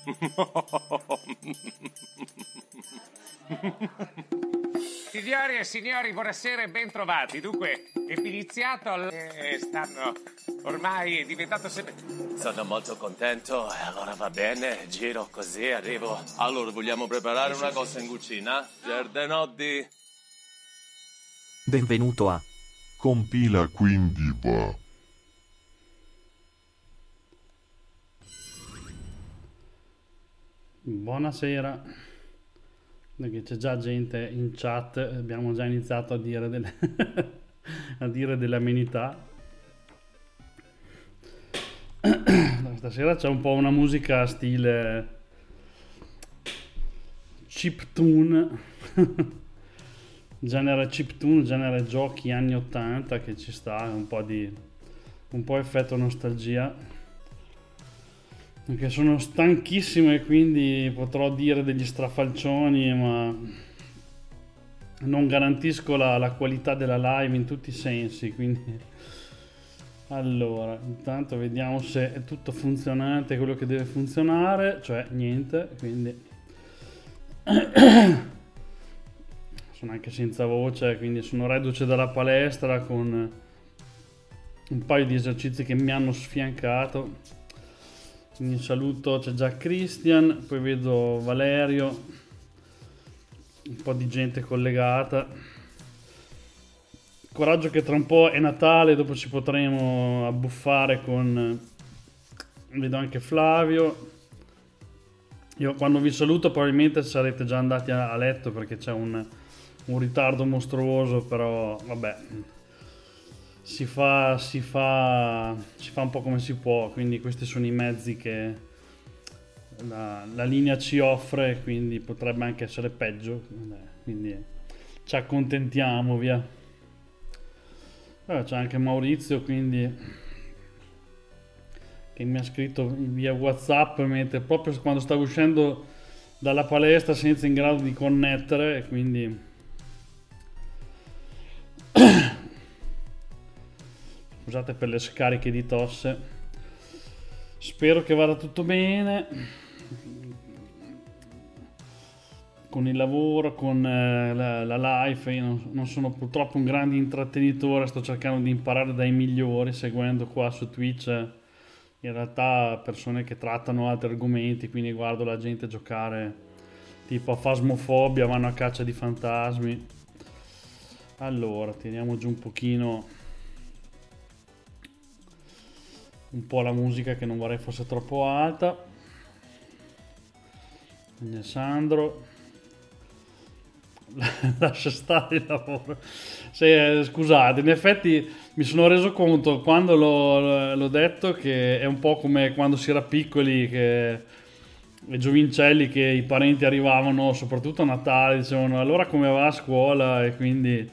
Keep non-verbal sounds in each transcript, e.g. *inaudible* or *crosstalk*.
*laughs* Signori e signori, buonasera e bentrovati. Dunque, è iniziato e stanno ormai è diventato sempre Sono molto contento, allora va bene, giro così arrivo. Allora, vogliamo preparare una cosa in cucina? Gerdenotti. Benvenuto a Compila quindi va. Buonasera, che c'è già gente in chat, abbiamo già iniziato a dire delle, *laughs* a dire delle amenità. Stasera c'è un po' una musica stile chiptune, *laughs* genere chiptune, genere giochi anni 80 che ci sta, un po' di un po' effetto nostalgia. Perché sono stanchissimo e quindi potrò dire degli strafalcioni, ma non garantisco la, la qualità della live in tutti i sensi, quindi... *laughs* Allora, intanto vediamo se è tutto funzionante quello che deve funzionare, cioè niente, quindi *coughs* sono anche senza voce, quindi sono reduce dalla palestra con un paio di esercizi che mi hanno sfiancato quindi saluto c'è già Christian poi vedo Valerio un po' di gente collegata coraggio che tra un po' è Natale dopo ci potremo abbuffare con vedo anche Flavio io quando vi saluto probabilmente sarete già andati a letto perché c'è un, un ritardo mostruoso però vabbè si fa, si, fa, si fa un po' come si può, quindi questi sono i mezzi che la, la linea ci offre, quindi potrebbe anche essere peggio, quindi ci accontentiamo via. Allora, c'è anche Maurizio, quindi che mi ha scritto via WhatsApp mentre proprio quando stavo uscendo dalla palestra senza in grado di connettere, quindi *clears throat* Scusate per le scariche di tosse. Spero che vada tutto bene. Con il lavoro, con eh, la, la life, io non, non sono purtroppo un grande intrattenitore, sto cercando di imparare dai migliori, seguendo qua su Twitch eh, in realtà persone che trattano altri argomenti, quindi guardo la gente giocare tipo a fasmofobia, vanno a caccia di fantasmi. Allora, tiriamo giù un pochino un po' la musica che non vorrei fosse troppo alta quindi Sandro *laughs* lascia stare il lavoro Se, eh, scusate in effetti mi sono reso conto quando l'ho, l'ho detto che è un po' come quando si era piccoli che i giovincelli che i parenti arrivavano soprattutto a Natale dicevano allora come va a scuola e quindi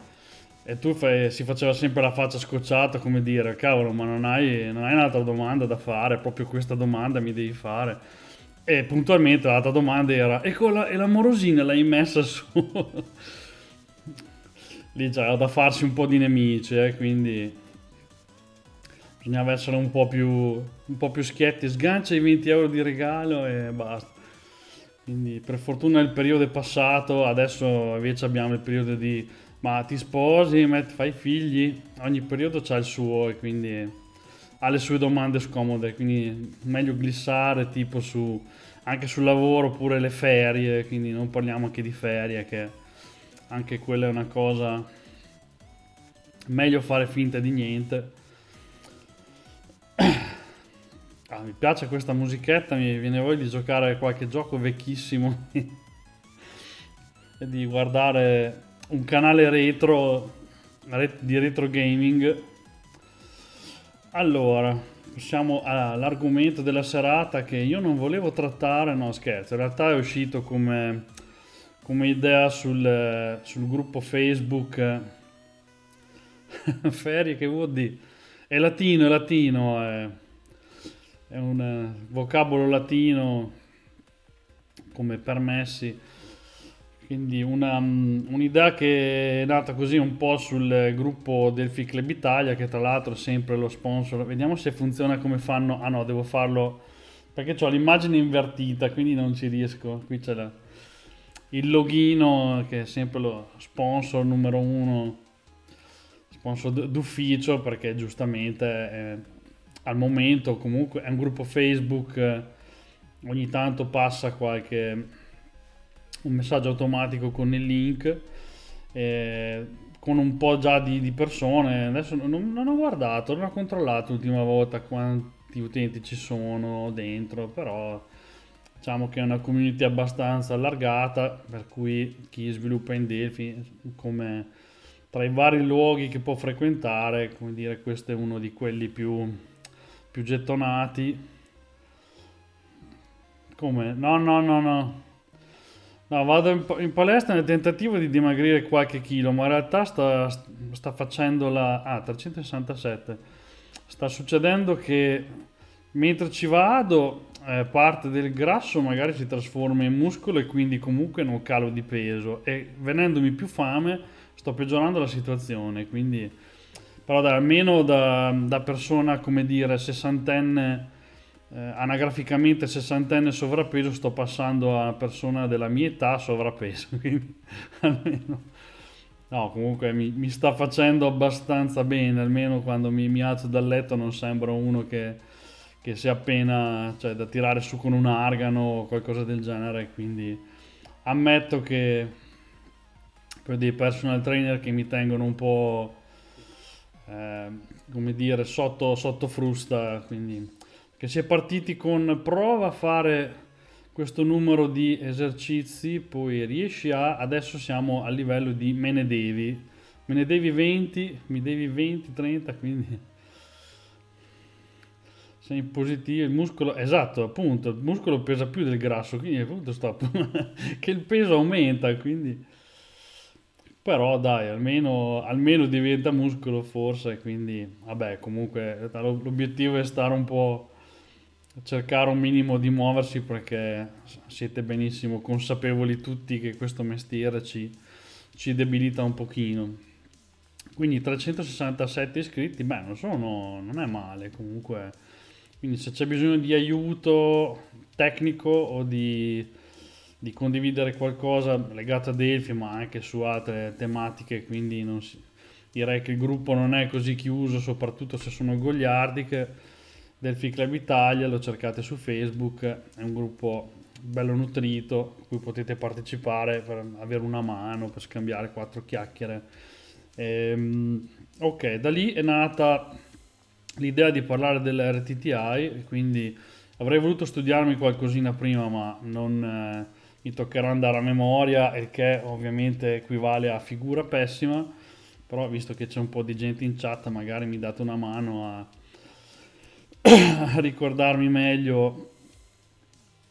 e tu fai, si faceva sempre la faccia scocciata, come dire, cavolo, ma non hai, non hai un'altra domanda da fare, proprio questa domanda mi devi fare. E puntualmente l'altra domanda era, e, con la, e la morosina l'hai messa su... *laughs* Lì già da farsi un po' di nemici, eh, quindi bisognava essere un po' più, un po più schietti, sgancia i 20 euro di regalo e basta. Quindi per fortuna il periodo è passato, adesso invece abbiamo il periodo di ma ti sposi, met, fai figli, ogni periodo c'ha il suo e quindi ha le sue domande scomode, quindi meglio glissare tipo su, anche sul lavoro oppure le ferie, quindi non parliamo anche di ferie che anche quella è una cosa meglio fare finta di niente. *clears throat* Ah, mi piace questa musichetta, mi viene voglia di giocare a qualche gioco vecchissimo *laughs* e di guardare un canale retro di retro gaming. Allora, passiamo all'argomento della serata che io non volevo trattare, no scherzo, in realtà è uscito come, come idea sul, sul gruppo Facebook eh, *laughs* Ferie che vuol dire? È latino, è latino, è, è un eh, vocabolo latino come permessi quindi una, mm, un'idea che è nata così un po' sul gruppo Delphi Club Italia, che tra l'altro è sempre lo sponsor. Vediamo se funziona come fanno. Ah no, devo farlo perché ho l'immagine invertita, quindi non ci riesco. Qui c'è la... il login che è sempre lo sponsor numero uno, sponsor d'ufficio, perché giustamente è, al momento comunque è un gruppo Facebook, eh, ogni tanto passa qualche un messaggio automatico con il link eh, con un po' già di, di persone adesso non, non, ho guardato non ho controllato l'ultima volta quanti utenti ci sono dentro però diciamo che è una community abbastanza allargata per cui chi sviluppa in Delphi come tra i vari luoghi che può frequentare come dire questo è uno di quelli più, più gettonati come no no no no No, vado in, in, palestra nel tentativo di dimagrire qualche chilo, ma in realtà sta, sta facendo la... Ah, 367. Sta succedendo che mentre ci vado, eh, parte del grasso magari si trasforma in muscolo e quindi comunque non calo di peso. E venendomi più fame, sto peggiorando la situazione. Quindi, però dai, almeno da, da persona, come dire, sessantenne eh, anagraficamente sessantenne sovrappeso, sto passando a una persona della mia età sovrappeso, *laughs* quindi almeno... No, comunque mi, mi sta facendo abbastanza bene, almeno quando mi, mi, alzo dal letto non sembro uno che, che sia appena cioè, da tirare su con un argano o qualcosa del genere, quindi ammetto che per dei personal trainer che mi tengono un po'... Eh, come dire, sotto, sotto frusta, quindi che si è partiti con prova a fare questo numero di esercizi, poi riesci a, adesso siamo a livello di me ne devi, me ne devi 20, mi devi 20, 30, quindi sei positivo, il muscolo, esatto, appunto, il muscolo pesa più del grasso, quindi appunto stop, *laughs* che il peso aumenta, quindi, però dai, almeno, almeno diventa muscolo forse, quindi, vabbè, comunque l'obiettivo è stare un po' cercare un minimo di muoversi perché siete benissimo consapevoli tutti che questo mestiere ci, ci debilita un pochino. Quindi 367 iscritti, beh, non, sono, non è male comunque. Quindi se c'è bisogno di aiuto tecnico o di, di condividere qualcosa legato a Delphi, ma anche su altre tematiche, quindi si, direi che il gruppo non è così chiuso, soprattutto se sono goliardi che Delphi Club Italia, lo cercate su Facebook, è un gruppo bello nutrito in cui potete partecipare per avere una mano, per scambiare quattro chiacchiere. Ehm, ok, da lì è nata l'idea di parlare dell'RTTI, quindi avrei voluto studiarmi qualcosina prima, ma non eh, mi toccherà andare a memoria, il che ovviamente equivale a figura pessima, però visto che c'è un po' di gente in chat magari mi date una mano a a *clears throat* ricordarmi meglio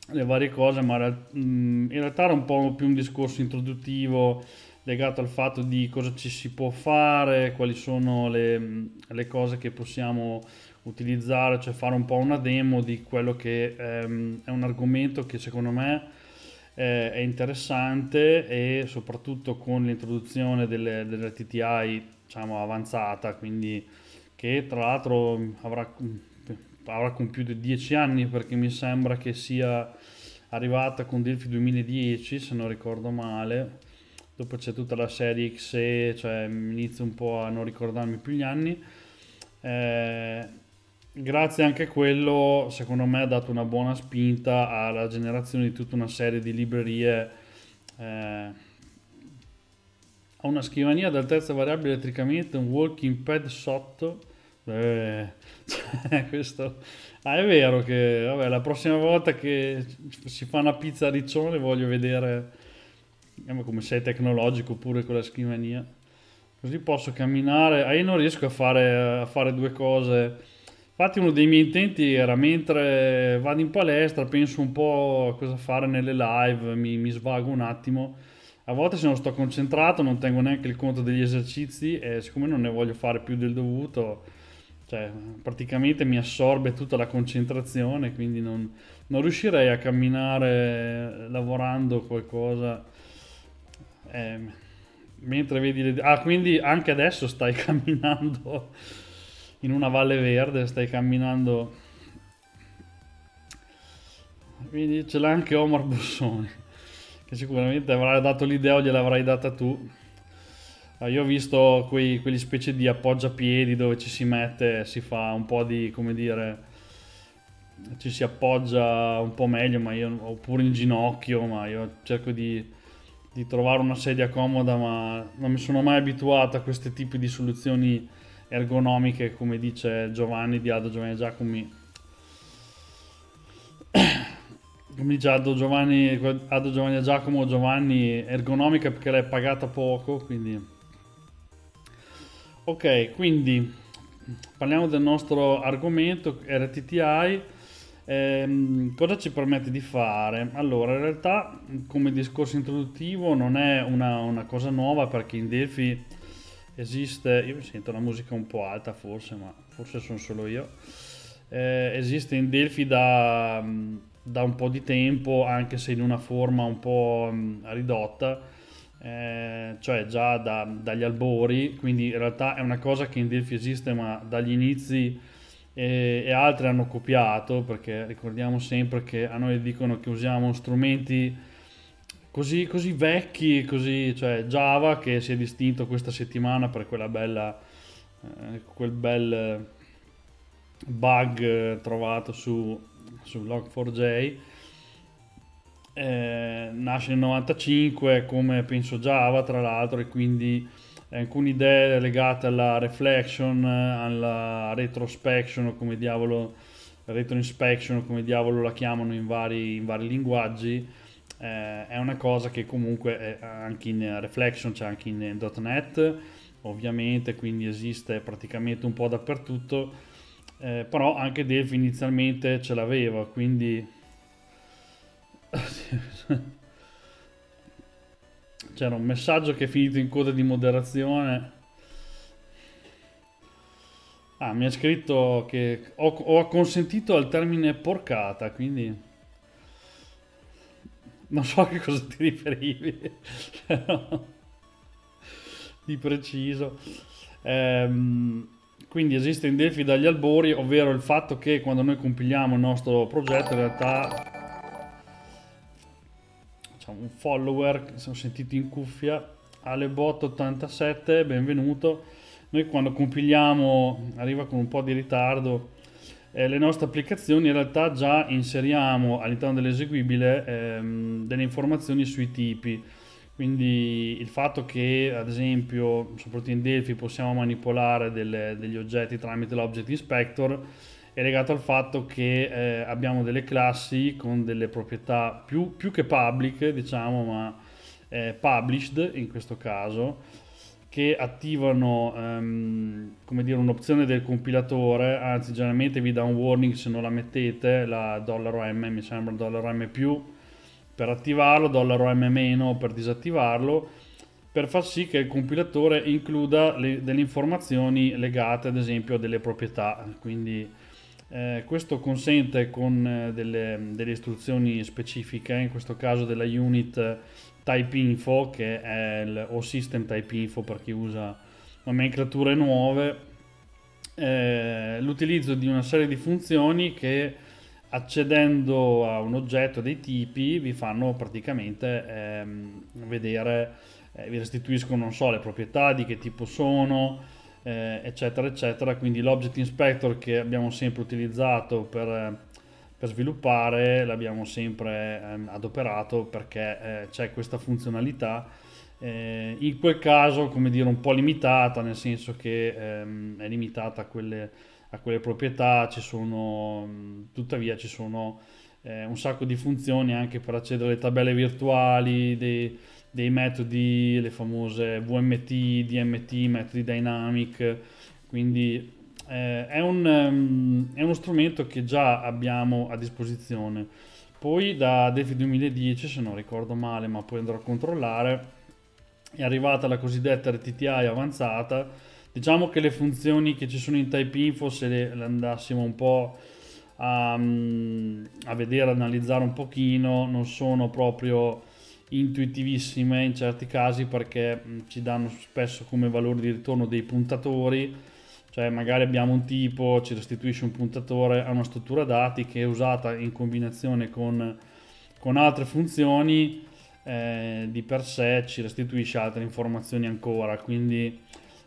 le varie cose, ma in realtà era un po' più un discorso introduttivo legato al fatto di cosa ci si può fare, quali sono le, le cose che possiamo utilizzare, cioè fare un po' una demo di quello che ehm, è un argomento che secondo me eh, è interessante e soprattutto con l'introduzione delle, delle TTI diciamo avanzata, quindi che tra l'altro avrà avrà compiuto dieci anni perché mi sembra che sia arrivata con Delphi 2010 se non ricordo male dopo c'è tutta la serie XE cioè inizio un po' a non ricordarmi più gli anni eh, grazie anche a quello secondo me ha dato una buona spinta alla generazione di tutta una serie di librerie eh, ha una scrivania ad altezza variabile elettricamente un walking pad sotto eh, *laughs* cioè, questo... ah, è vero che vabbè, la prossima volta che si fa una pizza a riccione voglio vedere come sei tecnologico pure con la scrivania. Così posso camminare. Ah, io non riesco a fare, a fare due cose. Infatti uno dei miei intenti era mentre vado in palestra penso un po' a cosa fare nelle live, mi, mi svago un attimo. A volte se non sto concentrato non tengo neanche il conto degli esercizi e siccome non ne voglio fare più del dovuto cioè, praticamente mi assorbe tutta la concentrazione, quindi non, non riuscirei a camminare lavorando qualcosa. Eh, mentre vedi le... Ah, quindi anche adesso stai *laughs* camminando in una valle verde, stai camminando... Quindi ce l'ha anche Omar Bossoni, che sicuramente avrà dato l'idea o gliel'avrai data tu. Eh, io ho visto quei, quegli specie di appoggiapiedi dove ci si mette, si fa un po' di, come dire, ci si appoggia un po' meglio, ma io, oppure in ginocchio, ma io cerco di, di trovare una sedia comoda, ma non mi sono mai abituato a questi tipi di soluzioni ergonomiche, come dice Giovanni di Aldo Giovanni Giacomi. *coughs* Come dice Aldo Giovanni, Aldo Giovanni Giacomo, Giovanni ergonomica perché l'hai pagata poco, quindi... Ok, quindi parliamo del nostro argomento RTTI. Eh, cosa ci permette di fare? Allora, in realtà come discorso introduttivo non è una, una cosa nuova perché in Delphi esiste, io mi sento la musica un po' alta forse, ma forse sono solo io, eh, esiste in Delphi da, da un po' di tempo, anche se in una forma un po' mm, ridotta, eh, cioè già da, dagli albori, quindi in realtà è una cosa che in Delphi esiste, ma dagli inizi e, e altri hanno copiato, perché ricordiamo sempre che a noi dicono che usiamo strumenti così, così vecchi, così, cioè Java che si è distinto questa settimana per quella bella, eh, quel bel eh, bug eh, trovato su, su Log4j eh, nasce nel 95 come penso Java tra l'altro e quindi alcune idee legate alla reflection, alla retrospection o come diavolo retro inspection come diavolo la chiamano in vari, in vari linguaggi eh, è una cosa che comunque anche in reflection c'è cioè anche in .NET ovviamente quindi esiste praticamente un po' dappertutto eh, però anche Delphi inizialmente ce l'aveva quindi *laughs* C'era un messaggio che è finito in coda di moderazione. Ah, mi ha scritto che ho, ho acconsentito al termine porcata, quindi... Non so a che cosa ti riferivi, *laughs* di preciso. Ehm, quindi esiste in Delphi dagli albori, ovvero il fatto che quando noi compiliamo il nostro progetto in realtà diciamo, un follower, che sono sentito in cuffia, Alebot87, benvenuto. Noi quando compiliamo, arriva con un po' di ritardo, eh, le nostre applicazioni in realtà già inseriamo all'interno dell'eseguibile ehm, delle informazioni sui tipi. Quindi il fatto che ad esempio, soprattutto in Delphi, possiamo manipolare delle, degli oggetti tramite l'Object Inspector è legato al fatto che eh, abbiamo delle classi con delle proprietà più, più che public, diciamo, ma eh, published in questo caso, che attivano ehm, come dire, un'opzione del compilatore, anzi generalmente vi dà un warning se non la mettete, la $m, mi sembra $m più, per attivarlo, $m meno per disattivarlo, per far sì che il compilatore includa le, delle informazioni legate ad esempio a delle proprietà, quindi eh, questo consente con eh, delle, delle, istruzioni specifiche, in questo caso della unit typeinfo che è il, o system typeinfo per chi usa nomenclature nuove, eh, l'utilizzo di una serie di funzioni che accedendo a un oggetto dei tipi vi fanno praticamente ehm, vedere, eh, vi restituiscono, non so, le proprietà, di che tipo sono, eh, eccetera, eccetera. Quindi l'object inspector che abbiamo sempre utilizzato per, eh, per sviluppare l'abbiamo sempre ehm, adoperato perché eh, c'è questa funzionalità. Eh, in quel caso, come dire, un po' limitata, nel senso che ehm, è limitata a quelle, a quelle proprietà, ci sono, tuttavia ci sono eh, un sacco di funzioni anche per accedere alle tabelle virtuali, dei, dei metodi, le famose VMT, DMT, metodi dynamic, quindi eh, è, un, um, è, uno strumento che già abbiamo a disposizione. Poi da DeFi 2010, se non ricordo male, ma poi andrò a controllare, è arrivata la cosiddetta RTTI avanzata. Diciamo che le funzioni che ci sono in TypeInfo, se le, le andassimo un po' a, mm, a vedere, analizzare un pochino, non sono proprio intuitivissime in certi casi perché mm, ci danno spesso come valore di ritorno dei puntatori cioè magari abbiamo un tipo ci restituisce un puntatore a una struttura dati che è usata in combinazione con, con altre funzioni eh, di per sé ci restituisce altre informazioni ancora quindi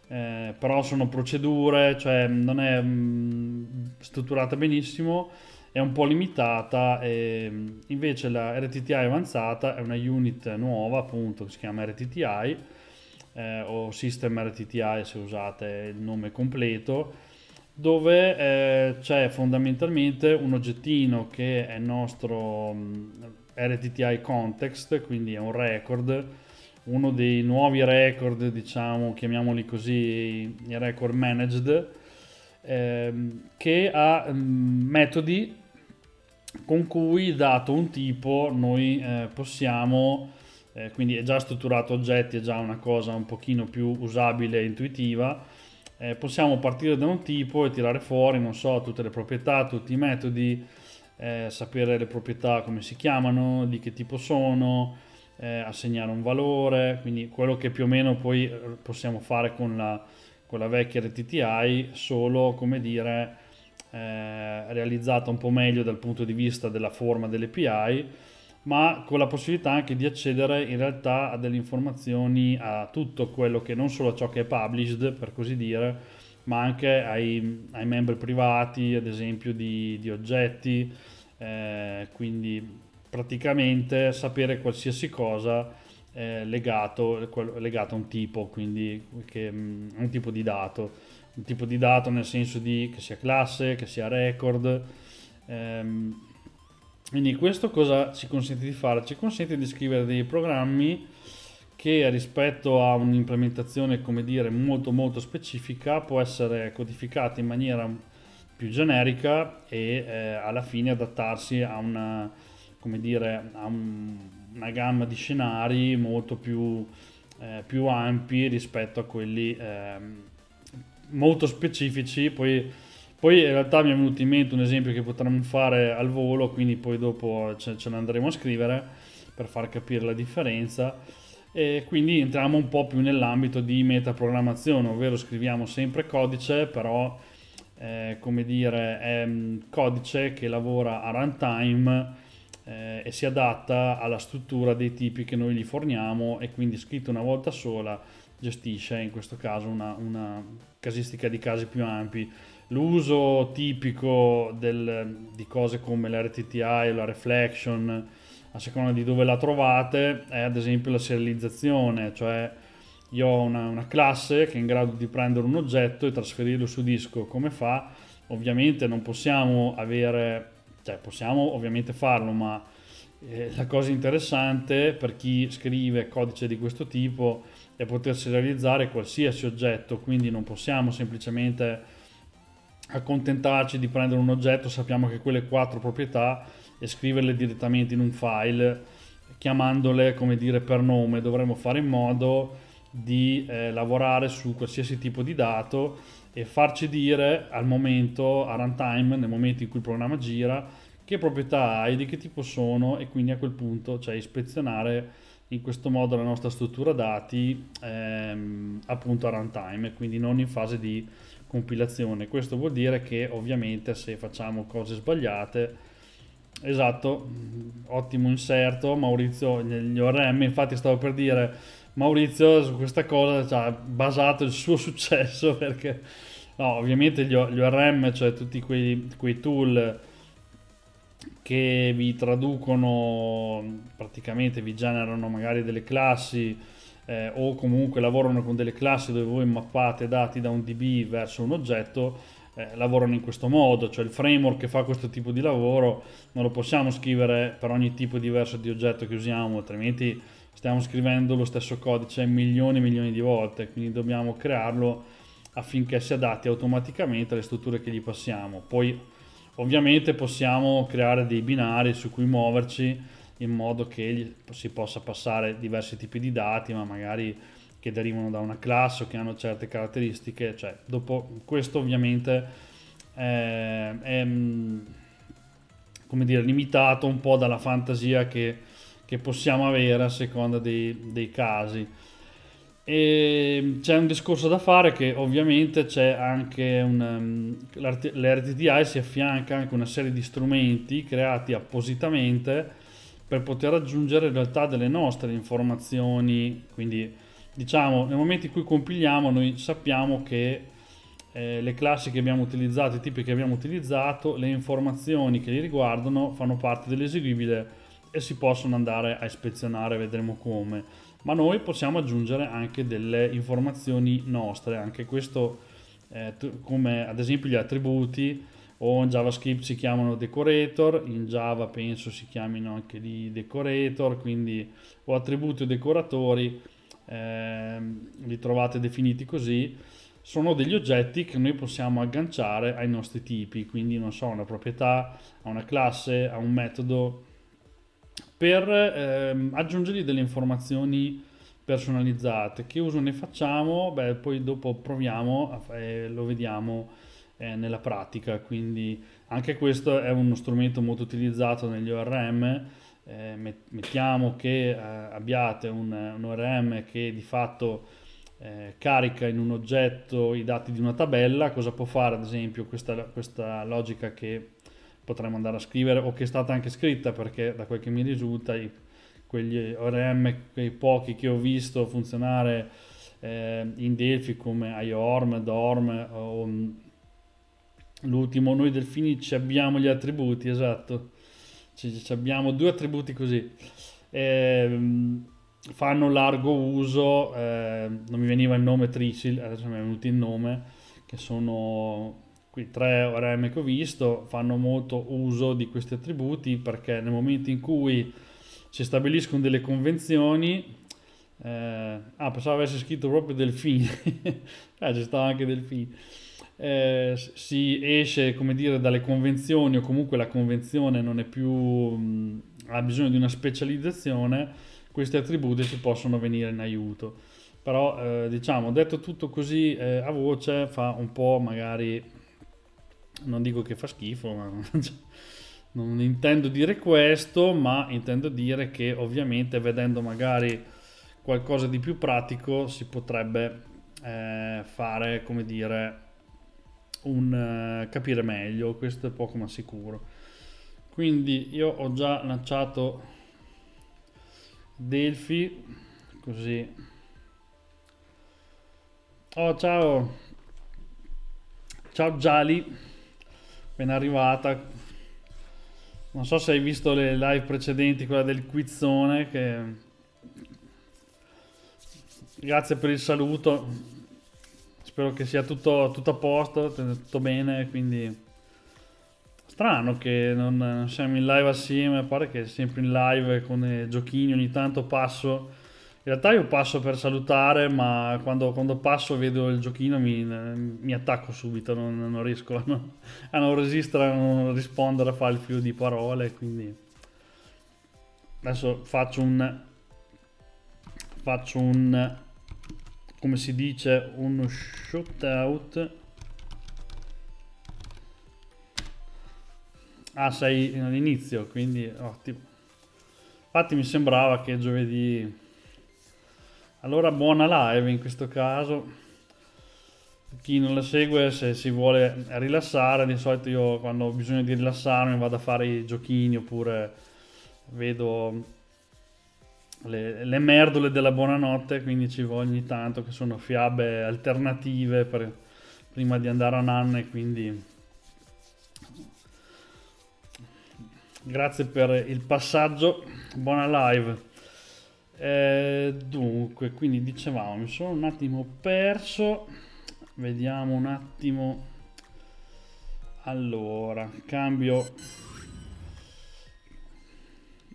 eh, però sono procedure cioè non è mh, mm, strutturata benissimo è un po' limitata, invece la RTTI avanzata è una unit nuova appunto che si chiama RTTI eh, o System RTTI se usate il nome completo dove eh, c'è fondamentalmente un oggettino che è il nostro RTTI context, quindi è un record, uno dei nuovi record, diciamo, chiamiamoli così, i record managed, ehm, che ha metodi con cui dato un tipo noi eh, possiamo, eh, quindi è già strutturato oggetti, è già una cosa un pochino più usabile e intuitiva, eh, possiamo partire da un tipo e tirare fuori, non so, tutte le proprietà, tutti i metodi, eh, sapere le proprietà come si chiamano, di che tipo sono, eh, assegnare un valore, quindi quello che più o meno poi eh, possiamo fare con la, con la vecchia RTTI, solo come dire eh, realizzata un po' meglio dal punto di vista della forma dell'API, ma con la possibilità anche di accedere in realtà a delle informazioni, a tutto quello che non solo a ciò che è published, per così dire, ma anche ai, ai membri privati, ad esempio di, di oggetti, eh, quindi praticamente sapere qualsiasi cosa eh, legato, legato, a un tipo, quindi che, mm, un tipo di dato un tipo di dato nel senso di che sia classe, che sia record. Ehm, quindi questo cosa ci consente di fare? Ci consente di scrivere dei programmi che rispetto a un'implementazione, come dire, molto molto specifica può essere codificata in maniera più generica e eh, alla fine adattarsi a una, come dire, a un, una gamma di scenari molto più, eh, più ampi rispetto a quelli... Eh, molto specifici, poi, poi, in realtà mi è venuto in mente un esempio che potremmo fare al volo, quindi poi dopo ce, ce ne andremo a scrivere per far capire la differenza. E quindi entriamo un po' più nell'ambito di metaprogrammazione, ovvero scriviamo sempre codice, però eh, come dire, è codice che lavora a runtime eh, e si adatta alla struttura dei tipi che noi gli forniamo e quindi scritto una volta sola gestisce in questo caso una, una casistica di casi più ampi. L'uso tipico del, di cose come la RTTI e la reflection, a seconda di dove la trovate, è ad esempio la serializzazione, cioè io ho una, una classe che è in grado di prendere un oggetto e trasferirlo su disco. Come fa? Ovviamente non possiamo avere, cioè possiamo ovviamente farlo, ma eh, la cosa interessante per chi scrive codice di questo tipo è e potersi realizzare qualsiasi oggetto, quindi non possiamo semplicemente accontentarci di prendere un oggetto, sappiamo che quelle quattro proprietà e scriverle direttamente in un file chiamandole come dire per nome, dovremmo fare in modo di eh, lavorare su qualsiasi tipo di dato e farci dire al momento, a runtime, nel momento in cui il programma gira, che proprietà hai, di che tipo sono e quindi a quel punto cioè ispezionare in questo modo la nostra struttura dati ehm, appunto a runtime, quindi non in fase di compilazione. Questo vuol dire che ovviamente se facciamo cose sbagliate, esatto, ottimo inserto, Maurizio, gli ORM, infatti stavo per dire, Maurizio su questa cosa ha basato il suo *laughs* successo perché, no, ovviamente gli, ORM, cioè tutti quei, quei tool che vi traducono, praticamente vi generano magari delle classi eh, o comunque lavorano con delle classi dove voi mappate dati da un DB verso un oggetto, eh, lavorano in questo modo, cioè il framework che fa questo tipo di lavoro non lo possiamo scrivere per ogni tipo diverso di oggetto che usiamo, altrimenti stiamo scrivendo lo stesso codice milioni e milioni di volte, quindi dobbiamo crearlo affinché si adatti automaticamente alle strutture che gli passiamo. Poi Ovviamente possiamo creare dei binari su cui muoverci in modo che si possa passare diversi tipi di dati, ma magari che derivano da una classe o che hanno certe caratteristiche. Cioè, dopo questo ovviamente è, è mm, come dire, limitato un po' dalla fantasia che, che possiamo avere a seconda dei, dei casi e c'è un discorso da fare che ovviamente c'è anche un... Ehm, l'RTTI si affianca anche una serie di strumenti creati appositamente per poter raggiungere in realtà delle nostre informazioni, quindi diciamo nel momento in cui compiliamo noi sappiamo che eh, le classi che abbiamo utilizzato, i tipi che abbiamo utilizzato, le informazioni che li riguardano fanno parte dell'eseguibile e si possono andare a ispezionare, vedremo come ma noi possiamo aggiungere anche delle informazioni nostre, anche questo eh, come ad esempio gli attributi o in JavaScript si chiamano decorator, in Java penso si chiamino anche di decorator, quindi o attributi o decoratori eh, li trovate definiti così, sono degli oggetti che noi possiamo agganciare ai nostri tipi, quindi non so, una proprietà, a una classe, a un metodo, per ehm, aggiungergli delle informazioni personalizzate. Che uso ne facciamo? Beh, poi dopo proviamo e lo vediamo eh, nella pratica. Quindi anche questo è uno strumento molto utilizzato negli ORM. Eh, mettiamo che eh, abbiate un, un, ORM che di fatto eh, carica in un oggetto i dati di una tabella. Cosa può fare ad esempio questa, questa logica che potremmo andare a scrivere o che è stata anche scritta perché da quel che mi risulta i, quegli ORM, quei pochi che ho visto funzionare eh, in Delphi come IORM, DORM o mm, l'ultimo, noi delfini ci abbiamo gli attributi, esatto, ci, ci abbiamo due attributi così. Eh, fanno largo uso, eh, non mi veniva il nome Tricil, adesso mi è venuto il nome, che sono qui tre ORM che ho visto fanno molto uso di questi attributi perché nel momento in cui si stabiliscono delle convenzioni eh, ah pensavo avesse scritto proprio Delfini *laughs* eh, ci stava anche Delfini eh, si esce come dire dalle convenzioni o comunque la convenzione non è più mh, mm, ha bisogno di una specializzazione questi attributi ci possono venire in aiuto però eh, diciamo detto tutto così eh, a voce fa un po' magari non dico che fa schifo, ma *laughs* non intendo dire questo, ma intendo dire che ovviamente vedendo magari qualcosa di più pratico si potrebbe eh, fare, come dire, un eh, capire meglio, questo è poco ma sicuro. Quindi io ho già lanciato Delphi, così. Oh ciao, ciao Giali appena arrivata. Non so se hai visto le live precedenti, quella del quizzone che... Grazie per il saluto. Spero che sia tutto, tutto a posto, tutto bene, quindi strano che non, non, siamo in live assieme, pare che sempre in live con i giochini ogni tanto passo in realtà io passo per salutare, ma quando, quando passo vedo il giochino mi, mi attacco subito, non, non riesco a non, a non, resistere, a non rispondere, a fare il filo di parole, quindi... Adesso faccio un... Faccio un... Come si dice? Uno shootout. Ah, sei all'inizio, quindi ottimo. Infatti mi sembrava che giovedì allora buona live in questo caso. Chi non la segue, se si vuole rilassare, di solito io quando ho bisogno di rilassarmi vado a fare i giochini oppure vedo le, le merdole della buonanotte, quindi ci voglio ogni tanto che sono fiabe alternative per, prima di andare a nanne, quindi grazie per il passaggio, buona live. Eh, dunque, quindi dicevamo, mi sono un attimo perso. Vediamo un attimo. Allora, cambio.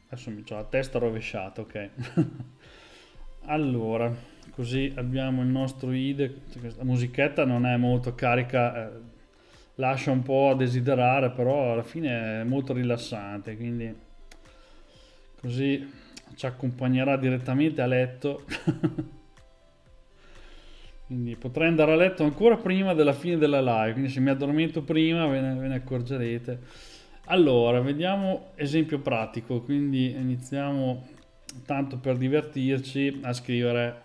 Adesso mi ho la testa rovesciata, ok. *laughs* allora, così abbiamo il nostro ID. Questa musichetta non è molto carica, eh, lascia un po' a desiderare, però alla fine è molto rilassante, quindi così ci accompagnerà direttamente a letto. *laughs* quindi potrei andare a letto ancora prima della fine della live, quindi se mi addormento prima ve ne, ve ne accorgerete. Allora, vediamo esempio pratico, quindi iniziamo tanto per divertirci a scrivere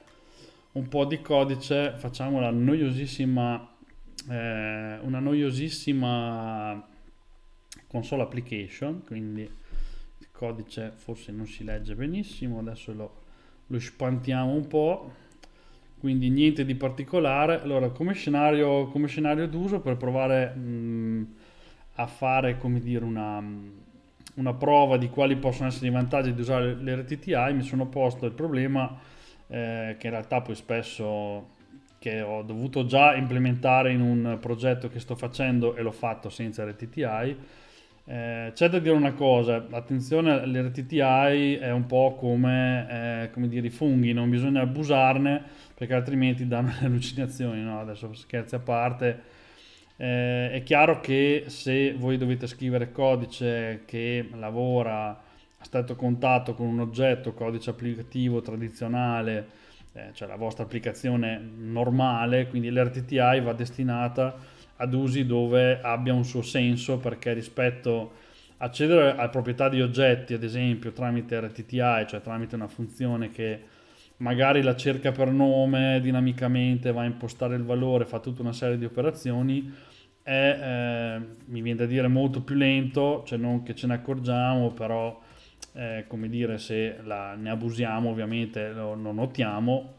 un po' di codice, facciamo la noiosissima, eh, una noiosissima console application, quindi codice forse non si legge benissimo adesso lo, lo espandiamo un po' quindi niente di particolare allora come scenario, come scenario d'uso per provare mh, a fare come dire una, una, prova di quali possono essere i vantaggi di usare l'RTTI mi sono posto il problema eh, che in realtà poi spesso che ho dovuto già implementare in un progetto che sto facendo e l'ho fatto senza RTTI eh, c'è da dire una cosa, attenzione, l'RTTI è un po' come, eh, come dire, i funghi, non bisogna abusarne perché altrimenti danno *laughs* le allucinazioni, no? adesso scherzi a parte. Eh, è chiaro che se voi dovete scrivere codice che lavora a stretto contatto con un oggetto, codice applicativo tradizionale, eh, cioè la vostra applicazione normale, quindi l'RTTI va destinata a ad usi dove abbia un suo senso perché rispetto accedere a proprietà di oggetti, ad esempio tramite RTTI, cioè tramite una funzione che magari la cerca per nome dinamicamente, va a impostare il valore, fa tutta una serie di operazioni, è, eh, mi viene da dire, molto più lento, cioè non che ce ne accorgiamo, però eh, come dire, se la, ne abusiamo ovviamente lo, lo notiamo,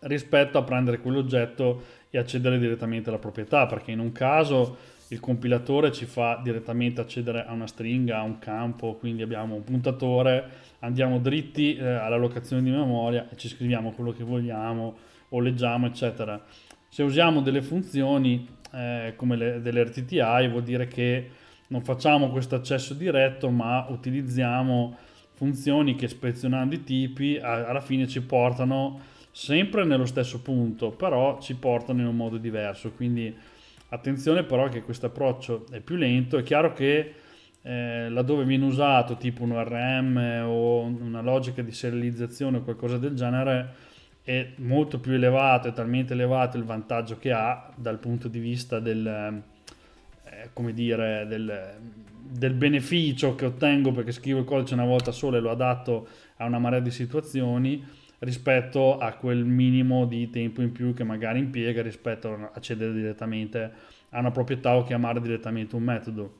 rispetto a prendere quell'oggetto e accedere direttamente alla proprietà, perché in un caso il compilatore ci fa direttamente accedere a una stringa, a un campo, quindi abbiamo un puntatore, andiamo dritti eh, alla locazione di memoria e ci scriviamo quello che vogliamo o leggiamo, eccetera. Se usiamo delle funzioni eh, come le, delle RTTI vuol dire che non facciamo questo accesso diretto, ma utilizziamo funzioni che spezionando i tipi a, alla fine ci portano a sempre nello stesso punto, però ci portano in un modo diverso. Quindi attenzione però che questo approccio è più lento. È chiaro che eh, laddove viene usato tipo un ORM o una logica di serializzazione o qualcosa del genere è molto più elevato, è talmente elevato il vantaggio che ha dal punto di vista del, eh, come dire, del, del beneficio che ottengo perché scrivo il codice una volta sola e lo adatto a una marea di situazioni rispetto a quel minimo di tempo in più che magari impiega rispetto a accedere direttamente a una proprietà o chiamare direttamente un metodo.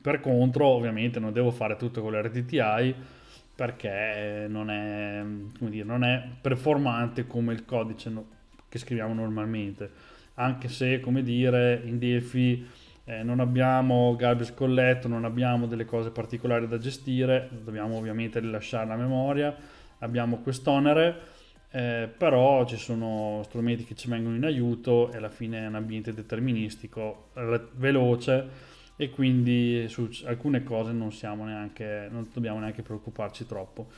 Per contro, ovviamente, non devo fare tutto con l'RTTI perché non è, come dire, non è performante come il codice che scriviamo normalmente. Anche se, come dire, in Delphi eh, non abbiamo garbage colletto, non abbiamo delle cose particolari da gestire, dobbiamo ovviamente rilasciare la memoria abbiamo quest'onere, eh, però ci sono strumenti che ci vengono in aiuto e alla fine è un ambiente deterministico, veloce e quindi su alcune cose non, neanche, non dobbiamo neanche preoccuparci troppo.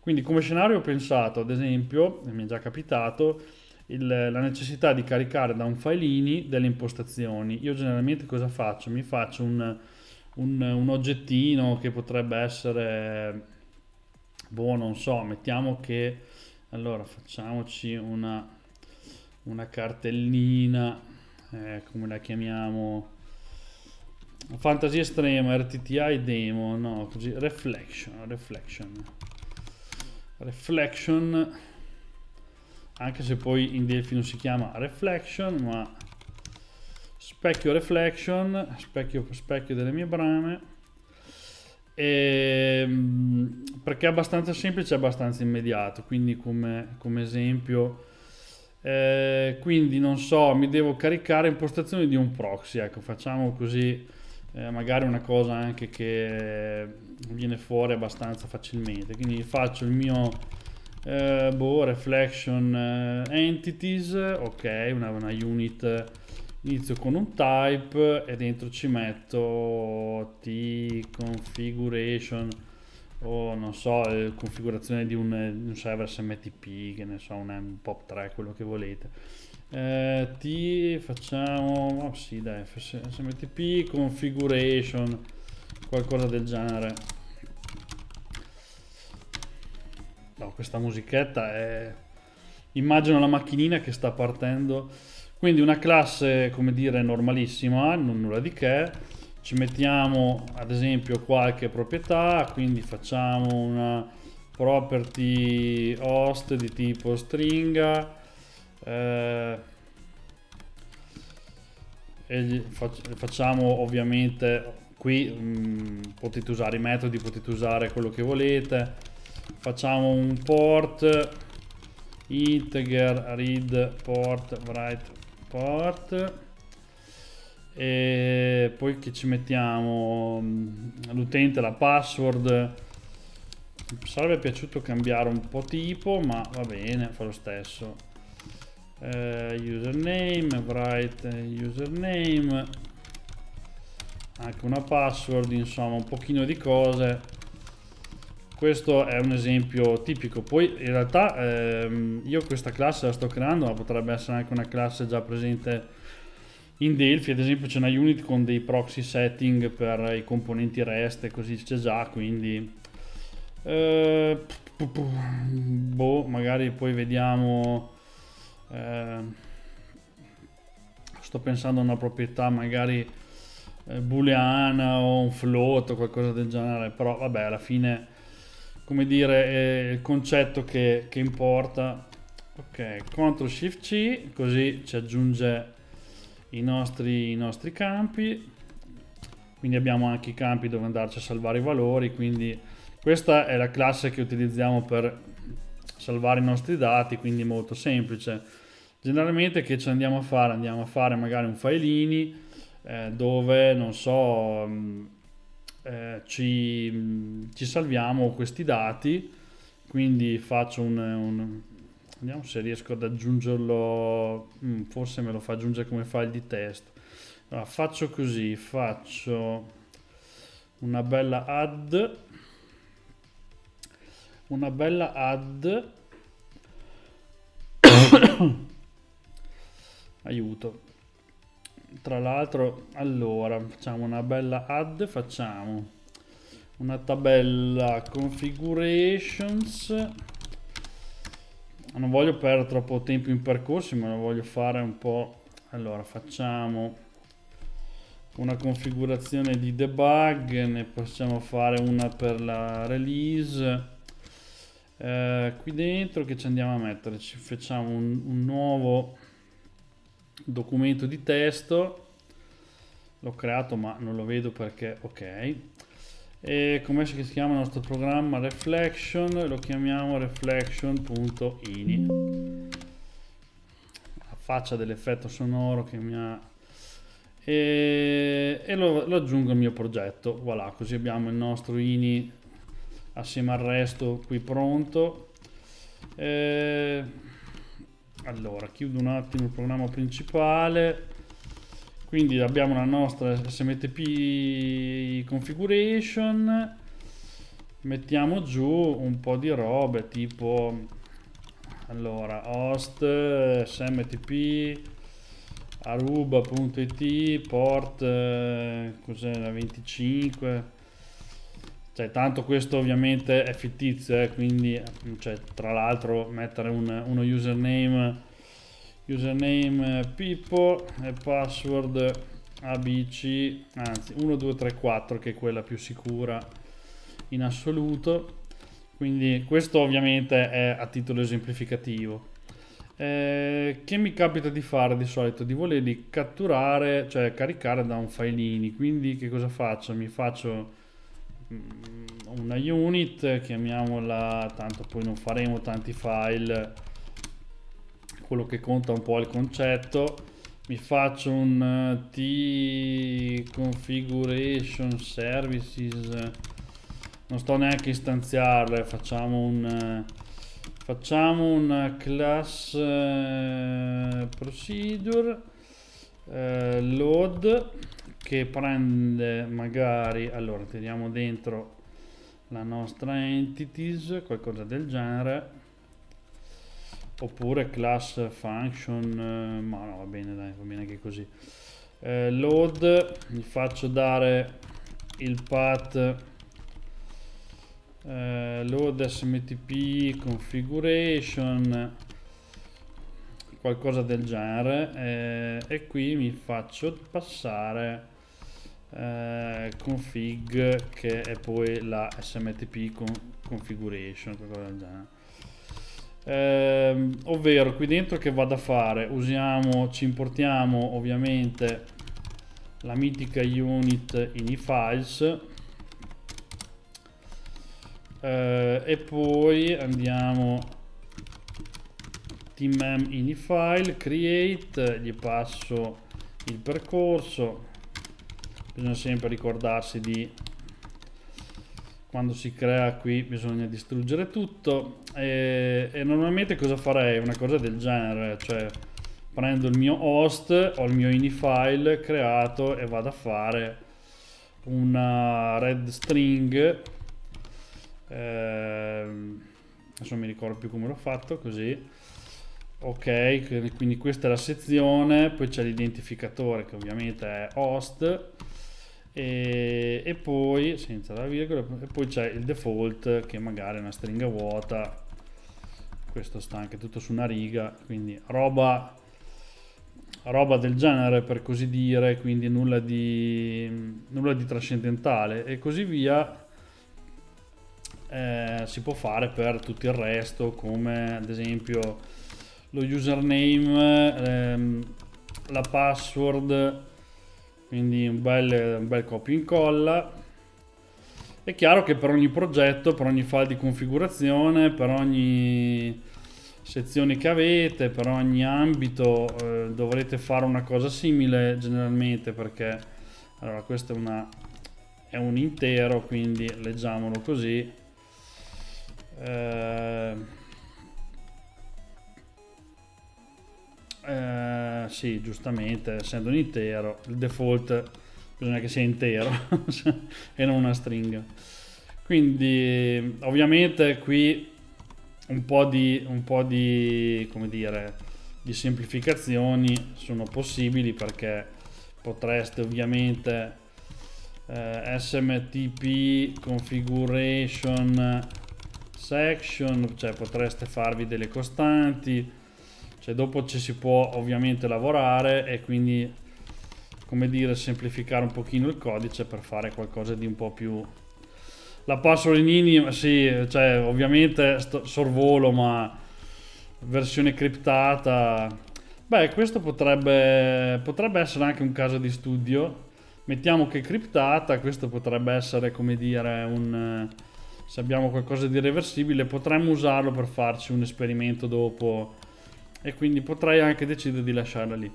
Quindi come scenario ho pensato, ad esempio, mi è già capitato, il, la necessità di caricare da un fileini delle impostazioni. Io generalmente cosa faccio? Mi faccio un, un, un oggettino che potrebbe essere boh, non so, mettiamo che, allora facciamoci una, una cartellina, eh, come la chiamiamo, fantasia estrema, RTTI demo, no, così, reflection, reflection, reflection, anche se poi in Delphi non si chiama reflection, ma specchio reflection, specchio, specchio delle mie brame, Ehm, perché è abbastanza semplice e abbastanza immediato, quindi come, come esempio... Eh, quindi non so, mi devo caricare impostazioni di un proxy, ecco, facciamo così eh, magari una cosa anche che viene fuori abbastanza facilmente. Quindi faccio il mio eh, boh, reflection eh, entities, ok, una, una unit inizio con un type e dentro ci metto t configuration o non so eh, configurazione di un, eh, un server smtp che ne so un m pop 3 quello che volete eh, t facciamo oh sì dai smtp configuration qualcosa del genere no questa musichetta è immagino la macchinina che sta partendo quindi una classe, come dire, normalissima, non nulla di che. Ci mettiamo ad esempio qualche proprietà, quindi facciamo una property host di tipo stringa. Eh, e facciamo ovviamente qui mh, mm, potete usare i metodi, potete usare quello che volete. Facciamo un port integer read port write import e poi che ci mettiamo mm, l'utente, la password mi sarebbe piaciuto cambiare un po' tipo ma va bene, fa lo stesso eh, username, write eh, username anche una password, insomma un pochino di cose questo è un esempio tipico poi in realtà ehm, io questa classe la sto creando ma potrebbe essere anche una classe già presente in Delphi ad esempio c'è una unit con dei proxy setting per i componenti REST e così c'è già quindi eh, boh magari poi vediamo eh, sto pensando a una proprietà magari eh, booleana o un float o qualcosa del genere però vabbè alla fine come dire, il concetto che, che importa. Ok, CTRL SHIFT C, così ci aggiunge i nostri, i nostri campi. Quindi abbiamo anche i campi dove andarci a salvare i valori, quindi questa è la classe che utilizziamo per salvare i nostri dati, quindi molto semplice. Generalmente che ci andiamo a fare? Andiamo a fare magari un filini eh, dove, non so, mm, eh, ci, ci, salviamo questi dati, quindi faccio un, un, vediamo se riesco ad aggiungerlo, mm, forse me lo fa aggiungere come file di test Allora, faccio così, faccio una bella add, una bella add, *coughs* aiuto, tra l'altro allora facciamo una bella add facciamo una tabella configurations ah, non voglio perdere troppo tempo in percorsi ma lo voglio fare un po' allora facciamo una configurazione di debug ne possiamo fare una per la release eh, qui dentro che ci andiamo a mettere ci facciamo un, un nuovo documento di testo l'ho creato ma non lo vedo perché ok e come si chiama il nostro programma reflection lo chiamiamo reflection.ini a faccia dell'effetto sonoro che mi ha e, e lo, lo, aggiungo al mio progetto voilà così abbiamo il nostro ini assieme al resto qui pronto e allora chiudo un attimo il programma principale quindi abbiamo la nostra smtp configuration mettiamo giù un po' di robe tipo allora host smtp aruba.it port eh, cos'è la 25 cioè, tanto questo ovviamente è fittizio, eh, quindi cioè, tra l'altro mettere un, uno username, username people e password abc, anzi 1234 che è quella più sicura in assoluto. Quindi questo ovviamente è a titolo esemplificativo. Eh, che mi capita di fare di solito? Di volerli catturare, cioè caricare da un file ini. Quindi che cosa faccio? Mi faccio Mm, una unit, chiamiamola, tanto poi non faremo tanti file, quello che conta un po' è il concetto, mi faccio un eh, t configuration services, non sto neanche istanziarle, facciamo un eh, facciamo una class eh, procedure eh, load che prende magari allora teniamo dentro la nostra entities qualcosa del genere oppure class function eh, ma no va bene dai va bene anche così eh, load gli faccio dare il path eh, load smtp configuration qualcosa del genere eh, e qui mi faccio passare eh, config che è poi la smtp con configuration qualcosa del genere eh, ovvero qui dentro che vado a fare usiamo ci importiamo ovviamente la mitica unit in ifiles eh, e poi andiamo in i file create gli passo il percorso bisogna sempre ricordarsi di quando si crea qui bisogna distruggere tutto e, e, normalmente cosa farei? Una cosa del genere, cioè prendo il mio host, ho il mio ini file creato e vado a fare una red string eh, adesso mi ricordo più come l'ho fatto così ok quindi questa è la sezione poi c'è l'identificatore che ovviamente è host e, e poi senza la virgola e poi c'è il default che magari è una stringa vuota questo sta anche tutto su una riga quindi roba roba del genere per così dire, quindi nulla di, nulla di trascendentale e così via. Eh, si può fare per tutto il resto, come ad esempio lo username, ehm, la password quindi un bel, un bel copia e incolla è chiaro che per ogni progetto per ogni file di configurazione per ogni sezione che avete per ogni ambito eh, dovrete fare una cosa simile generalmente perché allora questo è, una, è un intero quindi leggiamolo così eh, Eh, sì, giustamente, essendo un intero, il default bisogna che sia intero *laughs* e non una stringa. Quindi, ovviamente qui un po' di, un po di come dire, di semplificazioni sono possibili perché potreste ovviamente eh, smtp configuration section, cioè potreste farvi delle costanti, cioè dopo ci si può ovviamente lavorare e quindi come dire semplificare un pochino il codice per fare qualcosa di un po' più la password in inima sì cioè ovviamente sorvolo ma versione criptata beh questo potrebbe potrebbe essere anche un caso di studio mettiamo che criptata questo potrebbe essere come dire un se abbiamo qualcosa di reversibile potremmo usarlo per farci un esperimento dopo e quindi potrei anche decidere di lasciarla lì.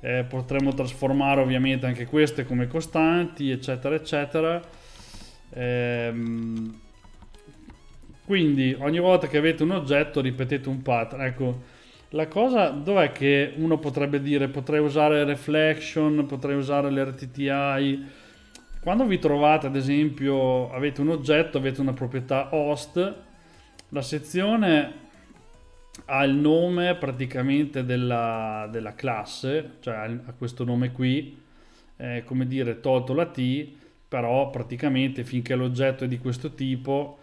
Eh, potremmo trasformare ovviamente anche queste come costanti, eccetera, eccetera. Ehm, quindi ogni volta che avete un oggetto ripetete un pattern. Ecco, la cosa dov'è che uno potrebbe dire potrei usare reflection, potrei usare l'RTTI. Quando vi trovate, ad esempio, avete un oggetto, avete una proprietà host, la sezione ha il nome praticamente della, della classe, cioè ha questo nome qui, è come dire, tolto la T, però praticamente finché l'oggetto è di questo tipo,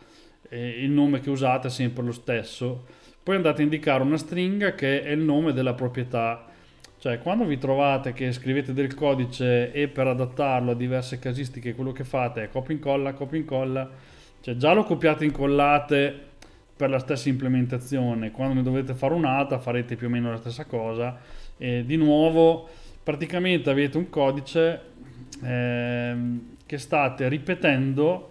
eh, il nome che usate è sempre lo stesso. Poi andate a indicare una stringa che è il nome della proprietà, cioè quando vi trovate che scrivete del codice e per adattarlo a diverse casistiche quello che fate è copia incolla, copia incolla, cioè già lo copiate e incollate per la stessa implementazione, quando ne dovete fare un'altra farete più o meno la stessa cosa e di nuovo praticamente avete un codice eh, che state ripetendo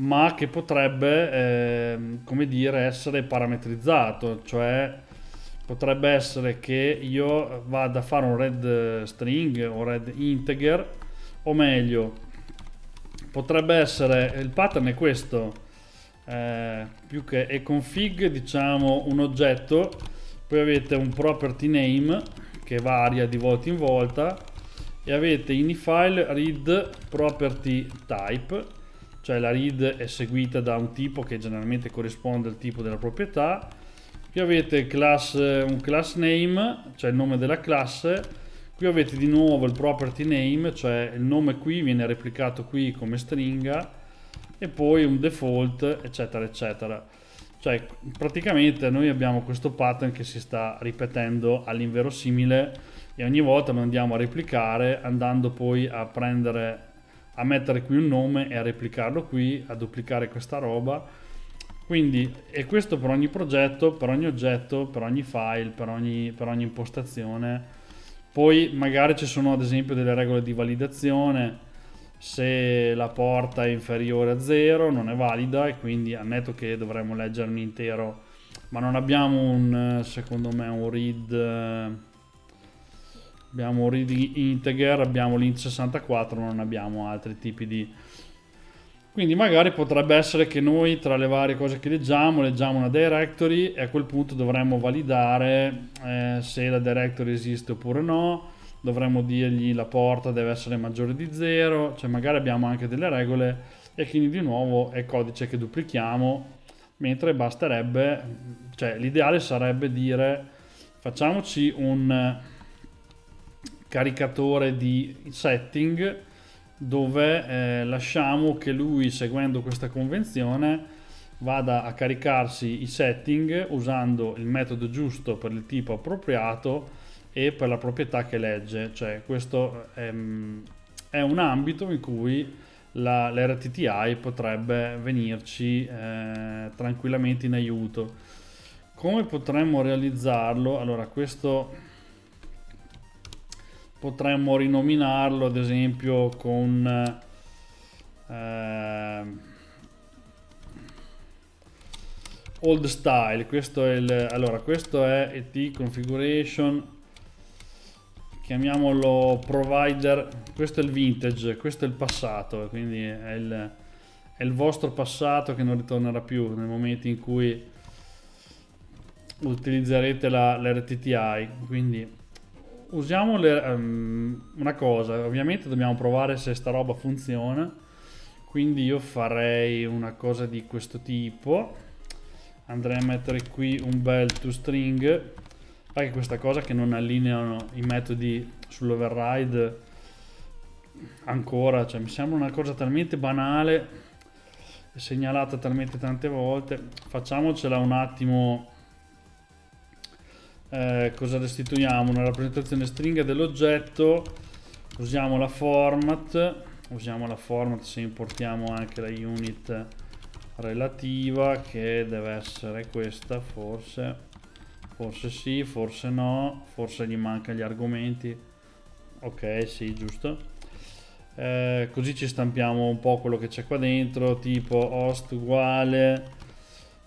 ma che potrebbe eh, come dire essere parametrizzato cioè potrebbe essere che io vada a fare un red string o red integer o meglio potrebbe essere il pattern è questo eh, più che e config diciamo un oggetto poi avete un property name che varia di volta in volta e avete in file read property type cioè la read è seguita da un tipo che generalmente corrisponde al tipo della proprietà qui avete class, un class name cioè il nome della classe qui avete di nuovo il property name cioè il nome qui viene replicato qui come stringa e poi un default eccetera eccetera cioè praticamente noi abbiamo questo pattern che si sta ripetendo all'inverosimile e ogni volta lo andiamo a replicare andando poi a prendere a mettere qui un nome e a replicarlo qui a duplicare questa roba quindi è questo per ogni progetto per ogni oggetto per ogni file per ogni, per ogni impostazione poi magari ci sono ad esempio delle regole di validazione se la porta è inferiore a 0 non è valida e quindi ammetto che dovremmo leggere un intero ma non abbiamo un secondo me un read eh, abbiamo un read integer abbiamo l'int 64 non abbiamo altri tipi di quindi magari potrebbe essere che noi tra le varie cose che leggiamo leggiamo una directory e a quel punto dovremmo validare eh, se la directory esiste oppure no dovremmo dirgli la porta deve essere maggiore di 0, cioè magari abbiamo anche delle regole e quindi di nuovo è codice che duplichiamo, mentre basterebbe, cioè l'ideale sarebbe dire facciamoci un caricatore di setting dove eh, lasciamo che lui seguendo questa convenzione vada a caricarsi i setting usando il metodo giusto per il tipo appropriato e per la proprietà che legge, cioè questo è, ehm, è un ambito in cui la, l'RTTI potrebbe venirci eh, tranquillamente in aiuto. Come potremmo realizzarlo? Allora, questo potremmo rinominarlo ad esempio con... Eh, old style questo è il allora questo è et configuration chiamiamolo provider, questo è il vintage, questo è il passato, quindi è il, è il vostro passato che non ritornerà più nel momento in cui utilizzerete la, l'RTTI, quindi usiamo le, um, una cosa, ovviamente dobbiamo provare se sta roba funziona, quindi io farei una cosa di questo tipo, andrei a mettere qui un bel toString realtà che questa cosa che non allineano i metodi sull'override ancora, cioè mi sembra una cosa talmente banale segnalata talmente tante volte, facciamocela un attimo eh, cosa restituiamo? Una rappresentazione stringa dell'oggetto, usiamo la format, usiamo la format se importiamo anche la unit relativa che deve essere questa forse Forse sì, forse no, forse gli mancano gli argomenti. Ok, sì, giusto. Eh, così ci stampiamo un po' quello che c'è qua dentro, tipo host uguale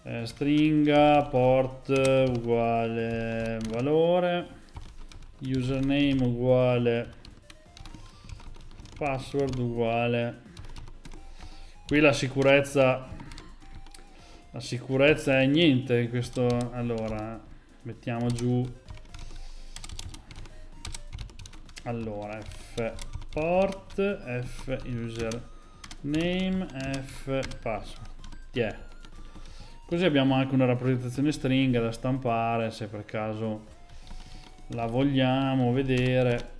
eh, stringa, port uguale valore, username uguale password uguale. Qui la sicurezza la sicurezza è niente in questo allora mettiamo giù allora f port f user name f password yeah. così abbiamo anche una rappresentazione stringa da stampare se per caso la vogliamo vedere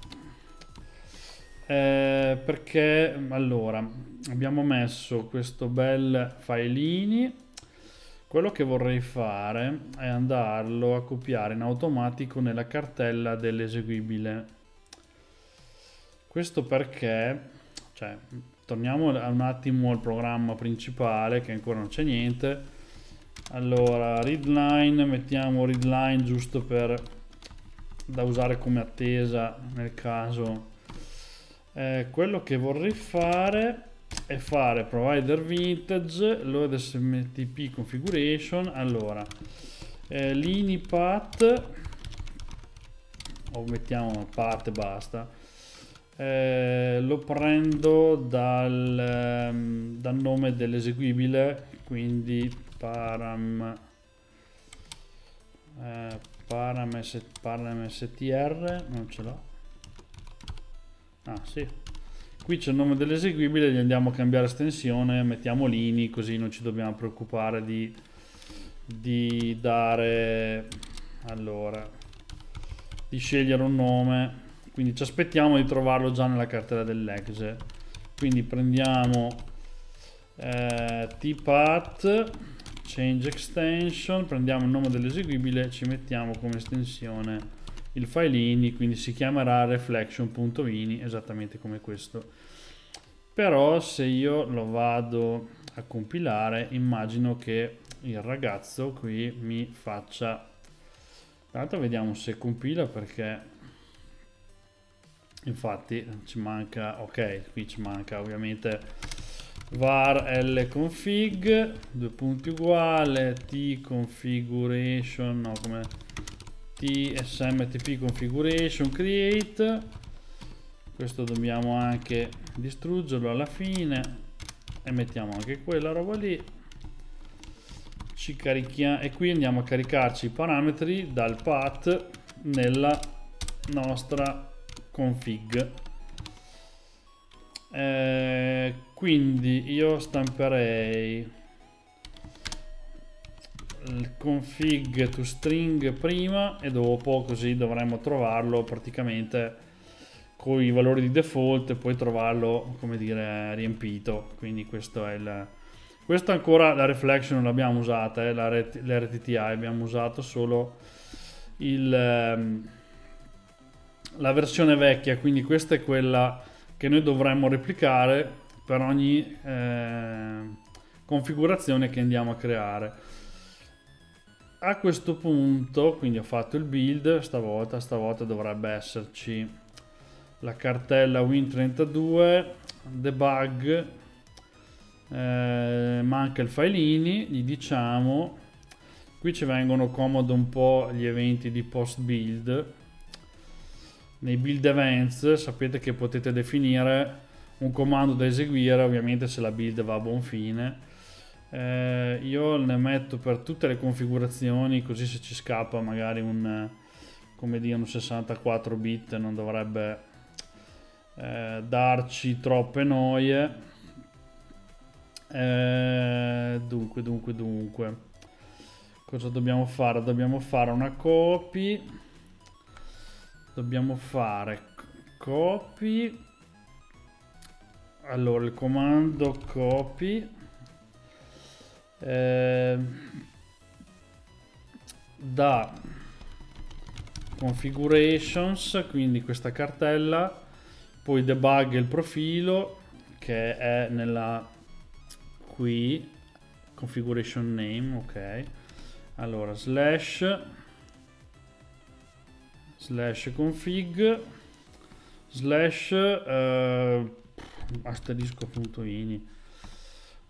eh, perché allora abbiamo messo questo bel file quello che vorrei fare è andarlo a copiare in automatico nella cartella dell'eseguibile. Questo perché, cioè, torniamo un attimo al programma principale che ancora non c'è niente. Allora, readline, mettiamo readline giusto per da usare come attesa nel caso. Eh, quello che vorrei fare e fare provider vintage load smtp configuration allora eh, path o mettiamo path e basta eh, lo prendo dal, ehm, dal nome dell'eseguibile quindi param eh, param, param str non ce l'ho ah sì qui c'è il nome dell'eseguibile gli andiamo a cambiare estensione mettiamo l'ini così non ci dobbiamo preoccupare di, di dare allora di scegliere un nome quindi ci aspettiamo di trovarlo già nella cartella dell'exe quindi prendiamo eh, tpath change extension prendiamo il nome dell'eseguibile ci mettiamo come estensione il file ini, quindi si chiamerà reflection.ini esattamente come questo. Però se io lo vado a compilare immagino che il ragazzo qui mi faccia... Tanto vediamo se compila perché infatti ci manca ok qui ci manca ovviamente var l due punti uguale t configuration no come tsmtp configuration create questo dobbiamo anche distruggerlo alla fine e mettiamo anche quella roba lì ci carichiamo e qui andiamo a caricarci i parametri dal path nella nostra config eh, quindi io stamperei il config to string prima e dopo così dovremmo trovarlo praticamente con i valori di default e poi trovarlo come dire riempito quindi questo è il questo ancora la reflection non l'abbiamo usata eh, la l'RTTI abbiamo usato solo il, ehm, la versione vecchia quindi questa è quella che noi dovremmo replicare per ogni eh, configurazione che andiamo a creare a questo punto, quindi ho fatto il build, stavolta, stavolta dovrebbe esserci la cartella Win32, debug, eh, manca il filini, gli diciamo, qui ci vengono comodo un po' gli eventi di post build, nei build events sapete che potete definire un comando da eseguire, ovviamente se la build va a buon fine, eh, io ne metto per tutte le configurazioni così se ci scappa magari un eh, come dire un 64 bit non dovrebbe eh, darci troppe noie eh, dunque dunque dunque cosa dobbiamo fare dobbiamo fare una copy dobbiamo fare copy allora il comando copy eh, da configurations quindi questa cartella poi debug il profilo che è nella qui configuration name ok allora slash slash config slash eh, asterisco.ini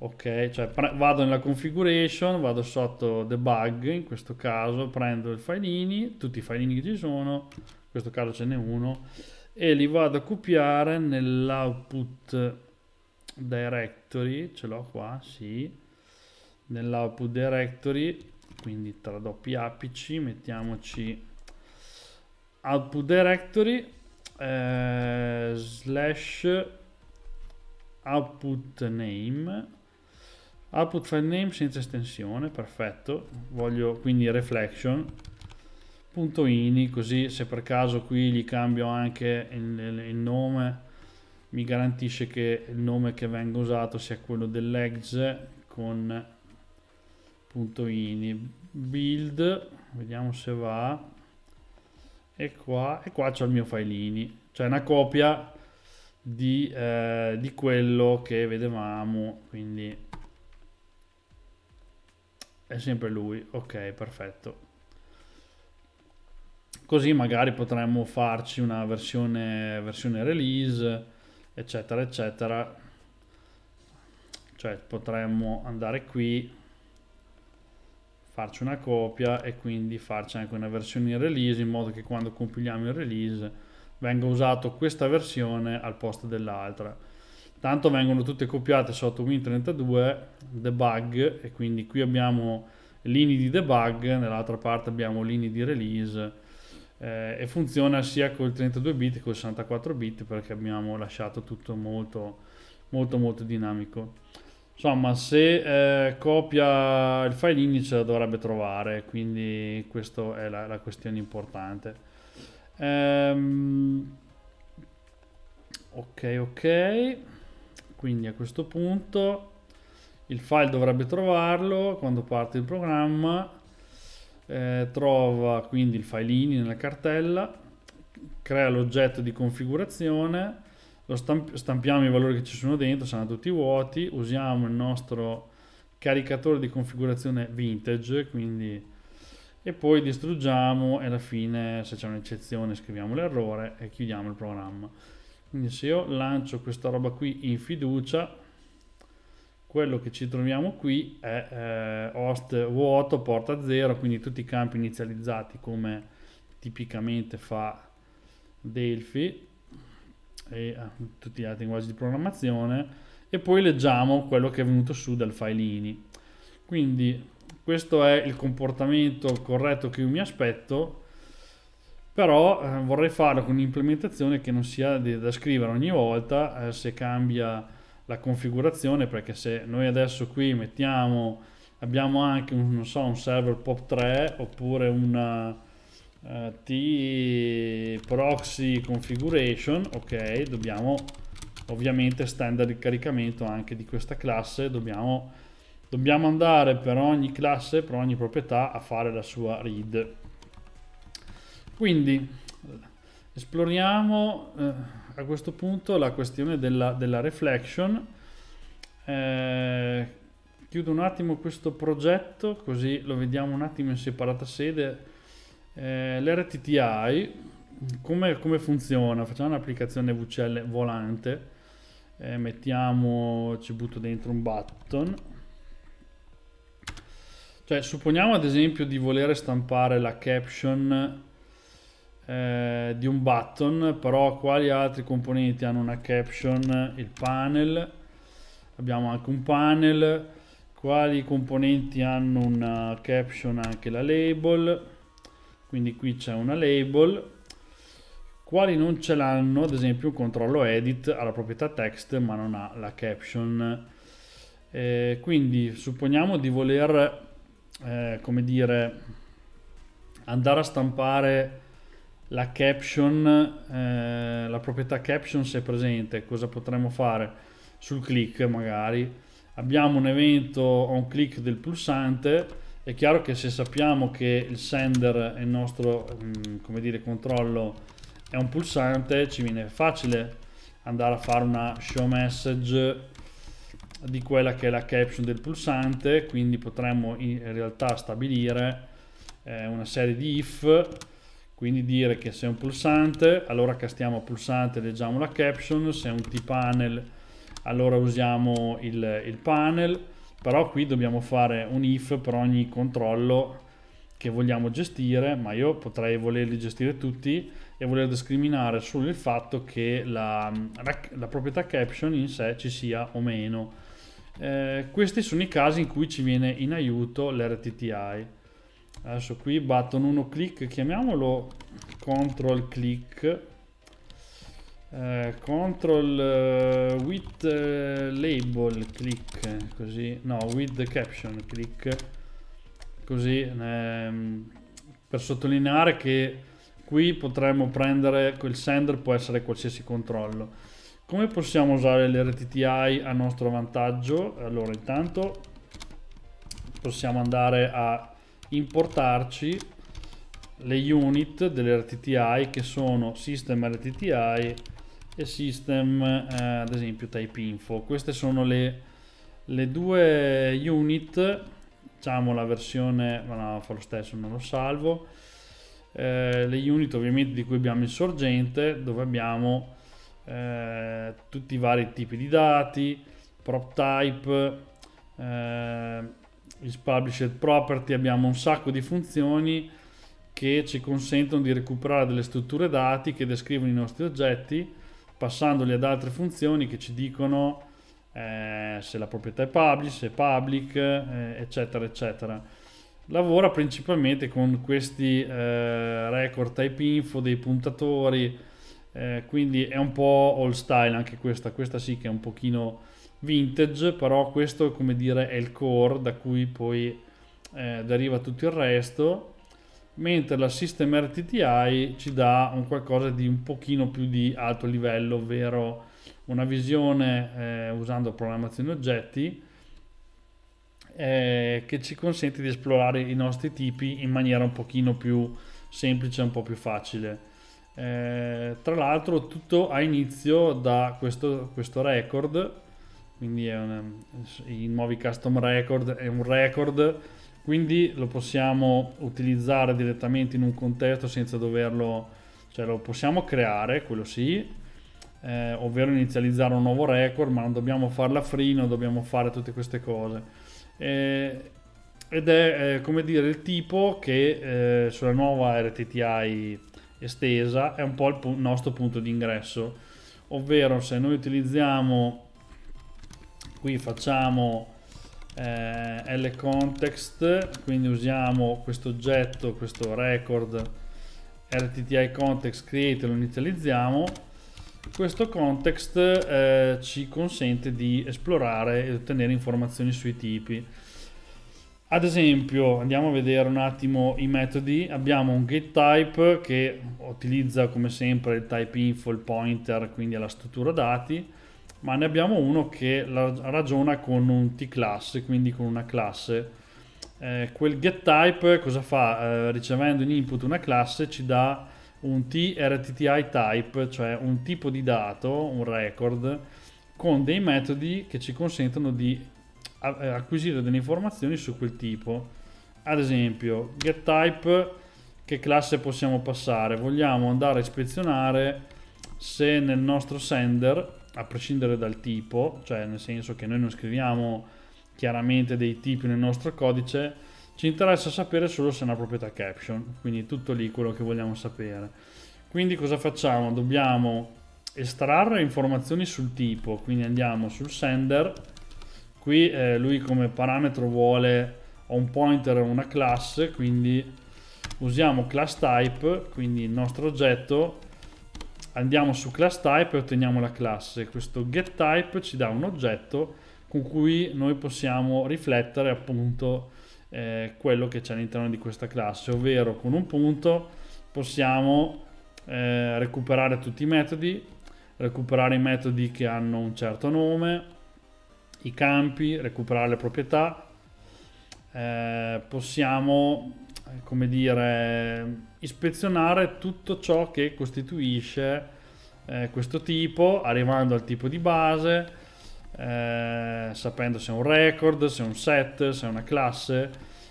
ok cioè pre- vado nella configuration vado sotto debug in questo caso prendo i file tutti i file che ci sono in questo caso ce n'è uno e li vado a copiare nell'output directory ce l'ho qua sì nell'output directory quindi tra doppi apici mettiamoci output directory eh, slash output name output file name senza estensione perfetto voglio quindi punto ini così se per caso qui gli cambio anche il, il nome mi garantisce che il nome che venga usato sia quello dell'exe con punto .ini build vediamo se va e qua e qua c'ho il mio fileini cioè una copia di, eh, di quello che vedevamo quindi è sempre lui, ok, perfetto. Così magari potremmo farci una versione, versione release, eccetera, eccetera. Cioè potremmo andare qui, farci una copia e quindi farci anche una versione in release in modo che quando compiliamo il release venga usato questa versione al posto dell'altra tanto vengono tutte copiate sotto Win32 debug e quindi qui abbiamo linee di debug nell'altra parte abbiamo linee di release eh, e funziona sia col 32 bit che col 64 bit perché abbiamo lasciato tutto molto molto molto dinamico insomma se eh, copia il file indice lo dovrebbe trovare quindi questa è la, la questione importante ehm, ok ok quindi a questo punto il file dovrebbe trovarlo quando parte il programma eh, trova quindi il fileini nella cartella crea l'oggetto di configurazione lo stamp stampiamo i valori che ci sono dentro saranno tutti vuoti usiamo il nostro caricatore di configurazione vintage quindi e poi distruggiamo e alla fine se c'è un'eccezione scriviamo l'errore e chiudiamo il programma quindi se io lancio questa roba qui in fiducia quello che ci troviamo qui è eh, host vuoto porta 0 quindi tutti i campi inizializzati come tipicamente fa Delphi e eh, tutti gli altri linguaggi di programmazione e poi leggiamo quello che è venuto su dal fileini quindi questo è il comportamento corretto che io mi aspetto però eh, vorrei farlo con un'implementazione che non sia da scrivere ogni volta eh, se cambia la configurazione perché se noi adesso qui mettiamo abbiamo anche un, so, un server pop 3 oppure una eh, t proxy configuration ok dobbiamo ovviamente standard il caricamento anche di questa classe dobbiamo, dobbiamo andare per ogni classe per ogni proprietà a fare la sua read quindi esploriamo eh, a questo punto la questione della, della reflection. Eh, chiudo un attimo questo progetto così lo vediamo un attimo in separata sede. Eh, L'RTTI come, come, funziona? Facciamo un'applicazione VCL volante, eh, mettiamo, ci butto dentro un button. Cioè, supponiamo ad esempio di voler stampare la caption eh, di un button, però quali altri componenti hanno una caption? Il panel, abbiamo anche un panel, quali componenti hanno una caption? Anche la label, quindi qui c'è una label quali non ce l'hanno, ad esempio un controllo edit ha la proprietà text ma non ha la caption. Eh, quindi supponiamo di voler, eh, come dire, andare a stampare la caption, eh, la proprietà caption se è presente, cosa potremmo fare sul click magari. Abbiamo un evento on click del pulsante, è chiaro che se sappiamo che il sender è il nostro mh, mm, dire, controllo è un pulsante, ci viene facile andare a fare una show message di quella che è la caption del pulsante, quindi potremmo in realtà stabilire eh, una serie di if quindi dire che se è un pulsante allora castiamo pulsante leggiamo la caption se è un t-panel allora usiamo il, il, panel però qui dobbiamo fare un if per ogni controllo che vogliamo gestire ma io potrei volerli gestire tutti e voler discriminare solo il fatto che la, la, la proprietà caption in sé ci sia o meno eh, questi sono i casi in cui ci viene in aiuto l'RTTI Adesso qui button 1 click, chiamiamolo control click. Eh, control uh, with uh, label click così no with the caption click così ehm, per sottolineare che qui potremmo prendere quel sender può essere qualsiasi controllo come possiamo usare l'RTTI a nostro vantaggio allora intanto possiamo andare a importarci le unit delle RTTI che sono system RTTI e system eh, ad esempio type info queste sono le, le due unit diciamo la versione ma no, fa lo stesso non lo salvo eh, le unit ovviamente di cui abbiamo il sorgente dove abbiamo eh, tutti i vari tipi di dati prop type eh, is published property abbiamo un sacco di funzioni che ci consentono di recuperare delle strutture dati che descrivono i nostri oggetti passandoli ad altre funzioni che ci dicono eh, se la proprietà è publish, se è public, eh, eccetera, eccetera. Lavora principalmente con questi eh, record type info dei puntatori, eh, quindi è un po' all style anche questa, questa sì che è un pochino vintage, però questo come dire è il core da cui poi eh, deriva tutto il resto, mentre la System RTTI ci dà un qualcosa di un pochino più di alto livello, ovvero una visione eh, usando programmazione oggetti eh, che ci consente di esplorare i nostri tipi in maniera un pochino più semplice, un po' più facile. Eh, tra l'altro tutto ha inizio da questo, questo record quindi una, i nuovi custom record è un record quindi lo possiamo utilizzare direttamente in un contesto senza doverlo cioè lo possiamo creare quello sì eh, ovvero inizializzare un nuovo record ma non dobbiamo farla free non dobbiamo fare tutte queste cose eh, ed è eh, come dire il tipo che eh, sulla nuova RTTI estesa è un po' il pu- nostro punto di ingresso ovvero se noi utilizziamo qui facciamo eh, l quindi usiamo questo oggetto questo record rtti context create lo inizializziamo questo context eh, ci consente di esplorare e ottenere informazioni sui tipi ad esempio andiamo a vedere un attimo i metodi abbiamo un get type che utilizza come sempre il type info il pointer quindi la struttura dati ma ne abbiamo uno che ragiona con un T-class, quindi con una classe. Eh, quel getType cosa fa? Eh, ricevendo in input una classe ci dà un TRTTI type, cioè un tipo di dato, un record, con dei metodi che ci consentono di eh, acquisire delle informazioni su quel tipo. Ad esempio, getType, che classe possiamo passare? Vogliamo andare a ispezionare se nel nostro sender a prescindere dal tipo, cioè nel senso che noi non scriviamo chiaramente dei tipi nel nostro codice, ci interessa sapere solo se è una proprietà caption, quindi tutto lì quello che vogliamo sapere. Quindi cosa facciamo? Dobbiamo estrarre informazioni sul tipo, quindi andiamo sul sender, qui eh, lui come parametro vuole un pointer e una classe, quindi usiamo class type, quindi il nostro oggetto, andiamo su class type e otteniamo la classe. Questo get type ci dà un oggetto con cui noi possiamo riflettere appunto eh, quello che c'è all'interno di questa classe, ovvero con un punto possiamo eh, recuperare tutti i metodi, recuperare i metodi che hanno un certo nome, i campi, recuperare le proprietà, eh, possiamo eh, come dire, ispezionare tutto ciò che costituisce eh, questo tipo, arrivando al tipo di base, eh, sapendo se è un record, se è un set, se è una classe,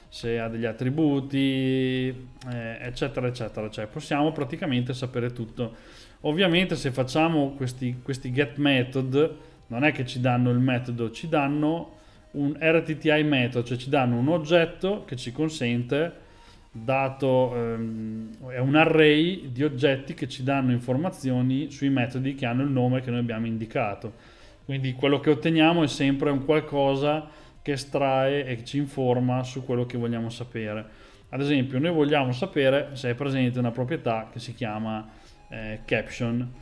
se ha degli attributi, eh, eccetera, eccetera. Cioè possiamo praticamente sapere tutto. Ovviamente se facciamo questi, questi get method, non è che ci danno il metodo, ci danno un RTTI method, cioè ci danno un oggetto che ci consente dato ehm, è un array di oggetti che ci danno informazioni sui metodi che hanno il nome che noi abbiamo indicato. Quindi quello che otteniamo è sempre un qualcosa che estrae e ci informa su quello che vogliamo sapere. Ad esempio, noi vogliamo sapere se è presente una proprietà che si chiama eh, caption.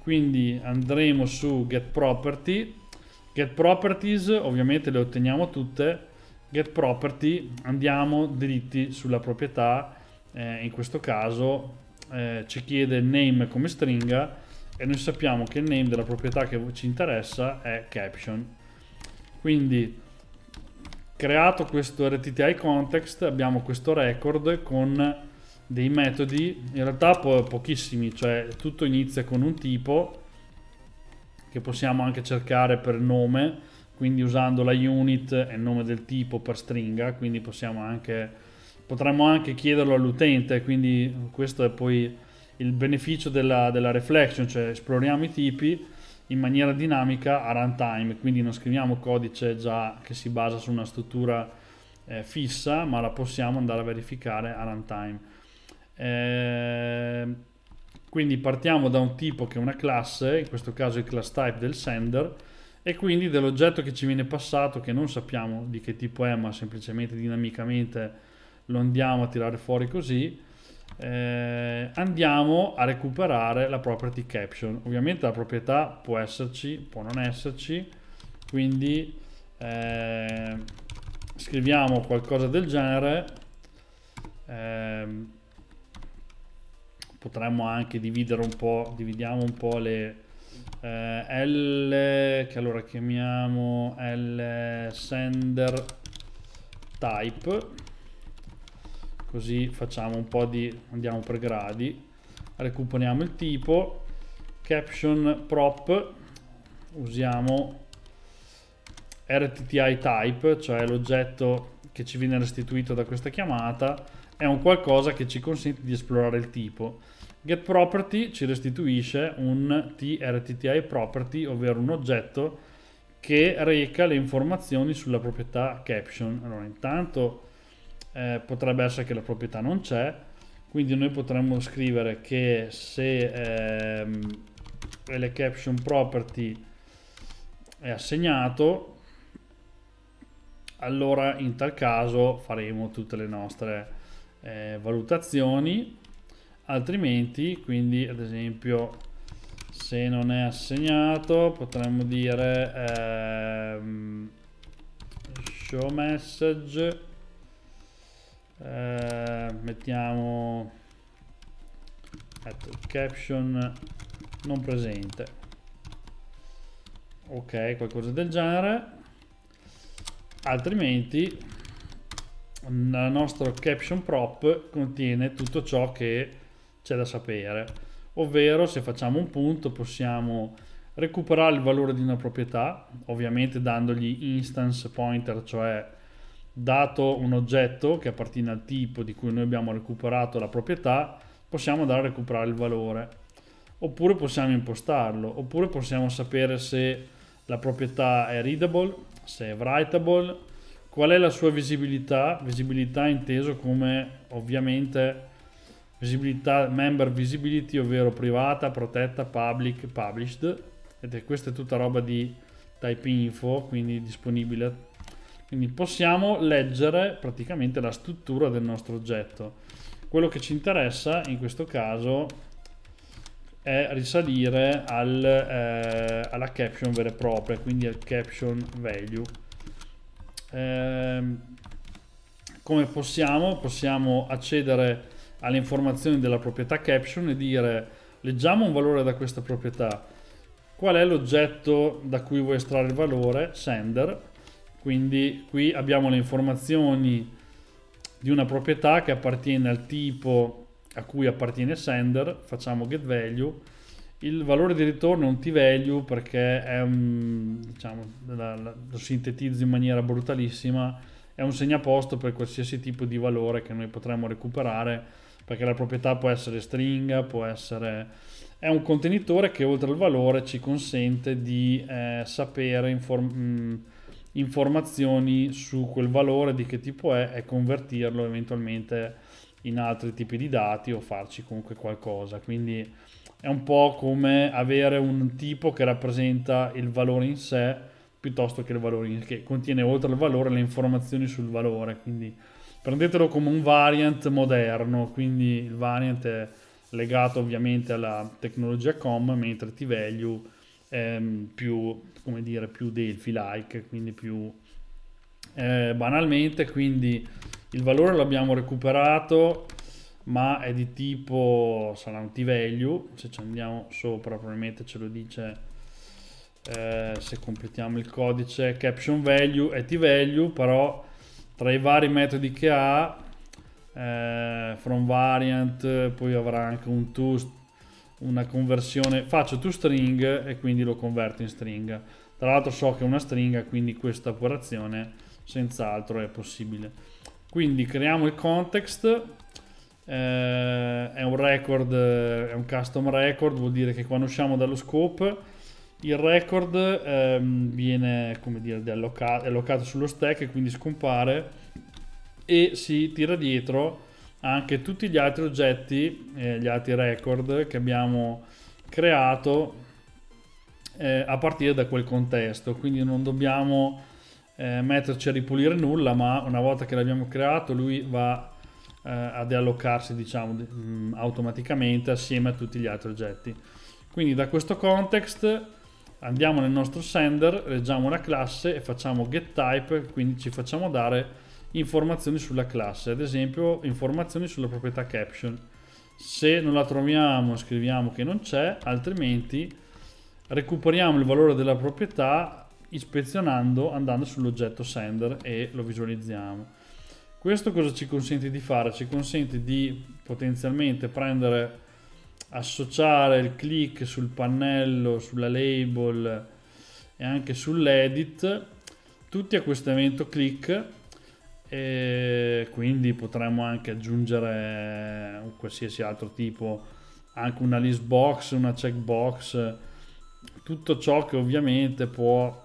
Quindi andremo su get property. Get properties ovviamente le otteniamo tutte get property andiamo diritti sulla proprietà eh, in questo caso eh, ci chiede name come stringa e noi sappiamo che il name della proprietà che ci interessa è caption quindi creato questo RTTI context abbiamo questo record con dei metodi in realtà po pochissimi cioè tutto inizia con un tipo che possiamo anche cercare per nome quindi usando la unit e il nome del tipo per stringa, quindi possiamo anche, potremmo anche chiederlo all'utente, quindi questo è poi il beneficio della, della reflection, cioè esploriamo i tipi in maniera dinamica a runtime, quindi non scriviamo codice già che si basa su una struttura eh, fissa, ma la possiamo andare a verificare a runtime. Eh, quindi partiamo da un tipo che è una classe, in questo caso il class type del sender, e quindi dell'oggetto che ci viene passato, che non sappiamo di che tipo è, ma semplicemente dinamicamente lo andiamo a tirare fuori così, eh, andiamo a recuperare la property caption. Ovviamente la proprietà può esserci, può non esserci, quindi eh, scriviamo qualcosa del genere. Eh, potremmo anche dividere un po', dividiamo un po' le eh, L che allora chiamiamo L sender type così facciamo un po' di andiamo per gradi recuperiamo il tipo caption prop usiamo RTTI type cioè l'oggetto che ci viene restituito da questa chiamata è un qualcosa che ci consente di esplorare il tipo. GetProperty ci restituisce un trtti property, ovvero un oggetto che reca le informazioni sulla proprietà caption. Allora, intanto eh, potrebbe essere che la proprietà non c'è, quindi noi potremmo scrivere che se ehm, le caption property è assegnato, allora in tal caso faremo tutte le nostre eh, valutazioni altrimenti quindi ad esempio se non è assegnato potremmo dire ehm, show message eh, mettiamo ecco, caption non presente ok qualcosa del genere altrimenti la nostra caption prop contiene tutto ciò che c'è da sapere, ovvero se facciamo un punto possiamo recuperare il valore di una proprietà, ovviamente dandogli instance pointer, cioè dato un oggetto che appartiene al tipo di cui noi abbiamo recuperato la proprietà, possiamo andare a recuperare il valore. Oppure possiamo impostarlo, oppure possiamo sapere se la proprietà è readable, se è writable, Qual è la sua visibilità? Visibilità inteso come ovviamente visibilità member visibility, ovvero privata, protetta, public, published. Ed è questa è tutta roba di type info, quindi disponibile. Quindi possiamo leggere praticamente la struttura del nostro oggetto. Quello che ci interessa in questo caso è risalire al, eh, alla caption vera e propria, quindi al caption value Ehm, come possiamo? Possiamo accedere alle informazioni della proprietà caption e dire leggiamo un valore da questa proprietà. Qual è l'oggetto da cui vuoi estrarre il valore? Sender. Quindi qui abbiamo le informazioni di una proprietà che appartiene al tipo a cui appartiene sender, facciamo get value il valore di ritorno è un T-value perché è un, diciamo, la, la, lo sintetizzo in maniera brutalissima, è un segnaposto per qualsiasi tipo di valore che noi potremmo recuperare, perché la proprietà può essere stringa, può essere... È un contenitore che oltre al valore ci consente di eh, sapere inform- mm, informazioni su quel valore, di che tipo è, e convertirlo eventualmente in altri tipi di dati o farci comunque qualcosa. Quindi è un po' come avere un tipo che rappresenta il valore in sé piuttosto che il valore in, che contiene oltre al valore le informazioni sul valore, quindi prendetelo come un variant moderno, quindi il variant è legato ovviamente alla tecnologia com, mentre T-value è mm, più, come dire, più Delphi-like, quindi più eh, banalmente, quindi il valore l'abbiamo recuperato ma è di tipo sarà un T-value se ci andiamo sopra probabilmente ce lo dice eh, se completiamo il codice caption value e T-value però tra i vari metodi che ha eh, from variant poi avrà anche un to una conversione faccio to string e quindi lo converto in string tra l'altro so che è una stringa quindi questa operazione senz'altro è possibile quindi creiamo il context eh, è un record, eh, è un custom record, vuol dire che quando usciamo dallo scope il record ehm, viene come dire, allocato, allocato sullo stack e quindi scompare e si tira dietro anche tutti gli altri oggetti, eh, gli altri record che abbiamo creato eh, a partire da quel contesto, quindi non dobbiamo eh, metterci a ripulire nulla, ma una volta che l'abbiamo creato lui va eh, ad allocarsi diciamo, mh, mm, automaticamente assieme a tutti gli altri oggetti. Quindi da questo context andiamo nel nostro sender, leggiamo la classe e facciamo getType, quindi ci facciamo dare informazioni sulla classe, ad esempio informazioni sulla proprietà caption. Se non la troviamo scriviamo che non c'è, altrimenti recuperiamo il valore della proprietà ispezionando andando sull'oggetto sender e lo visualizziamo. Questo cosa ci consente di fare? Ci consente di potenzialmente prendere, associare il click sul pannello, sulla label e anche sull'edit, tutti a questo evento click e quindi potremmo anche aggiungere un qualsiasi altro tipo, anche una list box, una checkbox, tutto ciò che ovviamente può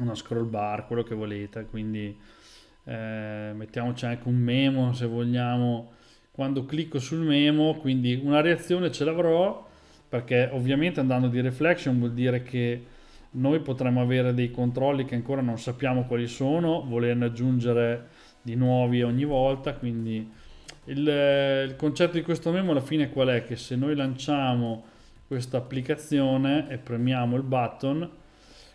una scroll bar, quello che volete, quindi eh, mettiamoci anche un memo se vogliamo, quando clicco sul memo, quindi una reazione ce l'avrò, perché ovviamente andando di reflection vuol dire che noi potremmo avere dei controlli che ancora non sappiamo quali sono, volerne aggiungere di nuovi ogni volta, quindi il, eh, il concetto di questo memo alla fine qual è? Che se noi lanciamo questa applicazione e premiamo il button,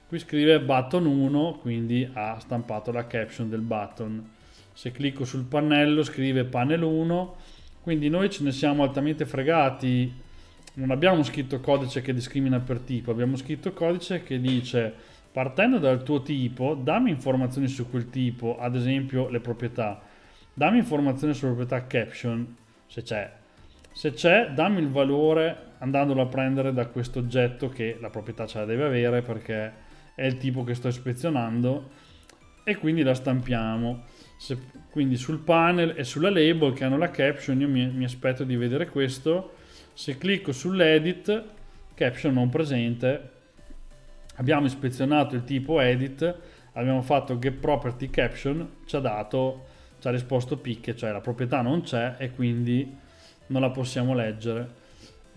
qui scrive button 1 quindi ha stampato la caption del button se clicco sul pannello scrive panel 1 quindi noi ce ne siamo altamente fregati non abbiamo scritto codice che discrimina per tipo abbiamo scritto codice che dice partendo dal tuo tipo dammi informazioni su quel tipo ad esempio le proprietà dammi informazioni sulle proprietà caption se c'è se c'è dammi il valore andandolo a prendere da questo oggetto che la proprietà ce la deve avere perché è il tipo che sto ispezionando e quindi la stampiamo. Se, quindi sul panel e sulla label che hanno la caption io mi, mi aspetto di vedere questo. Se clicco sull'edit, caption non presente, abbiamo ispezionato il tipo edit, abbiamo fatto get property caption, ci ha dato, ci ha risposto picche, cioè la proprietà non c'è e quindi non la possiamo leggere.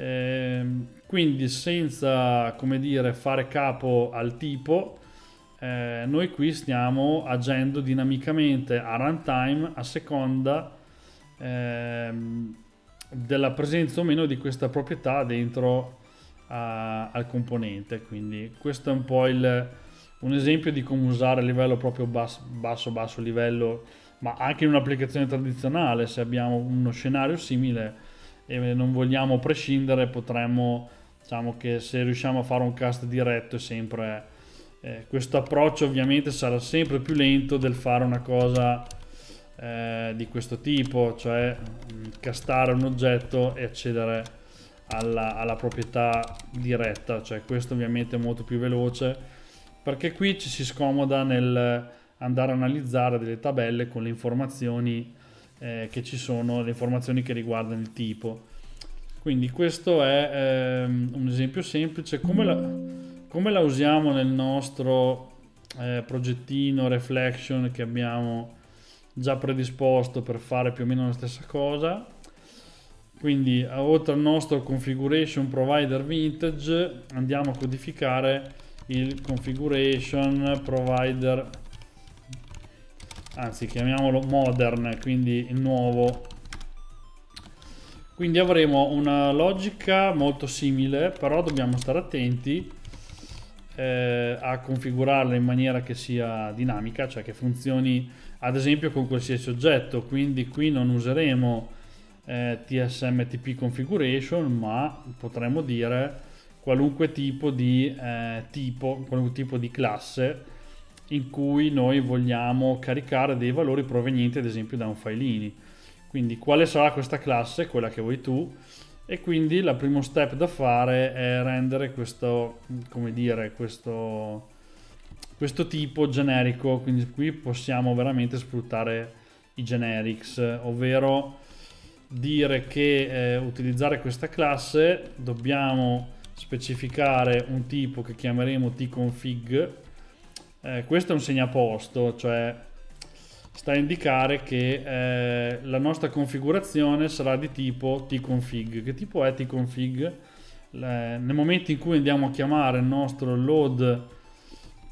Ehm, quindi senza, come dire, fare capo al tipo, eh, noi qui stiamo agendo dinamicamente a runtime a seconda ehm, della presenza o meno di questa proprietà dentro a, al componente. Quindi questo è un po' il, un esempio di come usare a livello proprio basso, basso, basso livello, ma anche in un'applicazione tradizionale, se abbiamo uno scenario simile e non vogliamo prescindere, potremmo, diciamo che se riusciamo a fare un cast diretto è sempre... Eh, questo approccio ovviamente sarà sempre più lento del fare una cosa eh, di questo tipo, cioè mh, mm, castare un oggetto e accedere alla, alla, proprietà diretta, cioè questo ovviamente è molto più veloce perché qui ci si scomoda nel andare a analizzare delle tabelle con le informazioni eh, che ci sono, le informazioni che riguardano il tipo. Quindi questo è ehm, un esempio semplice. Come la, come la usiamo nel nostro eh, progettino reflection che abbiamo già predisposto per fare più o meno la stessa cosa? Quindi oltre al nostro configuration provider vintage andiamo a codificare il configuration provider vintage anzi chiamiamolo modern, quindi nuovo. Quindi avremo una logica molto simile, però dobbiamo stare attenti eh, a configurarla in maniera che sia dinamica, cioè che funzioni ad esempio con qualsiasi oggetto. Quindi qui non useremo eh, tsmtp configuration, ma potremmo dire qualunque tipo di eh, tipo, qualunque tipo di classe in cui noi vogliamo caricare dei valori provenienti ad esempio da un fileini. Quindi quale sarà questa classe, quella che vuoi tu, e quindi il primo step da fare è rendere questo, come dire, questo, questo tipo generico, quindi qui possiamo veramente sfruttare i generics, ovvero dire che eh, utilizzare questa classe dobbiamo specificare un tipo che chiameremo tconfig eh, questo è un segnaposto, cioè sta a indicare che eh, la nostra configurazione sarà di tipo tconfig. Che tipo è tconfig? Eh, nel momento in cui andiamo a chiamare il nostro load,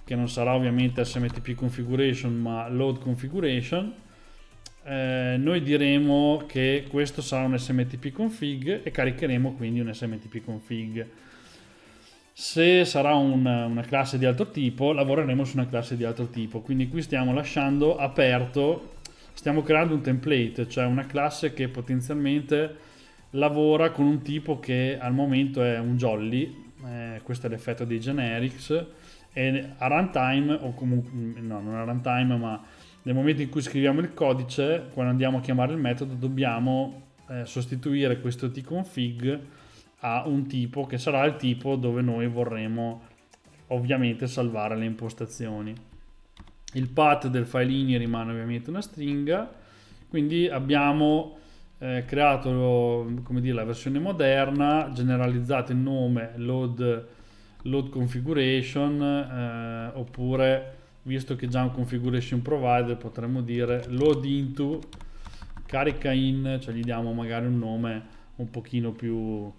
che non sarà ovviamente smtp configuration, ma load configuration, eh, noi diremo che questo sarà un smtp config e caricheremo quindi un smtp config se sarà un, una classe di altro tipo, lavoreremo su una classe di altro tipo. Quindi qui stiamo lasciando aperto, stiamo creando un template, cioè una classe che potenzialmente lavora con un tipo che al momento è un jolly, eh, questo è l'effetto dei generics, e a runtime, o comunque, mm, no, non a runtime, ma nel momento in cui scriviamo il codice, quando andiamo a chiamare il metodo, dobbiamo eh, sostituire questo tconfig config a un tipo che sarà il tipo dove noi vorremmo ovviamente salvare le impostazioni. Il path del file rimane ovviamente una stringa, quindi abbiamo eh, creato dire, la versione moderna, generalizzato il nome load, load configuration eh, oppure visto che già un configuration provider potremmo dire load into carica in, cioè gli diamo magari un nome un pochino più,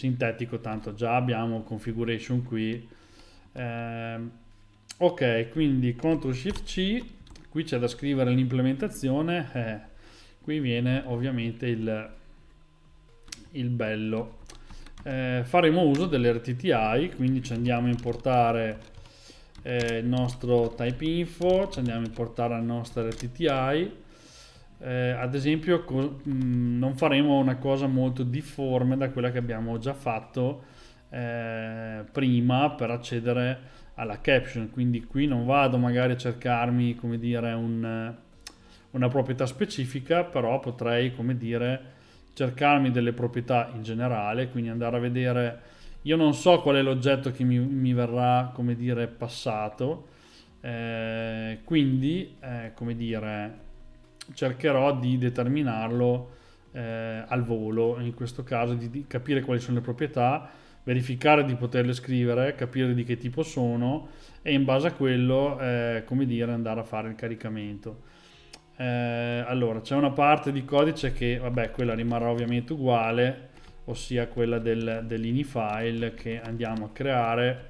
sintetico, tanto già abbiamo configuration qui. Eh, ok, quindi CTRL SHIFT C, qui c'è da scrivere l'implementazione, eh, qui viene ovviamente il, il bello. Eh, faremo uso dell'RTTI, quindi ci andiamo a importare eh, il nostro type info, ci andiamo a importare la nostra RTTI eh, ad esempio, co- mh, mm, non faremo una cosa molto difforme da quella che abbiamo già fatto eh, prima per accedere alla caption. Quindi qui non vado magari a cercarmi, come dire, un, una proprietà specifica, però potrei, come dire, cercarmi delle proprietà in generale, quindi andare a vedere... Io non so qual è l'oggetto che mi, mi verrà, come dire, passato, eh, quindi, eh, come dire, cercherò di determinarlo eh, al volo, in questo caso di, di, capire quali sono le proprietà, verificare di poterle scrivere, capire di che tipo sono e in base a quello, eh, come dire, andare a fare il caricamento. Eh, allora, c'è una parte di codice che, vabbè, quella rimarrà ovviamente uguale, ossia quella del, dell'inifile che andiamo a creare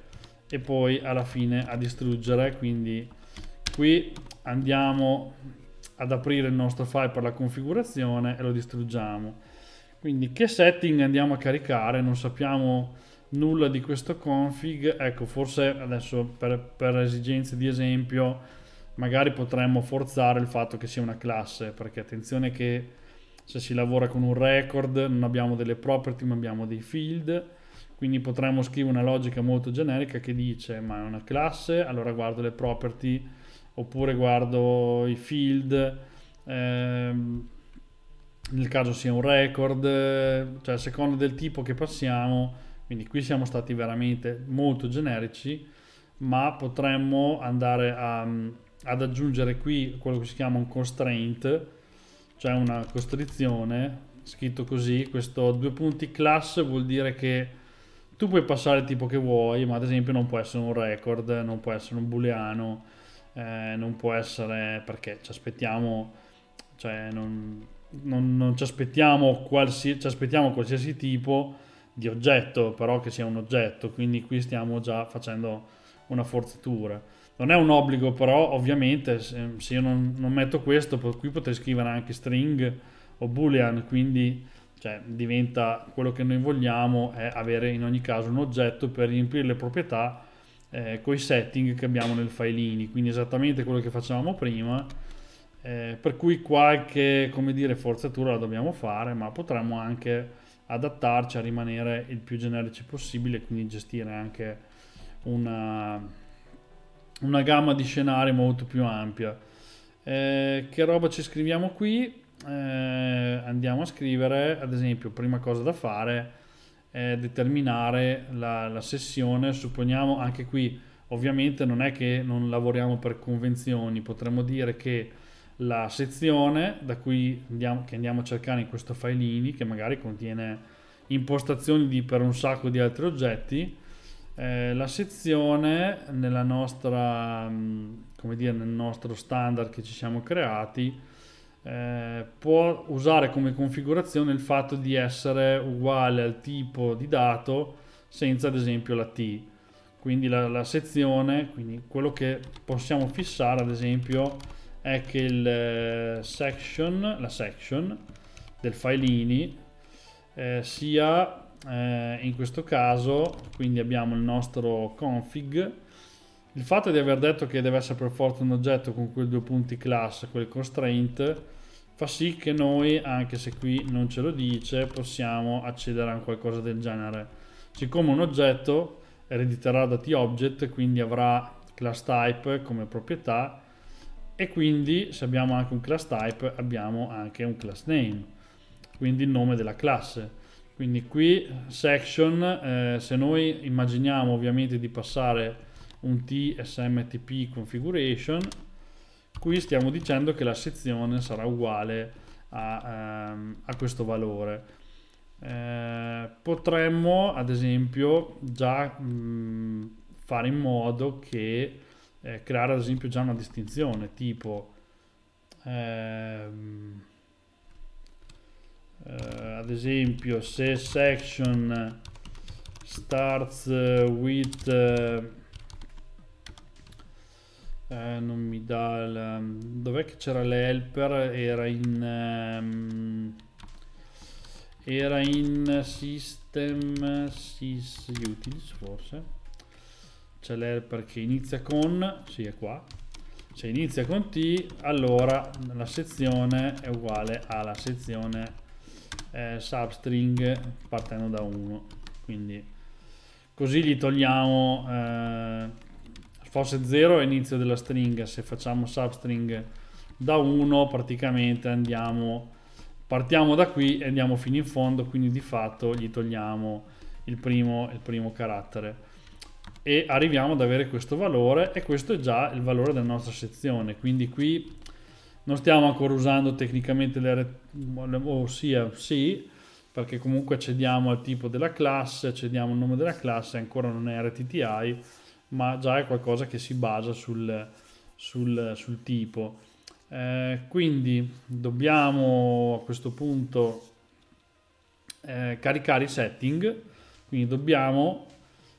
e poi alla fine a distruggere, quindi qui andiamo ad aprire il nostro file per la configurazione e lo distruggiamo. Quindi che setting andiamo a caricare? Non sappiamo nulla di questo config. Ecco, forse adesso per, per esigenze di esempio magari potremmo forzare il fatto che sia una classe, perché attenzione che se si lavora con un record non abbiamo delle property ma abbiamo dei field quindi potremmo scrivere una logica molto generica che dice ma è una classe allora guardo le property oppure guardo i field, ehm, nel caso sia un record, cioè a seconda del tipo che passiamo, quindi qui siamo stati veramente molto generici, ma potremmo andare a, ad aggiungere qui quello che si chiama un constraint, cioè una costrizione, scritto così, questo due punti class vuol dire che tu puoi passare il tipo che vuoi, ma ad esempio non può essere un record, non può essere un booleano, eh, non può essere perché ci aspettiamo, cioè non, non, non ci, aspettiamo qualsi, ci aspettiamo qualsiasi tipo di oggetto, però che sia un oggetto, quindi qui stiamo già facendo una forzatura. Non è un obbligo, però ovviamente se, se io non, non, metto questo, qui potrei scrivere anche string o boolean, quindi cioè, diventa quello che noi vogliamo è avere in ogni caso un oggetto per riempire le proprietà eh, con i setting che abbiamo nel fileini, quindi esattamente quello che facevamo prima, eh, per cui qualche come dire, forzatura la dobbiamo fare, ma potremmo anche adattarci a rimanere il più generici possibile, quindi gestire anche una, una gamma di scenari molto più ampia. Eh, che roba ci scriviamo qui? Eh, andiamo a scrivere, ad esempio, prima cosa da fare eh, determinare la, la, sessione. Supponiamo anche qui, ovviamente non è che non lavoriamo per convenzioni, potremmo dire che la sezione da cui andiamo, che andiamo a cercare in questo file, che magari contiene impostazioni di, per un sacco di altri oggetti, eh, la sezione nella nostra, mm, come dire, nel nostro standard che ci siamo creati, eh, può usare come configurazione il fatto di essere uguale al tipo di dato senza ad esempio la T quindi la, la sezione quindi quello che possiamo fissare ad esempio è che il eh, section la section del fileini eh, sia eh, in questo caso quindi abbiamo il nostro config il fatto di aver detto che deve essere per forza un oggetto con quei due punti class, quel constraint, fa sì che noi, anche se qui non ce lo dice, possiamo accedere a qualcosa del genere. Siccome un oggetto erediterà dati object, quindi avrà class type come proprietà e quindi se abbiamo anche un class type abbiamo anche un class name, quindi il nome della classe. Quindi qui section, eh, se noi immaginiamo ovviamente di passare un tsmtp configuration qui stiamo dicendo che la sezione sarà uguale a, um, a questo valore eh, potremmo ad esempio già mh, fare in modo che eh, creare ad esempio già una distinzione tipo ehm, eh, ad esempio se section starts with eh, eh, non mi dà la... Ehm, dov'è che c'era l'helper era in ehm... era in system utils forse c'è l'helper che inizia con si sì, è qua se inizia con t allora la sezione è uguale alla sezione eh, substring partendo da 1 quindi così gli togliamo eh, fosse 0 è inizio della stringa, se facciamo substring da 1 praticamente andiamo, partiamo da qui e andiamo fino in fondo, quindi di fatto gli togliamo il primo, il primo carattere e arriviamo ad avere questo valore e questo è già il valore della nostra sezione, quindi qui non stiamo ancora usando tecnicamente le, ossia sì, perché comunque accediamo al tipo della classe, accediamo al nome della classe, ancora non è RTTI, ma già è qualcosa che si basa sul, sul, sul tipo. Eh, quindi dobbiamo a questo punto eh, caricare i setting, quindi dobbiamo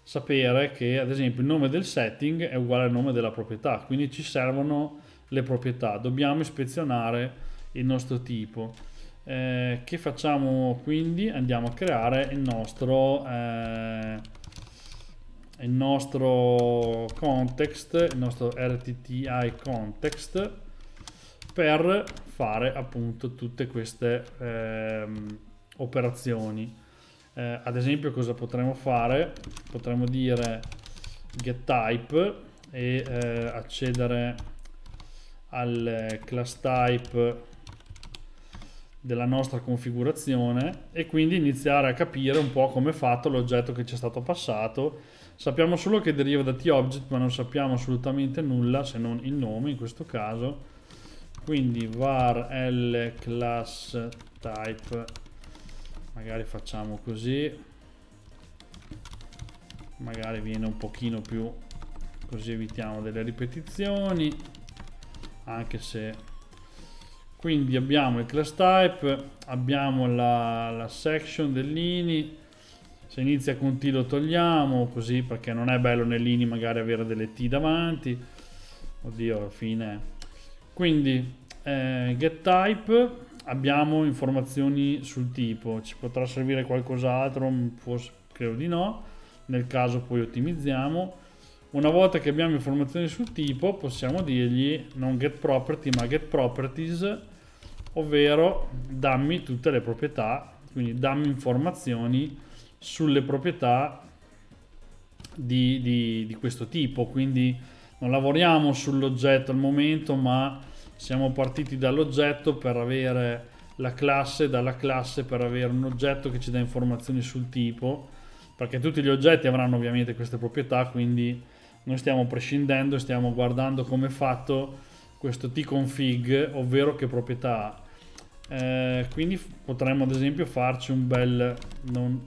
sapere che ad esempio il nome del setting è uguale al nome della proprietà, quindi ci servono le proprietà, dobbiamo ispezionare il nostro tipo. Eh, che facciamo quindi? Andiamo a creare il nostro eh, il nostro context, il nostro RTTI context per fare appunto tutte queste eh, operazioni. Eh, ad esempio cosa potremmo fare? Potremmo dire getType e eh, accedere al class type della nostra configurazione e quindi iniziare a capire un po' come è fatto l'oggetto che ci è stato passato Sappiamo solo che deriva da t-object, ma non sappiamo assolutamente nulla se non il nome in questo caso. Quindi var l class type, magari facciamo così, magari viene un pochino più, così evitiamo delle ripetizioni, anche se quindi abbiamo il class type abbiamo la, la section dell'ini se inizia con T lo togliamo così perché non è bello nell'ini magari avere delle T davanti oddio alla fine quindi eh, type abbiamo informazioni sul tipo ci potrà servire qualcos'altro mm, forse credo di no nel caso poi ottimizziamo una volta che abbiamo informazioni sul tipo possiamo dirgli non get property ma get properties ovvero dammi tutte le proprietà quindi dammi informazioni sulle proprietà di, di, di questo tipo, quindi non lavoriamo sull'oggetto al momento, ma siamo partiti dall'oggetto per avere la classe, dalla classe per avere un oggetto che ci dà informazioni sul tipo, perché tutti gli oggetti avranno ovviamente queste proprietà, quindi noi stiamo prescindendo, stiamo guardando come è fatto questo tconfig, ovvero che proprietà ha. Eh, quindi potremmo ad esempio farci un bel non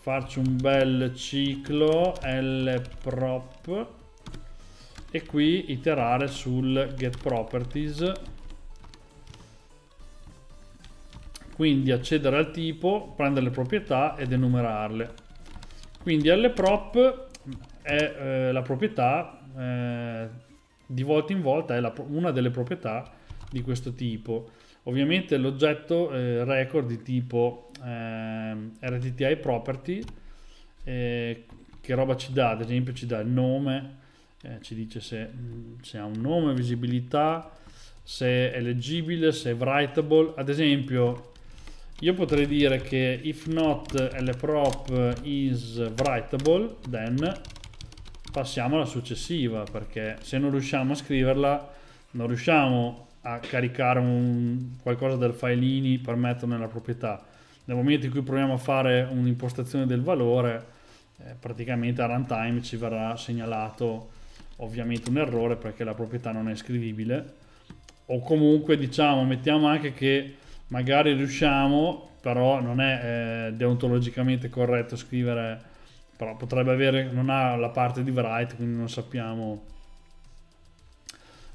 farci un bel ciclo L prop e qui iterare sul get properties quindi accedere al tipo prendere le proprietà ed enumerarle quindi L prop è eh, la proprietà eh, di volta in volta è la, una delle proprietà di questo tipo ovviamente l'oggetto eh, record di tipo ehm, RTTI property eh, che roba ci dà ad esempio ci dà il nome eh, ci dice se, mm, se, ha un nome visibilità se è leggibile se è writable ad esempio io potrei dire che if not lprop is writable then passiamo alla successiva perché se non riusciamo a scriverla non riusciamo a caricare un, qualcosa dal fileini per metterlo nella proprietà nel momento in cui proviamo a fare un'impostazione del valore, eh, praticamente a runtime ci verrà segnalato ovviamente un errore perché la proprietà non è scrivibile o comunque diciamo mettiamo anche che magari riusciamo però non è eh, deontologicamente corretto scrivere però potrebbe avere non ha la parte di write quindi non sappiamo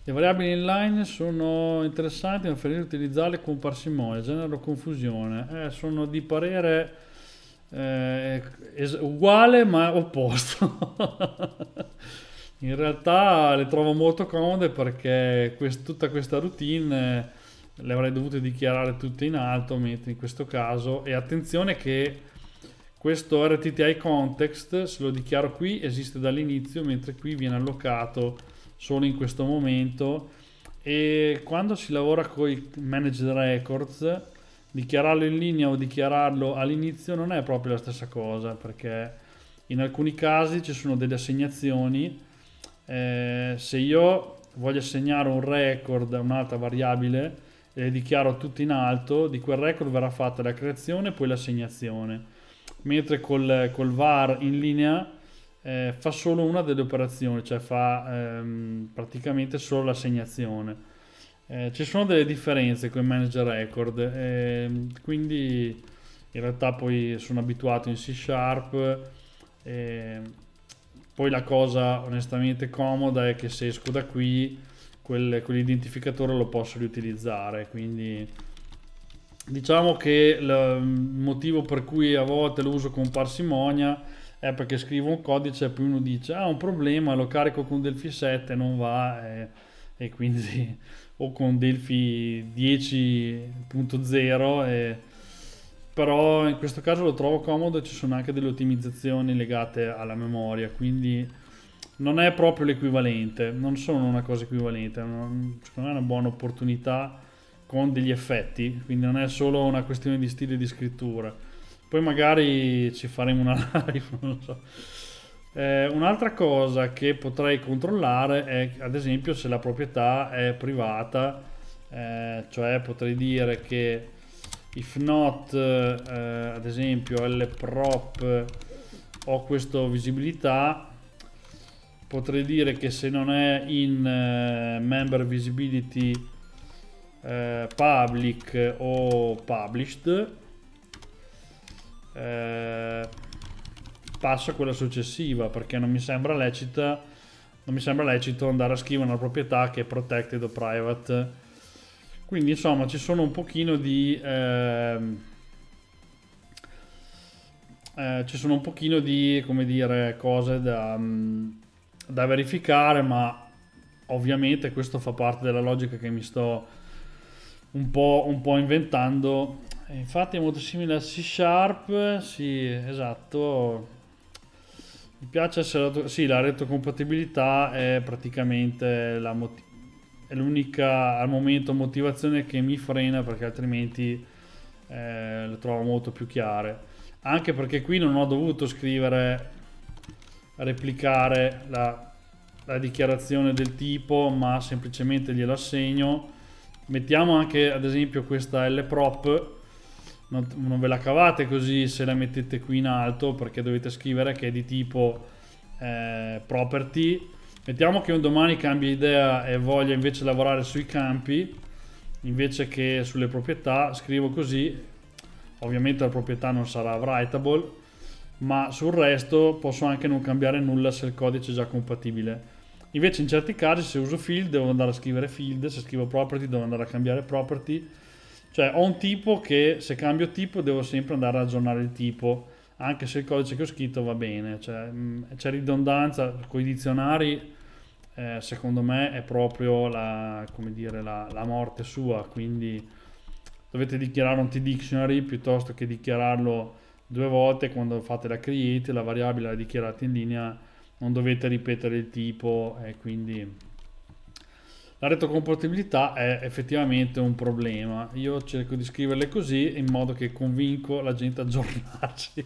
le variabili inline sono interessanti, ma è preferito utilizzarle con parsimonia, generano confusione. Eh, sono di parere eh, uguale ma opposto. *laughs* In realtà le trovo molto comode perché quest tutta questa routine le avrei dovute dichiarare tutte in alto, mentre in questo caso, e attenzione che questo RTTI context, se lo dichiaro qui, esiste dall'inizio, mentre qui viene allocato solo in questo momento e quando si lavora con i managed records dichiararlo in linea o dichiararlo all'inizio non è proprio la stessa cosa perché in alcuni casi ci sono delle assegnazioni eh, se io voglio assegnare un record a un'altra variabile e le dichiaro tutto in alto di quel record verrà fatta la creazione e poi l'assegnazione mentre col, col var in linea eh, fa solo una delle operazioni, cioè fa ehm, praticamente solo l'assegnazione. Eh, ci sono delle differenze con il manager record, ehm, quindi in realtà poi sono abituato in C Sharp. Ehm, poi la cosa onestamente comoda è che se esco da qui quel, quell'identificatore lo posso riutilizzare, quindi diciamo che il motivo per cui a volte lo uso con parsimonia è perché scrivo un codice e poi uno dice ah un problema, lo carico con Delphi 7, non va eh, e quindi *laughs* o con Delphi 10.0 eh, però in questo caso lo trovo comodo e ci sono anche delle ottimizzazioni legate alla memoria quindi non è proprio l'equivalente non sono una cosa equivalente secondo me è una buona opportunità con degli effetti quindi non è solo una questione di stile di scrittura poi magari ci faremo una *laughs* live, non so. Eh, un'altra cosa che potrei controllare è ad esempio se la proprietà è privata, eh, cioè potrei dire che if not, eh, ad esempio lprop ho questo visibilità, potrei dire che se non è in eh, member visibility eh, public o published eh, passo a quella successiva perché non mi sembra lecita non mi sembra lecito andare a scrivere una proprietà che è protected o private quindi insomma ci sono un pochino di eh, eh, ci sono un pochino di come dire cose da, mm, da verificare ma ovviamente questo fa parte della logica che mi sto un po', un po inventando eh, infatti è molto simile a C Sharp, sì, esatto. Mi piace essere... Sì, la retrocompatibilità è praticamente moti... è l'unica al momento motivazione che mi frena perché altrimenti eh, le trovo molto più chiare. Anche perché qui non ho dovuto scrivere, replicare la, la dichiarazione del tipo, ma semplicemente glielo assegno. Mettiamo anche ad esempio questa L prop non, non, ve la cavate così se la mettete qui in alto perché dovete scrivere che è di tipo eh, property. Mettiamo che un domani cambia idea e voglia invece lavorare sui campi invece che sulle proprietà, scrivo così, ovviamente la proprietà non sarà writable, ma sul resto posso anche non cambiare nulla se il codice è già compatibile. Invece in certi casi se uso field devo andare a scrivere field, se scrivo property devo andare a cambiare property, cioè ho un tipo che se cambio tipo devo sempre andare a aggiornare il tipo, anche se il codice che ho scritto va bene. Cioè, mh, c'è ridondanza con i dizionari, eh, secondo me è proprio la, dire, la, la morte sua, quindi dovete dichiarare un t-dictionary piuttosto che dichiararlo due volte quando fate la create, la variabile la dichiarate in linea, non dovete ripetere il tipo e quindi la retrocompatibilità è effettivamente un problema. Io cerco di scriverle così in modo che convinco la gente a aggiornarci.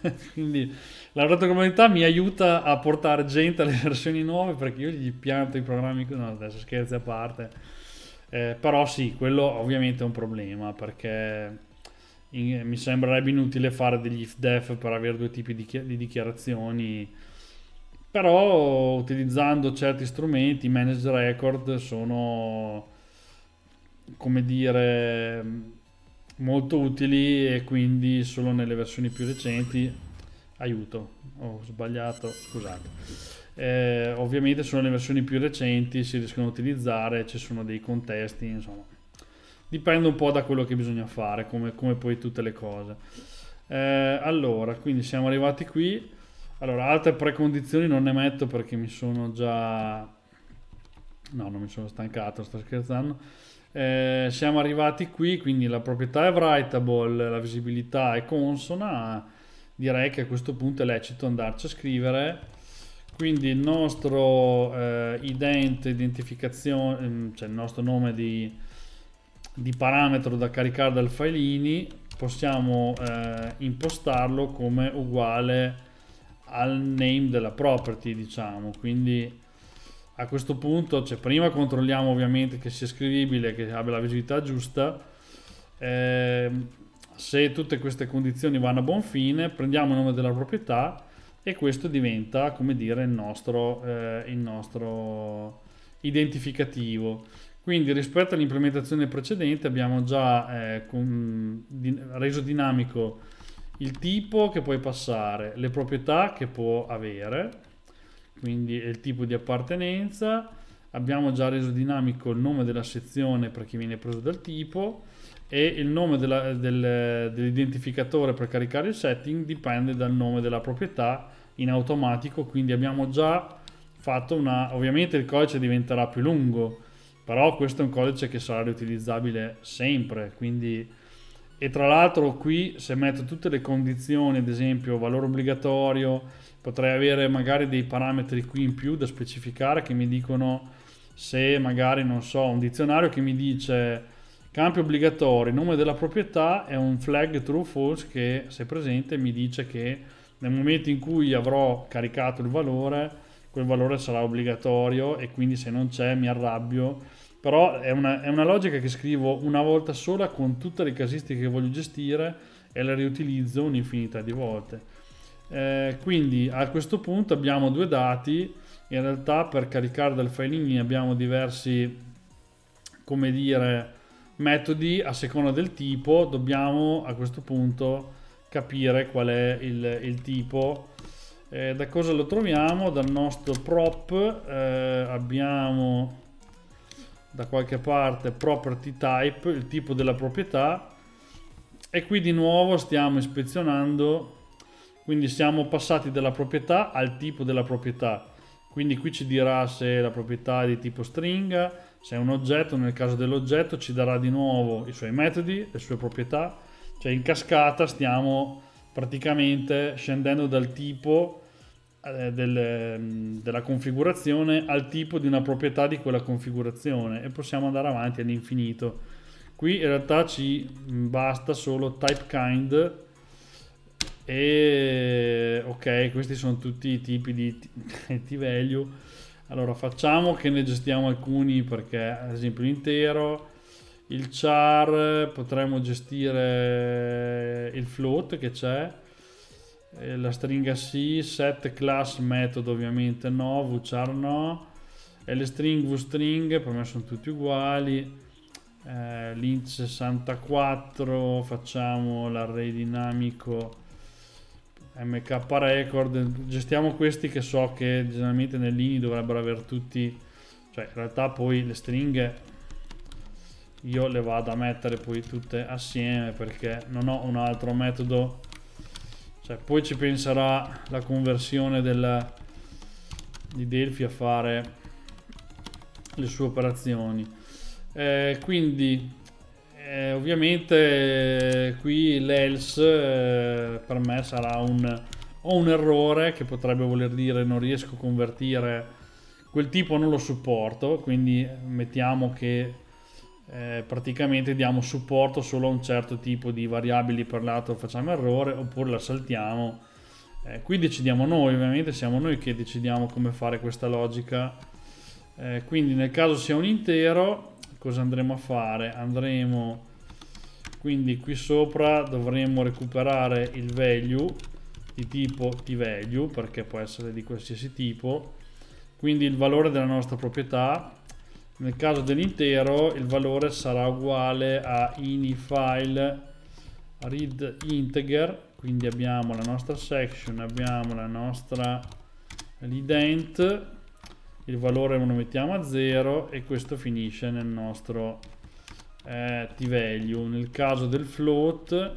*laughs* Quindi la retrocompatibilità mi aiuta a portare gente alle versioni nuove perché io gli pianto i programmi. No, adesso scherzi a parte. Eh, però sì, quello ovviamente è un problema perché in, mi sembrerebbe inutile fare degli if-def per avere due tipi di, di dichiarazioni però utilizzando certi strumenti, i managed record sono, come dire, molto utili e quindi solo nelle versioni più recenti, aiuto, ho sbagliato, scusate, eh, ovviamente solo nelle versioni più recenti si riescono a utilizzare, ci sono dei contesti, insomma, dipende un po' da quello che bisogna fare, come, come poi tutte le cose. Eh, allora, quindi siamo arrivati qui. Allora, altre precondizioni non ne metto perché mi sono già... No, non mi sono stancato, sto scherzando. Eh, siamo arrivati qui, quindi la proprietà è writable, la visibilità è consona. Direi che a questo punto è lecito andarci a scrivere. Quindi il nostro eh, ident, identificazione, ehm, cioè il nostro nome di, di parametro da caricare dal filini, possiamo eh, impostarlo come uguale al name della property diciamo quindi a questo punto cioè, prima controlliamo ovviamente che sia scrivibile che abbia la visibilità giusta eh, se tutte queste condizioni vanno a buon fine prendiamo il nome della proprietà e questo diventa come dire il nostro, eh, il nostro identificativo quindi rispetto all'implementazione precedente abbiamo già eh, con, di, reso dinamico il tipo che puoi passare, le proprietà che può avere, quindi il tipo di appartenenza, abbiamo già reso dinamico il nome della sezione per chi viene preso dal tipo e il nome dell'identificatore per caricare il setting dipende dal nome della proprietà in automatico, quindi abbiamo già fatto una... ovviamente il codice diventerà più lungo, però questo è un codice che sarà riutilizzabile sempre, quindi e tra l'altro qui se metto tutte le condizioni, ad esempio valore obbligatorio, potrei avere magari dei parametri qui in più da specificare che mi dicono se magari, non so, un dizionario che mi dice campi obbligatori, nome della proprietà è un flag true false che se presente mi dice che nel momento in cui avrò caricato il valore, quel valore sarà obbligatorio e quindi se non c'è mi arrabbio però è una, è una logica che scrivo una volta sola con tutte le casistiche che voglio gestire e la riutilizzo un'infinità di volte. Eh, quindi a questo punto abbiamo due dati, in realtà per caricare dal filing abbiamo diversi, come dire, metodi a seconda del tipo, dobbiamo a questo punto capire qual è il, il tipo. Eh, da cosa lo troviamo? Dal nostro prop eh, abbiamo da qualche parte property type, il tipo della proprietà e qui di nuovo stiamo ispezionando, quindi siamo passati dalla proprietà al tipo della proprietà. Quindi qui ci dirà se la proprietà è di tipo stringa, se è un oggetto, nel caso dell'oggetto ci darà di nuovo i suoi metodi, le sue proprietà, cioè in cascata stiamo praticamente scendendo dal tipo eh, del, ehm, della configurazione al tipo di una proprietà di quella configurazione e possiamo andare avanti all'infinito. Qui in realtà ci basta solo type kind e ok questi sono tutti i tipi di *laughs* t-value allora facciamo che ne gestiamo alcuni perché ad esempio l'intero il char potremmo gestire il float che c'è eh, la stringa sì, set class method ovviamente no, vchar no, e le string vstring per me sono tutti uguali, eh, l'int 64, facciamo l'array dinamico mk record, gestiamo questi che so che generalmente nell'ini dovrebbero avere tutti, cioè in realtà poi le stringhe io le vado a mettere poi tutte assieme perché non ho un altro metodo cioè, poi ci penserà la conversione del, di Delphi a fare le sue operazioni. Eh, quindi, eh, ovviamente, qui l'else eh, per me sarà un, o un errore che potrebbe voler dire non riesco a convertire quel tipo non lo supporto quindi mettiamo che eh, praticamente diamo supporto solo a un certo tipo di variabili per lato facciamo errore oppure la saltiamo eh, qui decidiamo noi ovviamente siamo noi che decidiamo come fare questa logica eh, quindi nel caso sia un intero cosa andremo a fare andremo quindi qui sopra dovremo recuperare il value di tipo t-value perché può essere di qualsiasi tipo quindi il valore della nostra proprietà nel caso dell'intero il valore sarà uguale a inifile read integer quindi abbiamo la nostra section abbiamo la nostra l'ident il valore lo mettiamo a 0 e questo finisce nel nostro eh, t-value nel caso del float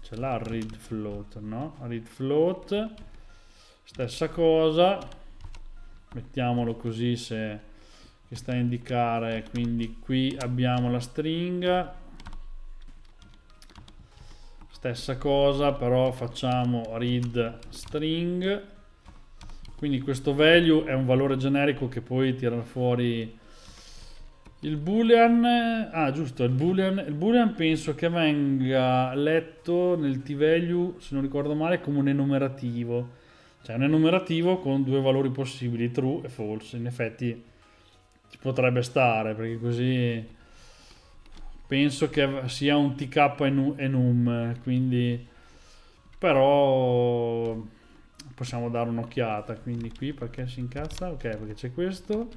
ce l'ha read float no? read float stessa cosa mettiamolo così se che sta a indicare quindi qui abbiamo la stringa stessa cosa però facciamo read string quindi questo value è un valore generico che poi tirerà fuori il boolean ah giusto il boolean il boolean penso che venga letto nel t value se non ricordo male come un enumerativo cioè un enumerativo con due valori possibili true e false in effetti ci potrebbe stare perché così penso che sia un TK enum quindi però possiamo dare un'occhiata quindi qui perché si incazza ok perché c'è questo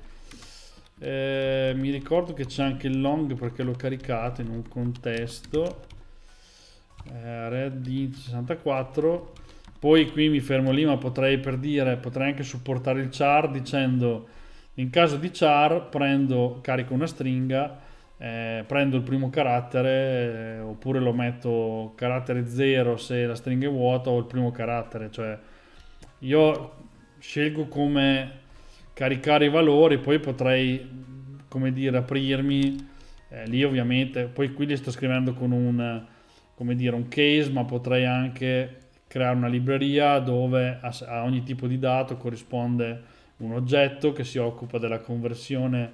eh, mi ricordo che c'è anche il long perché l'ho caricato in un contesto eh, red in 64 poi qui mi fermo lì ma potrei per dire potrei anche supportare il char dicendo in caso di char prendo, carico una stringa, eh, prendo il primo carattere eh, oppure lo metto carattere 0 se la stringa è vuota o il primo carattere, cioè io scelgo come caricare i valori, poi potrei, come dire, aprirmi eh, lì ovviamente, poi qui li sto scrivendo con un, come dire, un case, ma potrei anche creare una libreria dove a, a ogni tipo di dato corrisponde un oggetto che si occupa della conversione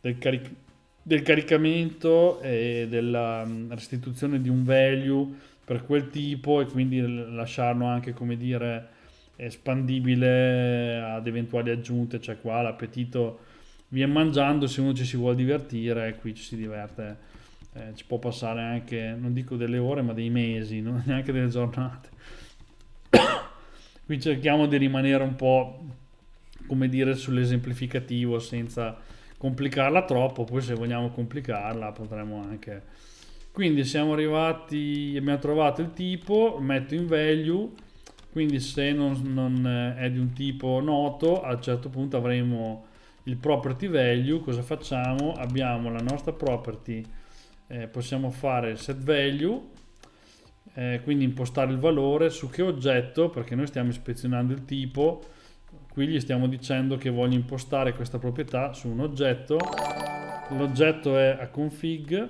del, caric- del caricamento e della mm, restituzione di un value per quel tipo e quindi lasciarlo anche come dire espandibile ad eventuali aggiunte cioè qua l'appetito viene mangiando se uno ci si vuole divertire qui ci si diverte eh, ci può passare anche non dico delle ore ma dei mesi non *laughs* neanche delle giornate *coughs* qui cerchiamo di rimanere un po' come dire, sull'esemplificativo senza complicarla troppo, poi se vogliamo complicarla potremmo anche... Quindi siamo arrivati, abbiamo trovato il tipo, metto in value, quindi se non, non è di un tipo noto, a un certo punto avremo il property value, cosa facciamo? Abbiamo la nostra property, eh, possiamo fare set value, eh, quindi impostare il valore, su che oggetto, perché noi stiamo ispezionando il tipo, qui gli stiamo dicendo che voglio impostare questa proprietà su un oggetto l'oggetto è a config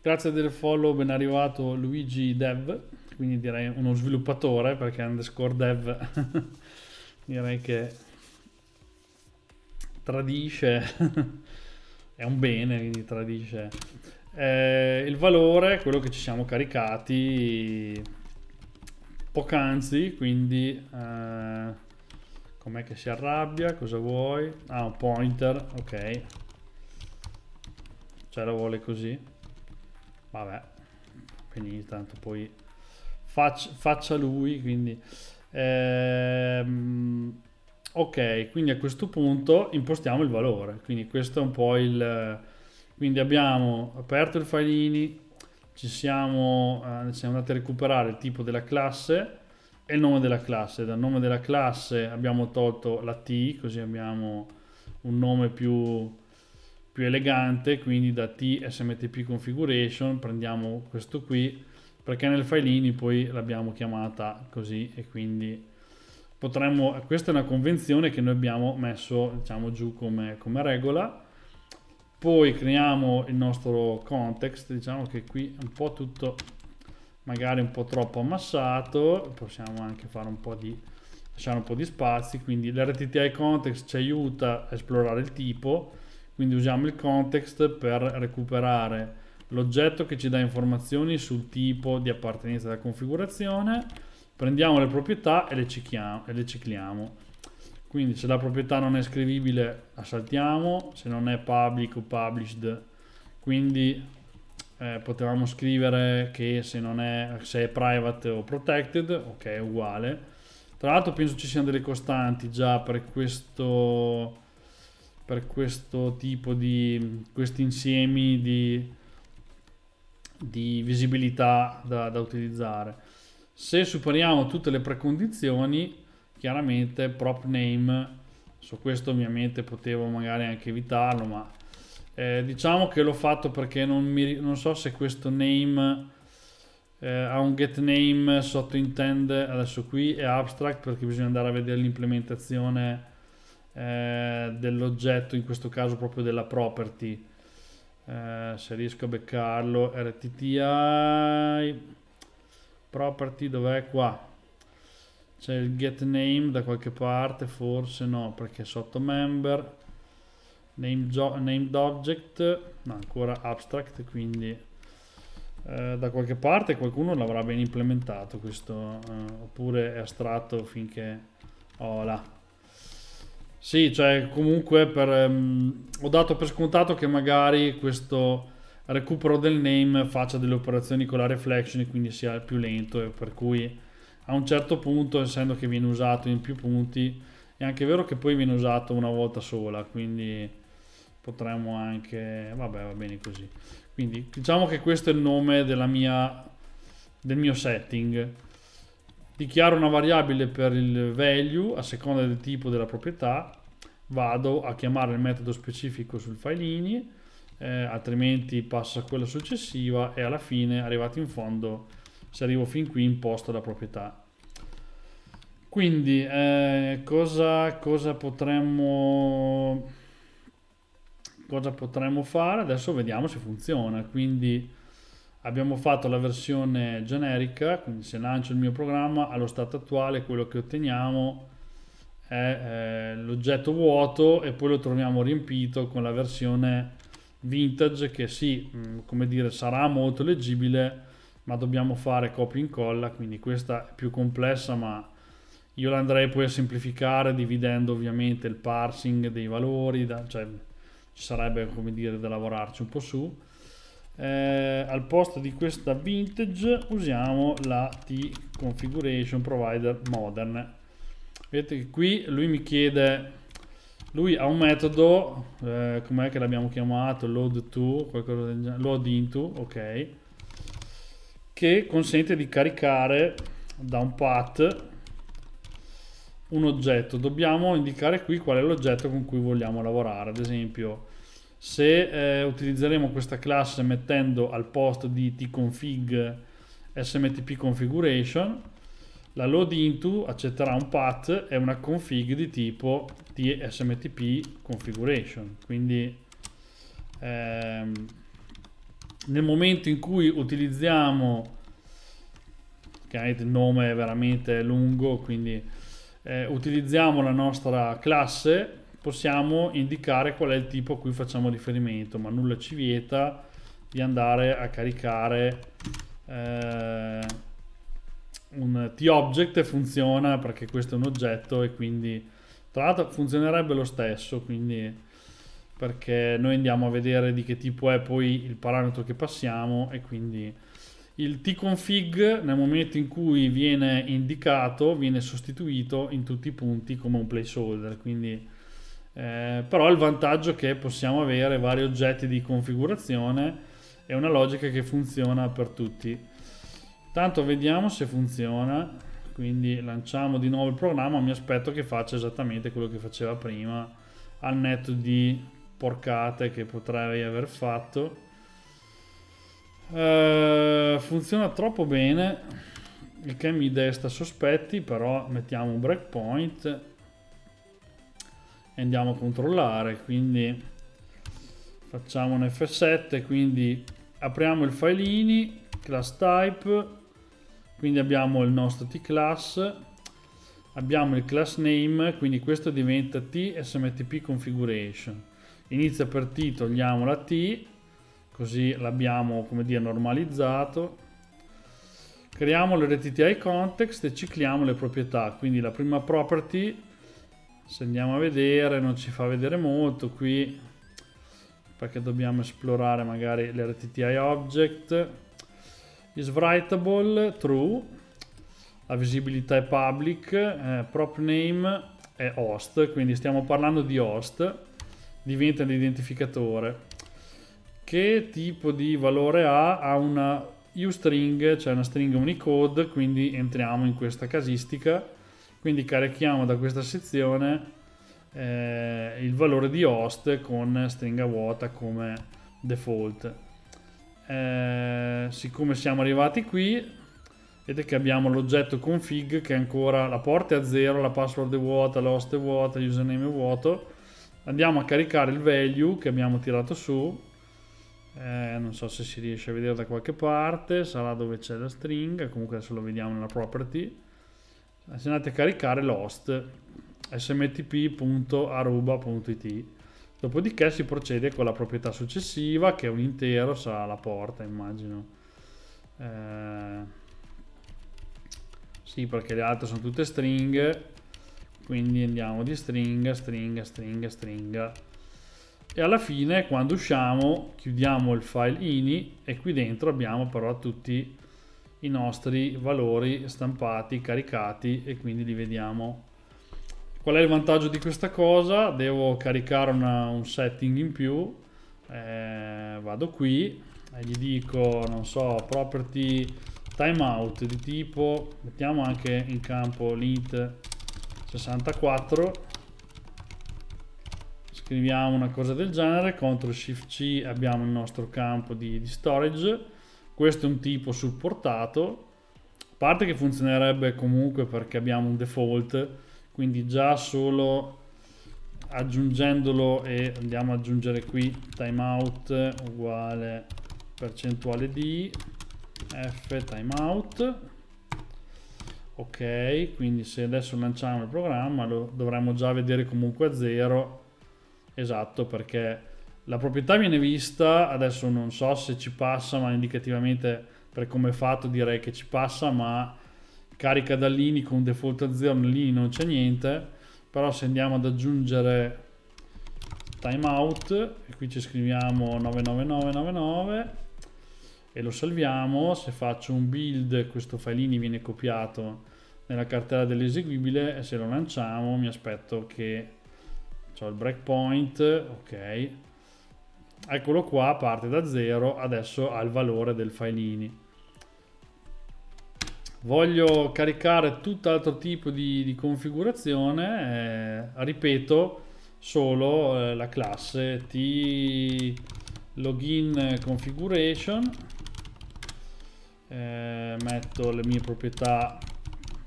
grazie del follow ben arrivato Luigi Dev quindi direi uno sviluppatore perché underscore dev *laughs* direi che tradisce *laughs* è un bene quindi tradisce eh, il valore quello che ci siamo caricati poc'anzi, quindi eh, com'è che si arrabbia, cosa vuoi? Ah, un pointer, ok. Cioè la vuole così. Vabbè, quindi tanto poi faccia, faccia lui, quindi... Ehm, ok, quindi a questo punto impostiamo il valore, quindi questo è un po' il... Quindi abbiamo aperto il filini, ci siamo, eh, siamo andati a recuperare il tipo della classe e il nome della classe. Dal nome della classe abbiamo tolto la T, così abbiamo un nome più, più elegante, quindi da T SMTP configuration prendiamo questo qui, perché nel fileini poi l'abbiamo chiamata così e quindi potremmo, questa è una convenzione che noi abbiamo messo diciamo giù come, come regola, poi creiamo il nostro context diciamo che qui è un po' tutto magari un po' troppo ammassato possiamo anche fare un po' di lasciare un po' di spazi quindi l'RTTI context ci aiuta a esplorare il tipo quindi usiamo il context per recuperare l'oggetto che ci dà informazioni sul tipo di appartenenza della configurazione prendiamo le proprietà e le cicliamo, e le cicliamo quindi se la proprietà non è scrivibile la saltiamo se non è public o published quindi eh, potevamo scrivere che se, è, se è private o protected ok è uguale tra l'altro penso ci siano delle costanti già per questo per questo tipo di questi insiemi di, di visibilità da, da utilizzare se superiamo tutte le precondizioni chiaramente prop name su questo ovviamente potevo magari anche evitarlo ma eh, diciamo che l'ho fatto perché non, mi, non, so se questo name eh, ha un get name sotto intend adesso qui è abstract perché bisogna andare a vedere l'implementazione eh, dell'oggetto in questo caso proprio della property eh, se riesco a beccarlo rtti property dov'è qua c'è il get name da qualche parte, forse no, perché è sotto member, name named object, no, ancora abstract, quindi eh, da qualche parte qualcuno l'avrà ben implementato questo, eh, oppure è astratto finché... Oh là, sì, cioè comunque per, ehm, ho dato per scontato che magari questo recupero del name faccia delle operazioni con la reflection e quindi sia più lento e per cui a un certo punto, essendo che viene usato in più punti, è anche vero che poi viene usato una volta sola, quindi potremmo anche... vabbè, va bene così. Quindi diciamo che questo è il nome mia, del mio setting. Dichiaro una variabile per il value a seconda del tipo della proprietà, vado a chiamare il metodo specifico sul fileini, eh, altrimenti passa a quella successiva e alla fine, arrivato in fondo, se arrivo fin qui imposto la proprietà quindi eh, cosa, cosa, potremmo, cosa potremmo fare? Adesso vediamo se funziona. Quindi abbiamo fatto la versione generica, quindi se lancio il mio programma allo stato attuale quello che otteniamo è eh, l'oggetto vuoto e poi lo troviamo riempito con la versione vintage che sì, mh, mm, come dire, sarà molto leggibile ma dobbiamo fare copia e incolla, quindi questa è più complessa ma io la andrei poi a semplificare dividendo ovviamente il parsing dei valori, da, cioè ci sarebbe come dire da lavorarci un po' su. Eh, al posto di questa vintage usiamo la T configuration provider modern. Vedete che qui lui mi chiede, lui ha un metodo, eh, com'è che l'abbiamo chiamato, load to, qualcosa del genere, load into, ok, che consente di caricare da un path un oggetto, dobbiamo indicare qui qual è l'oggetto con cui vogliamo lavorare, ad esempio se eh, utilizzeremo questa classe mettendo al posto di tconfig smtp configuration la load into accetterà un path e una config di tipo tsmtp configuration quindi ehm, nel momento in cui utilizziamo che il nome è veramente lungo quindi eh, utilizziamo la nostra classe possiamo indicare qual è il tipo a cui facciamo riferimento ma nulla ci vieta di andare a caricare eh, un t-object funziona perché questo è un oggetto e quindi tra l'altro funzionerebbe lo stesso quindi perché noi andiamo a vedere di che tipo è poi il parametro che passiamo e quindi il tconfig nel momento in cui viene indicato viene sostituito in tutti i punti come un placeholder, quindi eh, però il vantaggio è che possiamo avere vari oggetti di configurazione è una logica che funziona per tutti. Tanto vediamo se funziona, quindi lanciamo di nuovo il programma, mi aspetto che faccia esattamente quello che faceva prima, al netto di porcate che potrei aver fatto eh, funziona troppo bene il che mi desta sospetti però mettiamo un breakpoint e andiamo a controllare quindi facciamo un F7 quindi apriamo il fileini class type quindi abbiamo il nostro t class abbiamo il class name quindi questo diventa t smtp configuration inizia per t togliamo la t così l'abbiamo come dire normalizzato creiamo l'RTTI context e cicliamo le proprietà quindi la prima property se andiamo a vedere non ci fa vedere molto qui perché dobbiamo esplorare magari l'RTTI object is writable true la visibilità è public eh, prop name è host quindi stiamo parlando di host diventa l'identificatore che tipo di valore ha, ha una uString, cioè una stringa Unicode, quindi entriamo in questa casistica, quindi carichiamo da questa sezione eh, il valore di host con stringa vuota come default. Eh, siccome siamo arrivati qui, vedete che abbiamo l'oggetto config che è ancora la porta è a zero, la password è vuota, l'host è vuota, l'username è vuoto. Andiamo a caricare il value che abbiamo tirato su eh, non so se si riesce a vedere da qualche parte sarà dove c'è la stringa comunque adesso lo vediamo nella property eh, se andate a caricare l'host smtp.aruba.it dopodiché si procede con la proprietà successiva che è un intero sarà la porta immagino eh, sì perché le altre sono tutte stringhe quindi andiamo di stringa stringa stringa stringa e alla fine quando usciamo chiudiamo il file ini e qui dentro abbiamo però tutti i nostri valori stampati, caricati e quindi li vediamo. Qual è il vantaggio di questa cosa? Devo caricare una, un setting in più, eh, vado qui e gli dico, non so, property timeout di tipo, mettiamo anche in campo l'int 64 scriviamo una cosa del genere, CTRL SHIFT C abbiamo il nostro campo di, di storage, questo è un tipo supportato, a parte che funzionerebbe comunque perché abbiamo un default, quindi già solo aggiungendolo e andiamo ad aggiungere qui timeout uguale percentuale di f timeout ok quindi se adesso lanciamo il programma lo dovremmo già vedere comunque a 0 Esatto, perché la proprietà viene vista, adesso non so se ci passa, ma indicativamente per come è fatto direi che ci passa, ma carica da Lini con default a 0, lì non c'è niente, però se andiamo ad aggiungere timeout e qui ci scriviamo 99999 e lo salviamo, se faccio un build questo file viene copiato nella cartella dell'eseguibile e se lo lanciamo mi aspetto che ho il breakpoint, ok, eccolo qua, parte da zero, adesso ha il valore del fileini. Voglio caricare tutt'altro tipo di, di configurazione, eh, ripeto, solo eh, la classe t login configuration, eh, metto le mie proprietà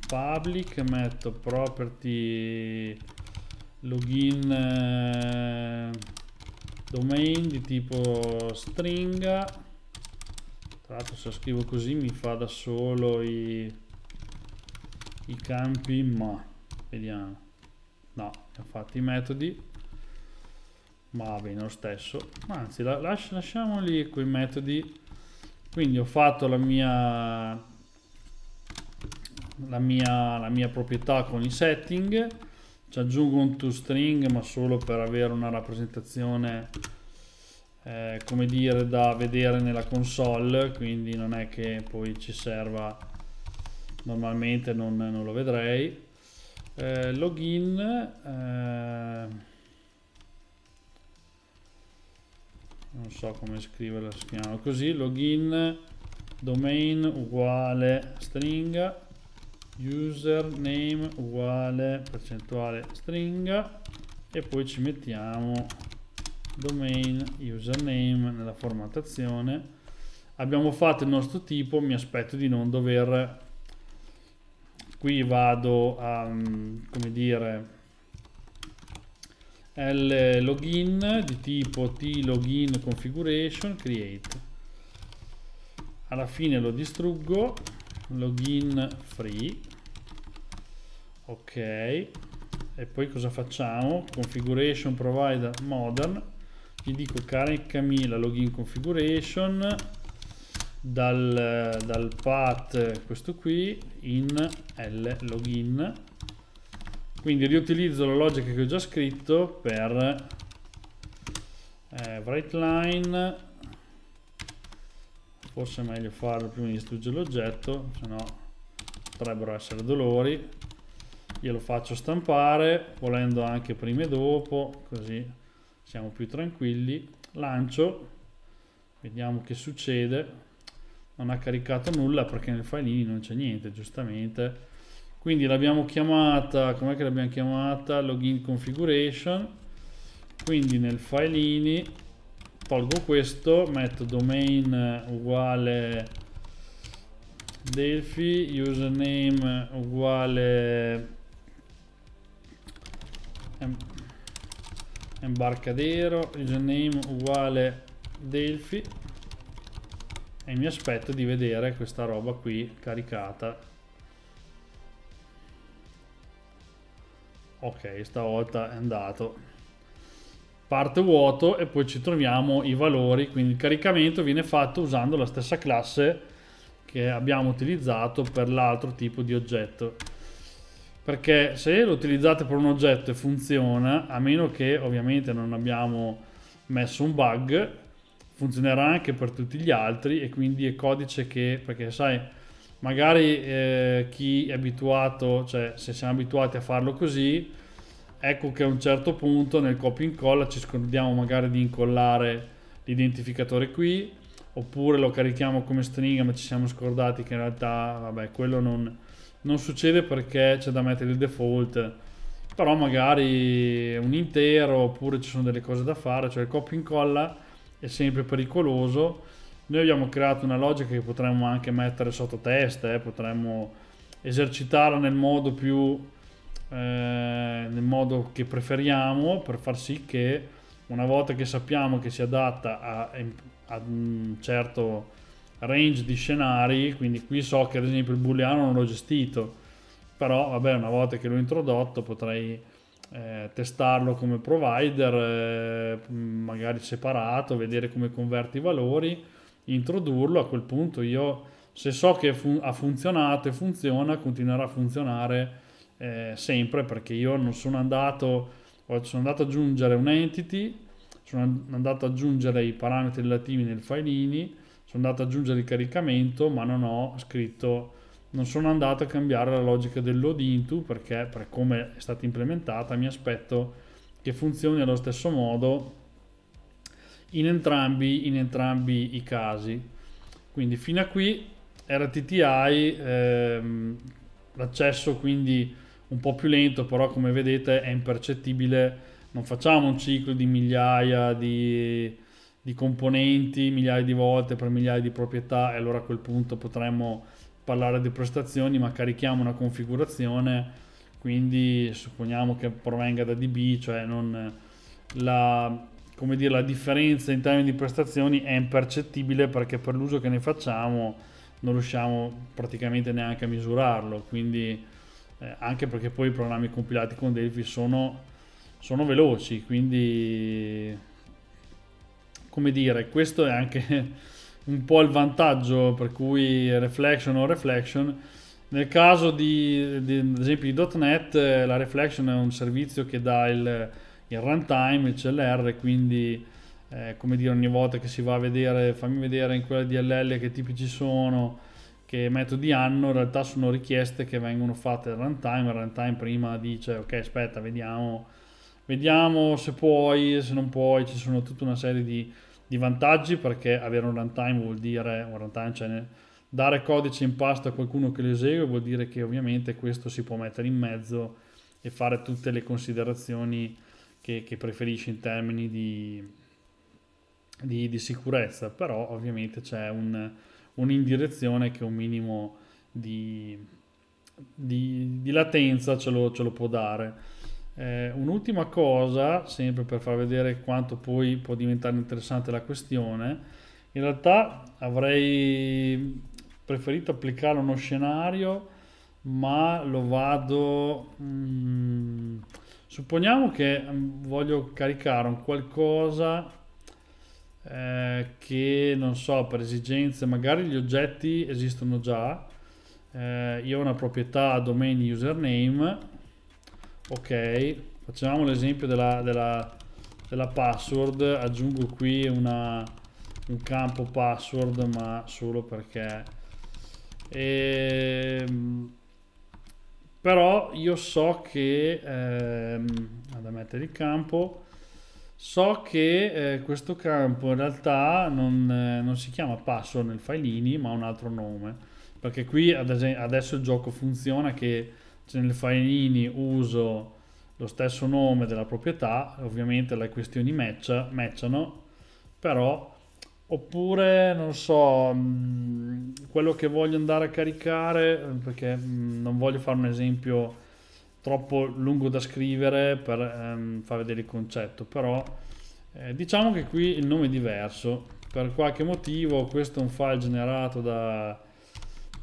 public, metto property login eh, domain di tipo stringa tra l'altro se scrivo così mi fa da solo i, i campi ma vediamo no ho fatto i metodi ma va bene lo stesso anzi la, lasci, lasciamo lì quei metodi quindi ho fatto la mia la mia, la mia proprietà con i setting ci aggiungo un toString ma solo per avere una rappresentazione eh, come dire da vedere nella console quindi non è che poi ci serva normalmente non, non lo vedrei eh, login eh, non so come scriverla si chiama così login domain uguale stringa username uguale percentuale stringa e poi ci mettiamo domain username nella formattazione abbiamo fatto il nostro tipo mi aspetto di non dover qui vado a mm, come dire l login di tipo t login configuration create alla fine lo distruggo login free ok e poi cosa facciamo configuration provider modern gli dico caricami la login configuration dal, dal path questo qui in l login quindi riutilizzo la logica che ho già scritto per eh, write line forse è meglio farlo prima di distruggere l'oggetto se no potrebbero essere dolori glielo faccio stampare volendo anche prima e dopo così siamo più tranquilli lancio vediamo che succede non ha caricato nulla perché nel file non c'è niente giustamente quindi l'abbiamo chiamata com'è che l'abbiamo chiamata login configuration quindi nel file tolgo questo metto domain uguale delphi username uguale embarcadero username uguale delphi e mi aspetto di vedere questa roba qui caricata ok stavolta è andato parte vuoto e poi ci troviamo i valori, quindi il caricamento viene fatto usando la stessa classe che abbiamo utilizzato per l'altro tipo di oggetto. Perché se lo utilizzate per un oggetto e funziona, a meno che ovviamente non abbiamo messo un bug, funzionerà anche per tutti gli altri e quindi è codice che, perché sai, magari eh, chi è abituato, cioè se siamo abituati a farlo così, ecco che a un certo punto nel copia incolla ci scordiamo magari di incollare l'identificatore qui oppure lo carichiamo come stringa ma ci siamo scordati che in realtà vabbè quello non, non succede perché c'è da mettere il default però magari un intero oppure ci sono delle cose da fare cioè il copia incolla è sempre pericoloso noi abbiamo creato una logica che potremmo anche mettere sotto testa eh, potremmo esercitarla nel modo più eh, nel modo che preferiamo per far sì che una volta che sappiamo che si adatta a, a un certo range di scenari, quindi qui so che ad esempio il booleano non l'ho gestito, però vabbè una volta che l'ho introdotto potrei eh, testarlo come provider, eh, magari separato, vedere come converti i valori, introdurlo, a quel punto io se so che fun- ha funzionato e funziona, continuerà a funzionare eh, sempre perché io non sono andato, sono andato ad aggiungere un entity, sono andato ad aggiungere i parametri relativi nel fileini, sono andato ad aggiungere il caricamento, ma non ho scritto, non sono andato a cambiare la logica del load into perché per come è stata implementata mi aspetto che funzioni allo stesso modo in entrambi, in entrambi i casi. Quindi fino a qui RTTI, ehm, l'accesso quindi un po' più lento, però come vedete è impercettibile, non facciamo un ciclo di migliaia di, di componenti, migliaia di volte per migliaia di proprietà e allora a quel punto potremmo parlare di prestazioni, ma carichiamo una configurazione, quindi supponiamo che provenga da DB, cioè non la, come dire, la differenza in termini di prestazioni è impercettibile perché per l'uso che ne facciamo non riusciamo praticamente neanche a misurarlo, quindi eh, anche perché poi i programmi compilati con Delphi sono, sono veloci, quindi come dire, questo è anche *laughs* un po' il vantaggio per cui reflection o reflection. Nel caso di, di, ad esempio di .NET, eh, la reflection è un servizio che dà il, il runtime, il CLR, quindi eh, come dire ogni volta che si va a vedere, fammi vedere in quella DLL che tipi ci sono, che metodi hanno, in realtà sono richieste che vengono fatte al runtime, il runtime prima dice ok aspetta vediamo, vediamo se puoi, se non puoi, ci sono tutta una serie di, di vantaggi perché avere un runtime vuol dire, un runtime cioè dare codice in pasto a qualcuno che lo esegue vuol dire che ovviamente questo si può mettere in mezzo e fare tutte le considerazioni che, che preferisci in termini di, di, di sicurezza, però ovviamente c'è un un'indirezione che un minimo di, di, di latenza ce lo, ce lo, può dare. Eh, un'ultima cosa, sempre per far vedere quanto poi può diventare interessante la questione, in realtà avrei preferito applicare uno scenario, ma lo vado... Mm, supponiamo che voglio caricare un qualcosa eh, che non so, per esigenze, magari gli oggetti esistono già, eh, io ho una proprietà domain username, ok, facciamo l'esempio della, della, della password, aggiungo qui una, un campo password ma solo perché e, ehm, però io so che ehm, vado a mettere il campo So che eh, questo campo in realtà non, eh, non, si chiama passo nel Failini, ma ha un altro nome. Perché qui ad esempio, adesso il gioco funziona che cioè nel Failini uso lo stesso nome della proprietà, ovviamente le questioni match, matchano, però oppure non so mh, mm, quello che voglio andare a caricare eh, perché mh, mm, non voglio fare un esempio troppo lungo da scrivere per ehm, far vedere il concetto, però eh, diciamo che qui il nome è diverso, per qualche motivo questo è un file generato da,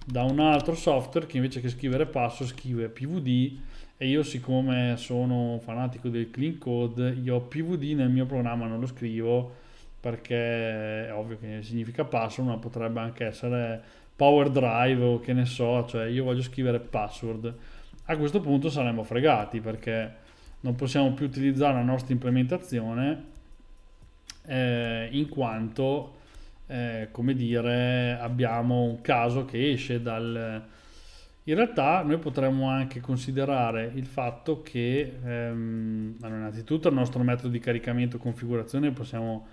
da un altro software che invece che scrivere passo scrive pvd e io siccome sono fanatico del clean code io pvd nel mio programma non lo scrivo perché è ovvio che significa password ma potrebbe anche essere power drive o che ne so cioè io voglio scrivere password a questo punto saremmo fregati perché non possiamo più utilizzare la nostra implementazione eh, in quanto eh, come dire abbiamo un caso che esce dal in realtà noi potremmo anche considerare il fatto che ehm, allora, innanzitutto il nostro metodo di caricamento e configurazione possiamo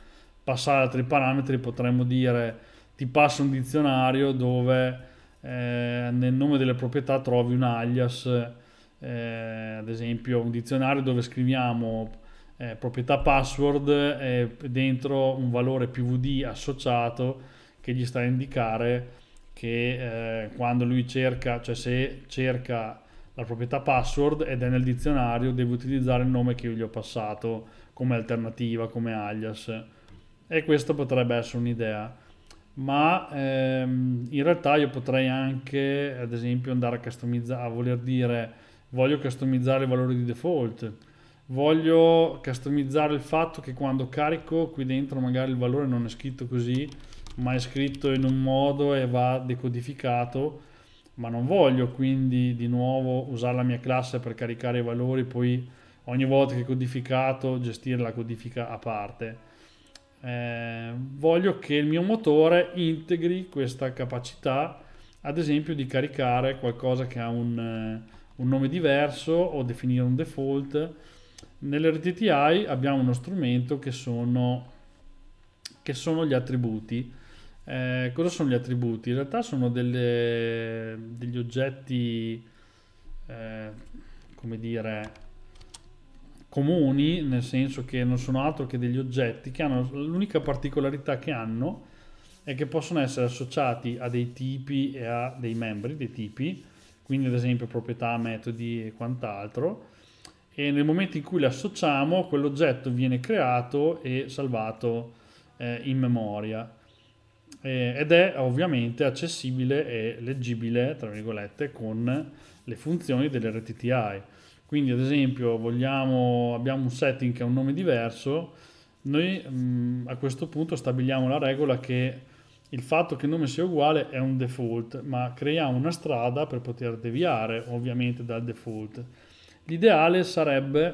passare altri parametri potremmo dire ti passo un dizionario dove eh, nel nome delle proprietà trovi un alias, eh, ad esempio un dizionario dove scriviamo eh, proprietà password e eh, dentro un valore pvd associato che gli sta a indicare che eh, quando lui cerca, cioè se cerca la proprietà password ed è nel dizionario deve utilizzare il nome che io gli ho passato come alternativa, come alias e questa potrebbe essere un'idea ma ehm, in realtà io potrei anche, ad esempio, andare a customizzare, a voler dire voglio customizzare i valori di default, voglio customizzare il fatto che quando carico qui dentro magari il valore non è scritto così, ma è scritto in un modo e va decodificato, ma non voglio quindi di nuovo usare la mia classe per caricare i valori, poi ogni volta che è codificato gestire la codifica a parte eh, voglio che il mio motore integri questa capacità, ad esempio di caricare qualcosa che ha un, eh, un nome diverso o definire un default. Nell'RTTI abbiamo uno strumento che sono, che sono gli attributi. Eh, cosa sono gli attributi? In realtà sono delle, degli oggetti, eh, come dire, comuni, nel senso che non sono altro che degli oggetti che hanno l'unica particolarità che hanno è che possono essere associati a dei tipi e a dei membri dei tipi, quindi ad esempio proprietà, metodi e quant'altro. E nel momento in cui li associamo, quell'oggetto viene creato e salvato eh, in memoria eh, ed è ovviamente accessibile e leggibile, tra virgolette, con le funzioni dell'RTTI. Quindi ad esempio vogliamo, abbiamo un setting che ha un nome diverso, noi mh, mm, a questo punto stabiliamo la regola che il fatto che il nome sia uguale è un default, ma creiamo una strada per poter deviare ovviamente dal default. L'ideale sarebbe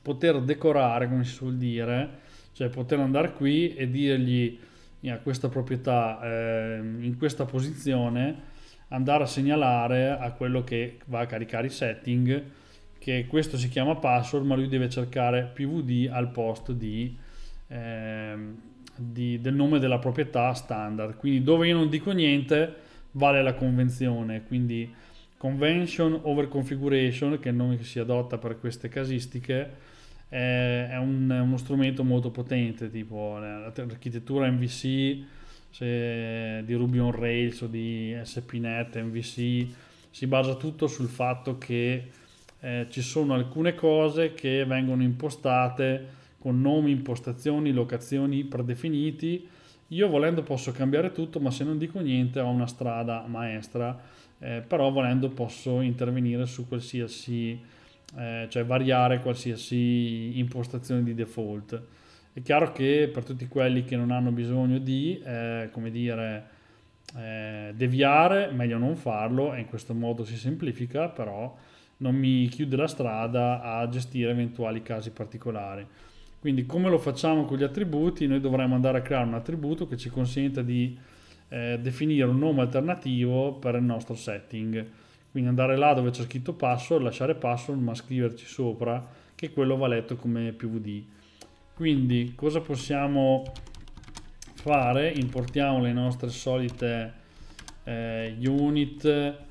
poter decorare, come si suol dire, cioè poter andare qui e dirgli a questa proprietà eh, in questa posizione andare a segnalare a quello che va a caricare i setting che questo si chiama password ma lui deve cercare pvd al posto di, eh, di, del nome della proprietà standard quindi dove io non dico niente vale la convenzione quindi convention over configuration che è il nome che si adotta per queste casistiche eh, è un, uno strumento molto potente tipo l'architettura MVC se, di Ruby on Rails o di SPNet MVC si basa tutto sul fatto che eh, ci sono alcune cose che vengono impostate con nomi, impostazioni, locazioni predefiniti. Io volendo posso cambiare tutto, ma se non dico niente ho una strada maestra, eh, però volendo posso intervenire su qualsiasi, eh, cioè variare qualsiasi impostazione di default. È chiaro che per tutti quelli che non hanno bisogno di, eh, come dire, eh, deviare, meglio non farlo e in questo modo si semplifica, però non mi chiude la strada a gestire eventuali casi particolari. Quindi come lo facciamo con gli attributi? Noi dovremmo andare a creare un attributo che ci consenta di eh, definire un nome alternativo per il nostro setting. Quindi andare là dove c'è scritto password, lasciare password ma scriverci sopra che quello va letto come pvd. Quindi cosa possiamo fare? Importiamo le nostre solite eh, unit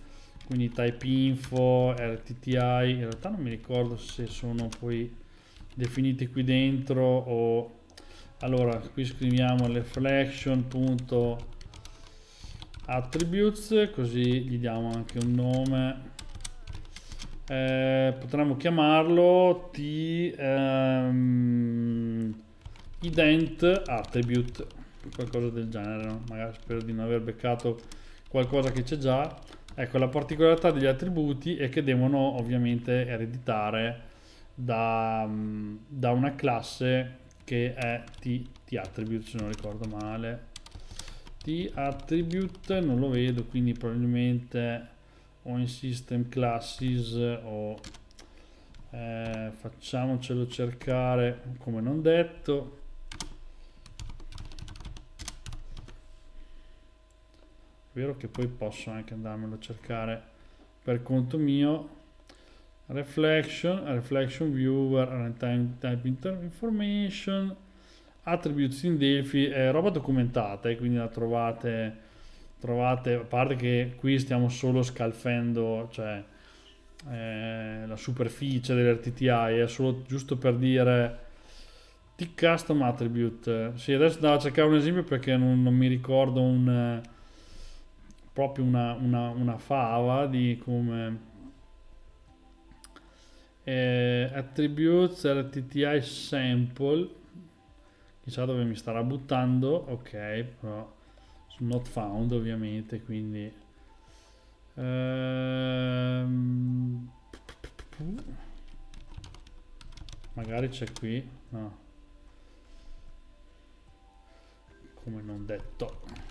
quindi type info, RTTI, in realtà non mi ricordo se sono poi definiti qui dentro o allora qui scriviamo reflection.attributes così gli diamo anche un nome eh, potremmo chiamarlo t ehm, ident attribute qualcosa del genere magari spero di non aver beccato qualcosa che c'è già Ecco, la particolarità degli attributi è che devono ovviamente ereditare da, mm, da una classe che è t, attribute se non ricordo male t attribute non lo vedo quindi probabilmente o in system classes o eh, facciamocelo cercare come non detto vero che poi posso anche andarmelo a cercare per conto mio reflection, reflection viewer, runtime type information, attributes in Delphi, è roba documentata e eh, quindi la trovate, trovate, a parte che qui stiamo solo scalfendo, cioè eh, la superficie dell'RTTI, è solo giusto per dire tick custom attribute. Sì, adesso a cercare un esempio perché non, non mi ricordo un proprio una, una, una fava di come eh, attributes RTTI sample chissà dove mi starà buttando ok però su not found ovviamente quindi ehm, magari c'è qui no come non detto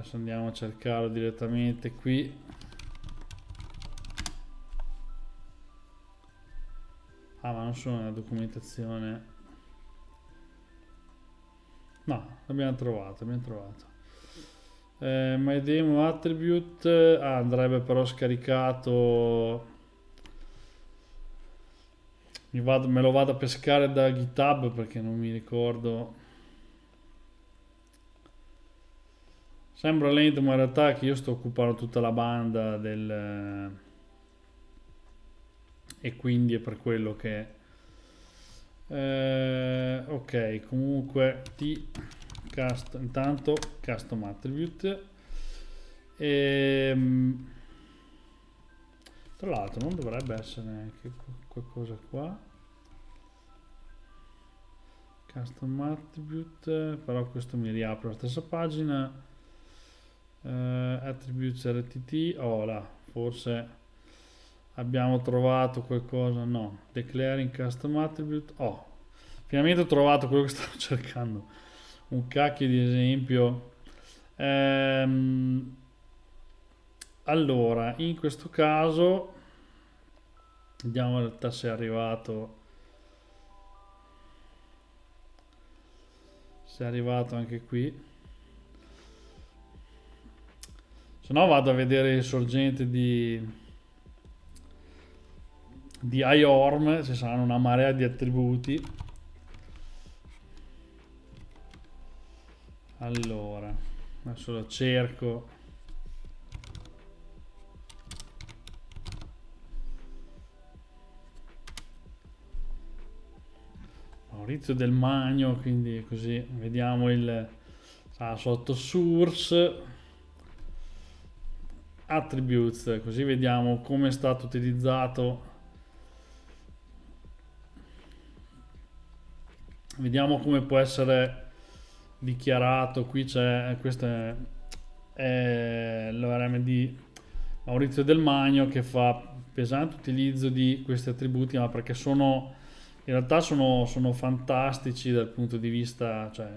adesso andiamo a cercarlo direttamente qui ah ma non sono nella documentazione no l'abbiamo trovato abbiamo trovato eh, my demo attribute ah, andrebbe però scaricato mi vado, me lo vado a pescare da github perché non mi ricordo Sembra lento, ma in realtà che io sto occupando tutta la banda del... Eh, e quindi è per quello che... Eh, ok, comunque ti... Cast, intanto custom attribute e, ehm, tra l'altro non dovrebbe essere neanche qualcosa qua custom attribute però questo mi riapre la stessa pagina uh, attributes rtt oh là forse abbiamo trovato qualcosa no declaring custom attribute oh finalmente ho trovato quello che stavo *laughs* cercando un cacchio di esempio ehm, allora in questo caso vediamo in realtà se è arrivato se è arrivato anche qui Se no vado a vedere il sorgente di di IORM, ci saranno una marea di attributi. Allora, adesso lo cerco. Maurizio del Magno, quindi così vediamo il ah, sotto source attributes così vediamo come è stato utilizzato vediamo come può essere dichiarato qui c'è questo è, è l'ORM di Maurizio Del Magno che fa pesante utilizzo di questi attributi ma perché sono in realtà sono, sono fantastici dal punto di vista cioè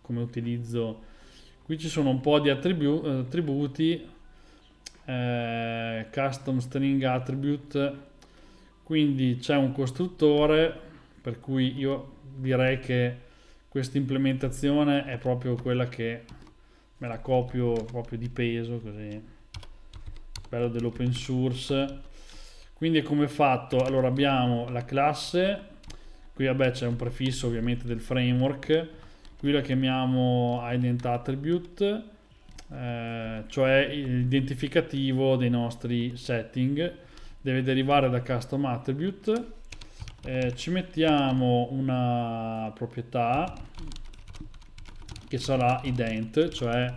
come utilizzo qui ci sono un po' di attribu eh, attributi eh, custom string attribute quindi c'è un costruttore per cui io direi che questa implementazione è proprio quella che me la copio proprio di peso così bello dell'open source quindi come fatto allora abbiamo la classe qui vabbè c'è un prefisso ovviamente del framework qui la chiamiamo ident attribute eh, cioè l'identificativo dei nostri setting deve derivare da custom attribute eh, ci mettiamo una proprietà che sarà ident cioè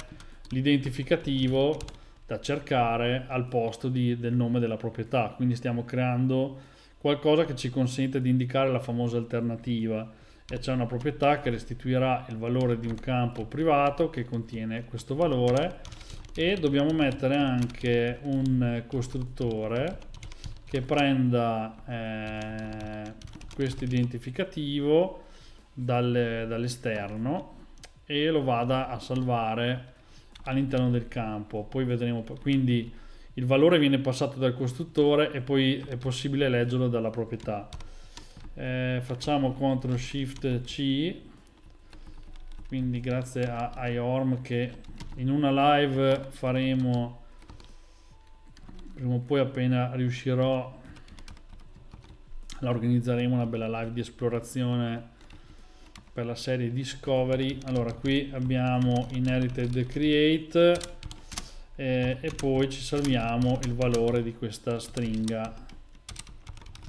l'identificativo da cercare al posto di, del nome della proprietà quindi stiamo creando qualcosa che ci consente di indicare la famosa alternativa e c'è una proprietà che restituirà il valore di un campo privato che contiene questo valore e dobbiamo mettere anche un costruttore che prenda eh, questo identificativo dal, dall'esterno e lo vada a salvare all'interno del campo poi vedremo quindi il valore viene passato dal costruttore e poi è possibile leggerlo dalla proprietà eh, facciamo CTRL SHIFT C quindi grazie a IORM che in una live faremo prima o poi appena riuscirò la organizzeremo una bella live di esplorazione per la serie Discovery allora qui abbiamo inherited create eh, e poi ci salviamo il valore di questa stringa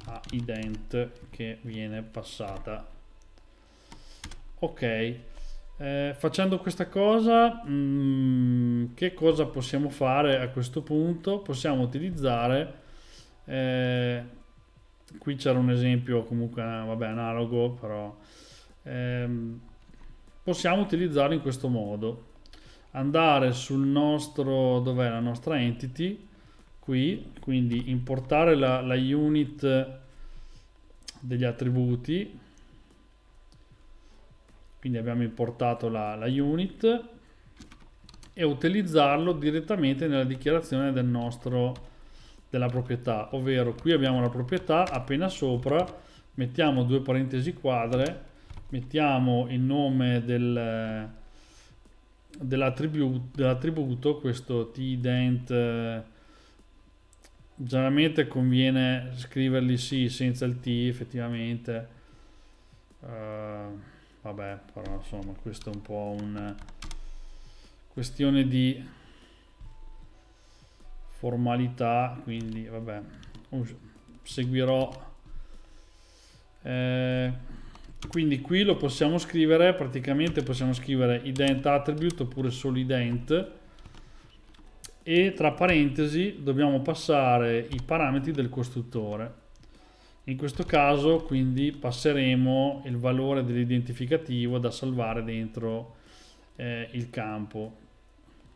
a ident che viene passata ok eh, facendo questa cosa mh, mm, che cosa possiamo fare a questo punto possiamo utilizzare eh, qui c'era un esempio comunque eh, vabbè analogo però ehm, possiamo utilizzarlo in questo modo andare sul nostro dov'è la nostra entity qui quindi importare la, la unit degli attributi quindi abbiamo importato la, la unit e utilizzarlo direttamente nella dichiarazione del nostro della proprietà ovvero qui abbiamo la proprietà appena sopra mettiamo due parentesi quadre mettiamo il nome del, dell'attributo, dell questo tident eh, generalmente conviene scriverli sì senza il t effettivamente uh, vabbè però insomma questo è un po' una questione di formalità quindi vabbè seguirò eh, quindi qui lo possiamo scrivere praticamente possiamo scrivere ident attribute oppure solo ident e tra parentesi dobbiamo passare i parametri del costruttore. In questo caso quindi passeremo il valore dell'identificativo da salvare dentro eh, il campo.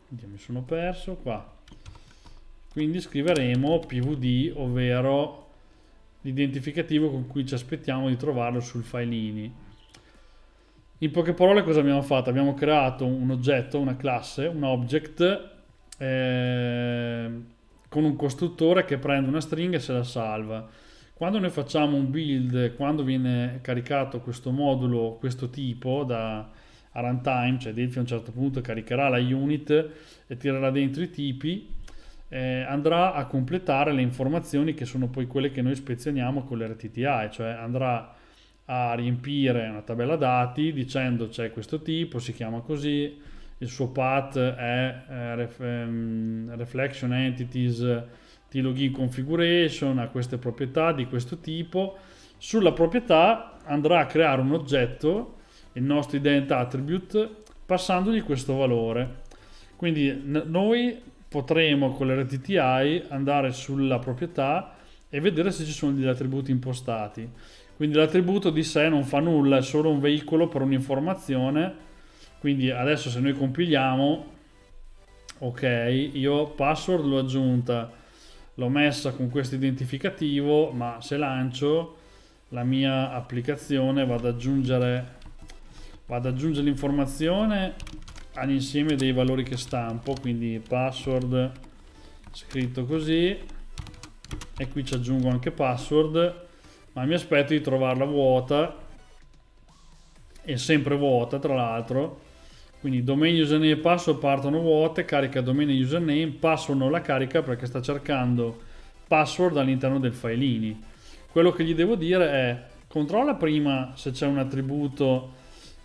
Quindi mi sono perso qua. Quindi scriveremo pvd, ovvero l'identificativo con cui ci aspettiamo di trovarlo sul fileini. In poche parole cosa abbiamo fatto? Abbiamo creato un oggetto, una classe, un object Ehm, con un costruttore che prende una stringa e se la salva. Quando noi facciamo un build, quando viene caricato questo modulo, questo tipo da a runtime, cioè Delphi a un certo punto caricherà la unit e tirerà dentro i tipi, eh, andrà a completare le informazioni che sono poi quelle che noi spezioniamo con l'RTTI, cioè andrà a riempire una tabella dati dicendo c'è questo tipo, si chiama così, il suo path è eh, ref, um, reflection entities eh, t-login configuration, ha queste proprietà di questo tipo. Sulla proprietà andrà a creare un oggetto, il nostro ident attribute, passandogli questo valore. Quindi noi potremo con l'RTTI andare sulla proprietà e vedere se ci sono degli attributi impostati. Quindi l'attributo di sé non fa nulla, è solo un veicolo per un'informazione quindi adesso se noi compiliamo ok io password l'ho aggiunta l'ho messa con questo identificativo ma se lancio la mia applicazione vado ad aggiungere vado ad aggiungere l'informazione all'insieme dei valori che stampo quindi password scritto così e qui ci aggiungo anche password ma mi aspetto di trovarla vuota e sempre vuota tra l'altro quindi domain username e password partono vuote, carica domain username, password non la carica perché sta cercando password all'interno del fileini. Quello che gli devo dire è controlla prima se c'è un attributo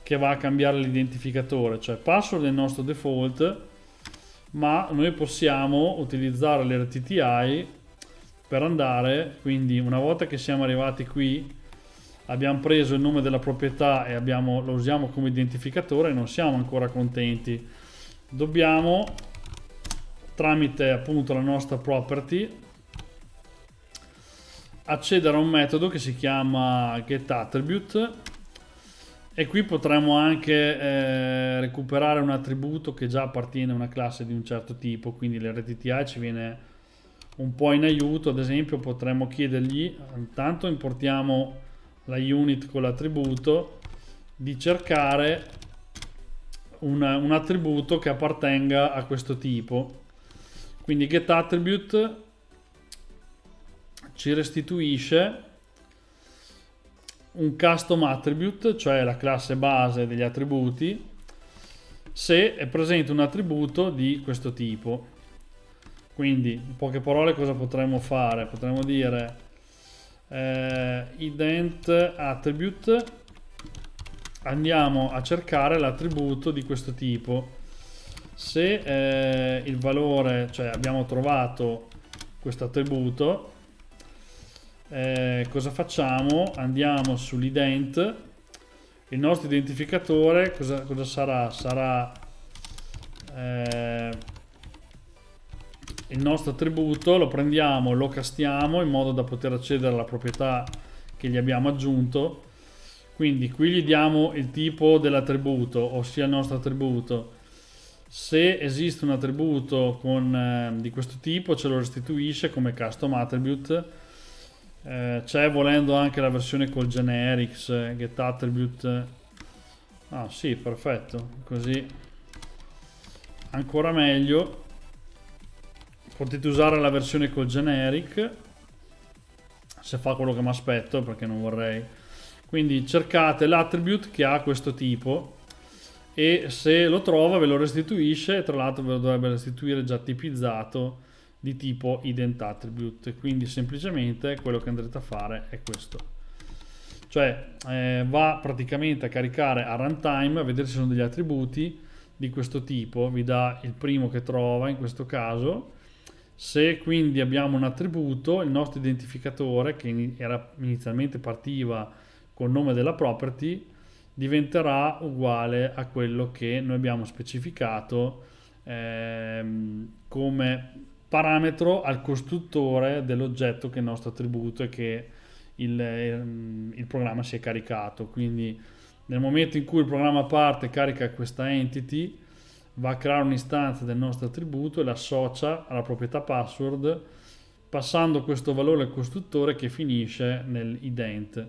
che va a cambiare l'identificatore, cioè password è il nostro default, ma noi possiamo utilizzare l'RTTI per andare, quindi una volta che siamo arrivati qui abbiamo preso il nome della proprietà e abbiamo, lo usiamo come identificatore, e non siamo ancora contenti. Dobbiamo, tramite appunto la nostra property, accedere a un metodo che si chiama getAttribute e qui potremmo anche eh, recuperare un attributo che già appartiene a una classe di un certo tipo, quindi l'RTTI ci viene un po' in aiuto, ad esempio potremmo chiedergli, intanto importiamo la unit con l'attributo di cercare una, un attributo che appartenga a questo tipo quindi getAttribute ci restituisce un custom attribute cioè la classe base degli attributi se è presente un attributo di questo tipo quindi in poche parole cosa potremmo fare potremmo dire eh, ident attribute andiamo a cercare l'attributo di questo tipo se eh, il valore cioè abbiamo trovato questo attributo eh, cosa facciamo andiamo sull'ident il nostro identificatore cosa, cosa sarà sarà eh, il nostro attributo, lo prendiamo, lo castiamo in modo da poter accedere alla proprietà che gli abbiamo aggiunto. Quindi qui gli diamo il tipo dell'attributo, ossia il nostro attributo. Se esiste un attributo con, eh, di questo tipo ce lo restituisce come custom attribute. Eh, c'è volendo anche la versione col generics, eh, get attribute. Ah sì, perfetto, così ancora meglio potete usare la versione col generic se fa quello che mi aspetto perché non vorrei quindi cercate l'attribute che ha questo tipo e se lo trova ve lo restituisce tra l'altro ve lo dovrebbe restituire già tipizzato di tipo ident attribute quindi semplicemente quello che andrete a fare è questo cioè eh, va praticamente a caricare a runtime a vedere se sono degli attributi di questo tipo vi dà il primo che trova in questo caso se quindi abbiamo un attributo, il nostro identificatore che era, inizialmente partiva col nome della property diventerà uguale a quello che noi abbiamo specificato ehm, come parametro al costruttore dell'oggetto che è il nostro attributo e che il, il, ehm, il programma si è caricato. Quindi nel momento in cui il programma parte e carica questa entity, va a creare un'istanza del nostro attributo e l'associa alla proprietà password passando questo valore al costruttore che finisce nell'ident.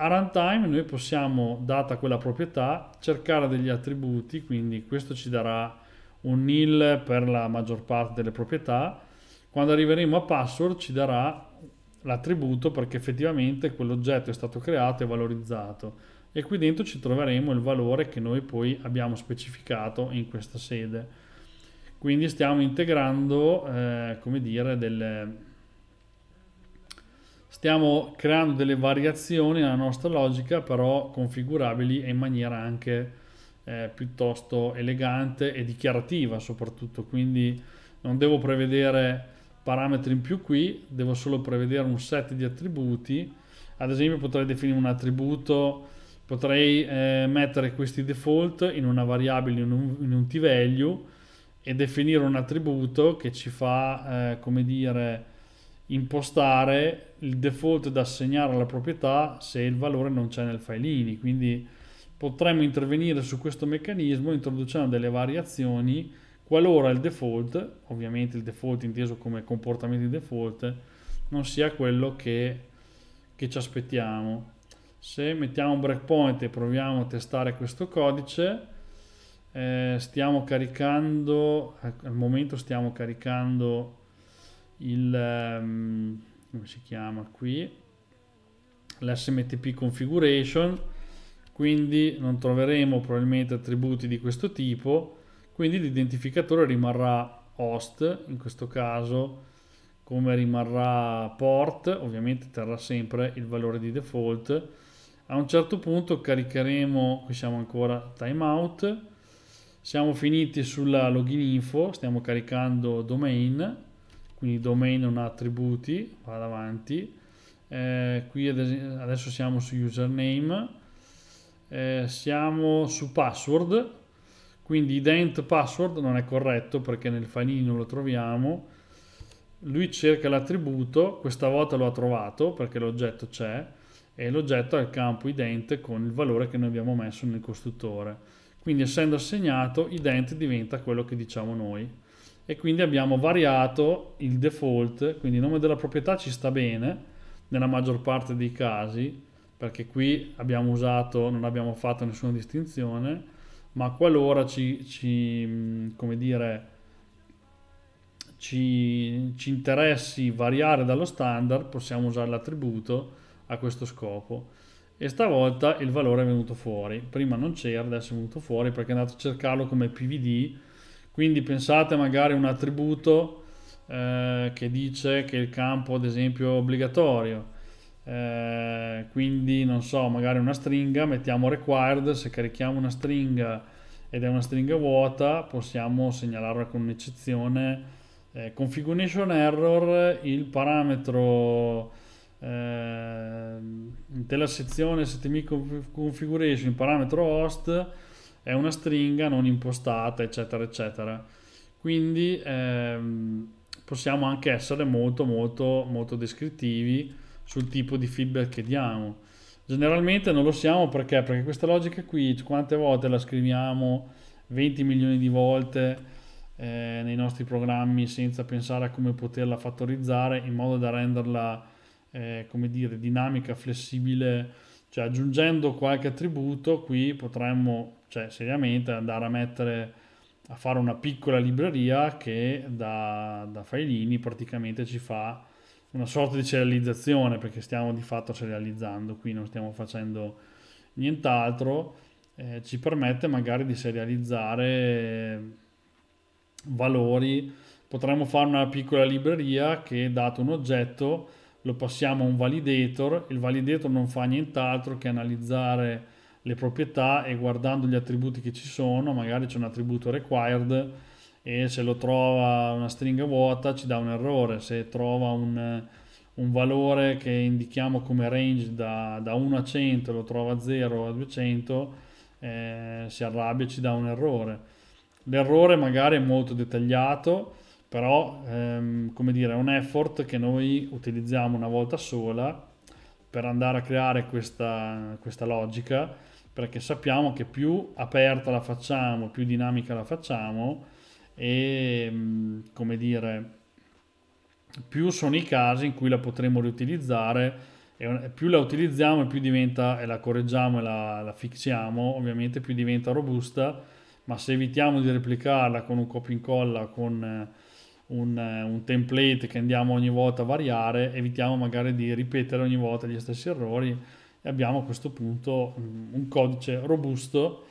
A runtime noi possiamo, data quella proprietà, cercare degli attributi, quindi questo ci darà un nil per la maggior parte delle proprietà. Quando arriveremo a password ci darà l'attributo perché effettivamente quell'oggetto è stato creato e valorizzato e qui dentro ci troveremo il valore che noi poi abbiamo specificato in questa sede. Quindi stiamo integrando, eh, come dire, delle, stiamo creando delle variazioni nella nostra logica però configurabili in maniera anche eh, piuttosto elegante e dichiarativa soprattutto quindi non devo prevedere parametri in più qui devo solo prevedere un set di attributi ad esempio potrei definire un attributo potrei eh, mettere questi default in una variabile, in un, in un t-value e definire un attributo che ci fa, eh, come dire, impostare il default da assegnare alla proprietà se il valore non c'è nel file ini. Quindi potremmo intervenire su questo meccanismo introducendo delle variazioni qualora il default, ovviamente il default inteso come comportamento di default, non sia quello che, che ci aspettiamo se mettiamo un breakpoint e proviamo a testare questo codice eh, stiamo caricando eh, al momento stiamo caricando il um, come si chiama qui l'smtp configuration quindi non troveremo probabilmente attributi di questo tipo quindi l'identificatore rimarrà host in questo caso come rimarrà port ovviamente terrà sempre il valore di default a un certo punto caricheremo qui siamo ancora timeout siamo finiti sulla login info stiamo caricando domain quindi domain non ha attributi va davanti eh, qui adesso siamo su username eh, siamo su password quindi ident password non è corretto perché nel fanino lo troviamo lui cerca l'attributo questa volta lo ha trovato perché l'oggetto c'è e l'oggetto è il campo ident con il valore che noi abbiamo messo nel costruttore. Quindi essendo assegnato, ident diventa quello che diciamo noi. E quindi abbiamo variato il default, quindi il nome della proprietà ci sta bene nella maggior parte dei casi, perché qui abbiamo usato, non abbiamo fatto nessuna distinzione, ma qualora ci, ci come dire, ci, ci interessi variare dallo standard, possiamo usare l'attributo a questo scopo. E stavolta il valore è venuto fuori. Prima non c'era, adesso è venuto fuori perché è andato a cercarlo come PVD. Quindi pensate magari un attributo eh, che dice che il campo, ad esempio, è obbligatorio. Eh, quindi non so, magari una stringa, mettiamo required, se carichiamo una stringa ed è una stringa vuota, possiamo segnalarla con un'eccezione eh, configuration error, il parametro della ehm, sezione STMI configuration, il parametro host è una stringa non impostata, eccetera, eccetera. Quindi ehm, possiamo anche essere molto, molto, molto descrittivi sul tipo di feedback che diamo. Generalmente non lo siamo perché? Perché questa logica qui, quante volte la scriviamo, 20 milioni di volte, eh, nei nostri programmi senza pensare a come poterla fattorizzare in modo da renderla eh, come dire, dinamica, flessibile, cioè aggiungendo qualche attributo qui potremmo, cioè, seriamente andare a mettere a fare una piccola libreria che da, da failini praticamente ci fa una sorta di serializzazione perché stiamo di fatto serializzando qui non stiamo facendo nient'altro eh, ci permette magari di serializzare valori potremmo fare una piccola libreria che dato un oggetto lo passiamo a un validator, il validator non fa nient'altro che analizzare le proprietà e guardando gli attributi che ci sono, magari c'è un attributo required e se lo trova una stringa vuota ci dà un errore, se trova un, un valore che indichiamo come range da, da 1 a 100 lo trova a 0 a 200 eh, si arrabbia e ci dà un errore. L'errore magari è molto dettagliato, però ehm, come dire è un effort che noi utilizziamo una volta sola per andare a creare questa, questa logica perché sappiamo che più aperta la facciamo più dinamica la facciamo e mm, come dire più sono i casi in cui la potremo riutilizzare e più la utilizziamo e più diventa e la correggiamo e la, la fixiamo ovviamente più diventa robusta ma se evitiamo di replicarla con un copia incolla con un, eh, un, template che andiamo ogni volta a variare, evitiamo magari di ripetere ogni volta gli stessi errori e abbiamo a questo punto mm, un codice robusto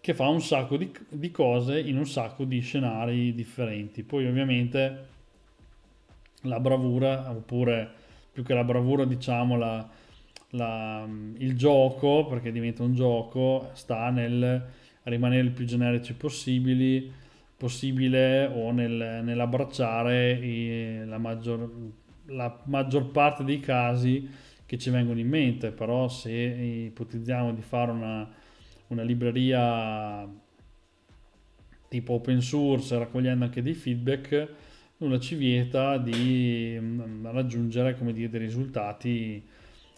che fa un sacco di, di cose in un sacco di scenari differenti. Poi ovviamente la bravura, oppure più che la bravura diciamo la, la, mm, il gioco, perché diventa un gioco, sta nel rimanere il più generici possibili, possibile o nel, nell'abbracciare eh, la, maggior, la maggior parte dei casi che ci vengono in mente, però se ipotizziamo di fare una, una libreria tipo open source raccogliendo anche dei feedback, nulla ci vieta di mm, raggiungere dire, dei risultati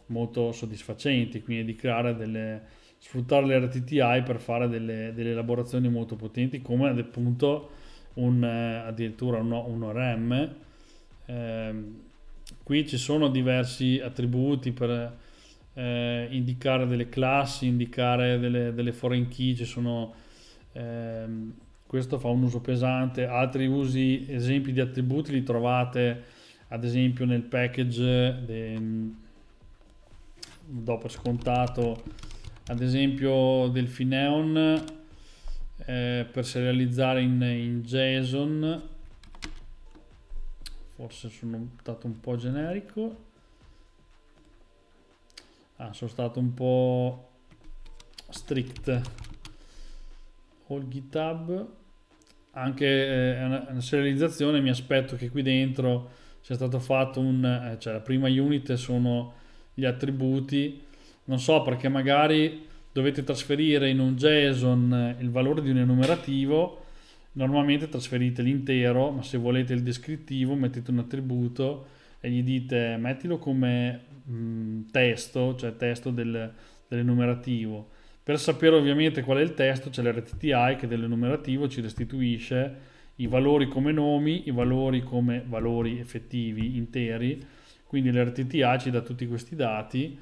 molto soddisfacenti, quindi di creare delle sfruttare le RTTI per fare delle, delle elaborazioni molto potenti come ad appunto un, eh, addirittura un, un ORM. Eh, qui ci sono diversi attributi per eh, indicare delle classi, indicare delle, delle foreign key, ci sono, ehm, questo fa un uso pesante, altri usi, esempi di attributi li trovate ad esempio nel package de, mm, dopo scontato ad esempio Delfineon eh, per serializzare in, in JSON forse sono stato un po' generico ah, sono stato un po' strict all github anche eh, una, una serializzazione mi aspetto che qui dentro sia stato fatto un eh, cioè la prima unit sono gli attributi non so perché magari dovete trasferire in un JSON eh, il valore di un enumerativo, normalmente trasferite l'intero, ma se volete il descrittivo mettete un attributo e gli dite mettilo come mh, mm, testo, cioè testo del, dell'enumerativo. Per sapere ovviamente qual è il testo c'è l'RTTI che dell'enumerativo ci restituisce i valori come nomi, i valori come valori effettivi interi, quindi l'RTTI ci dà tutti questi dati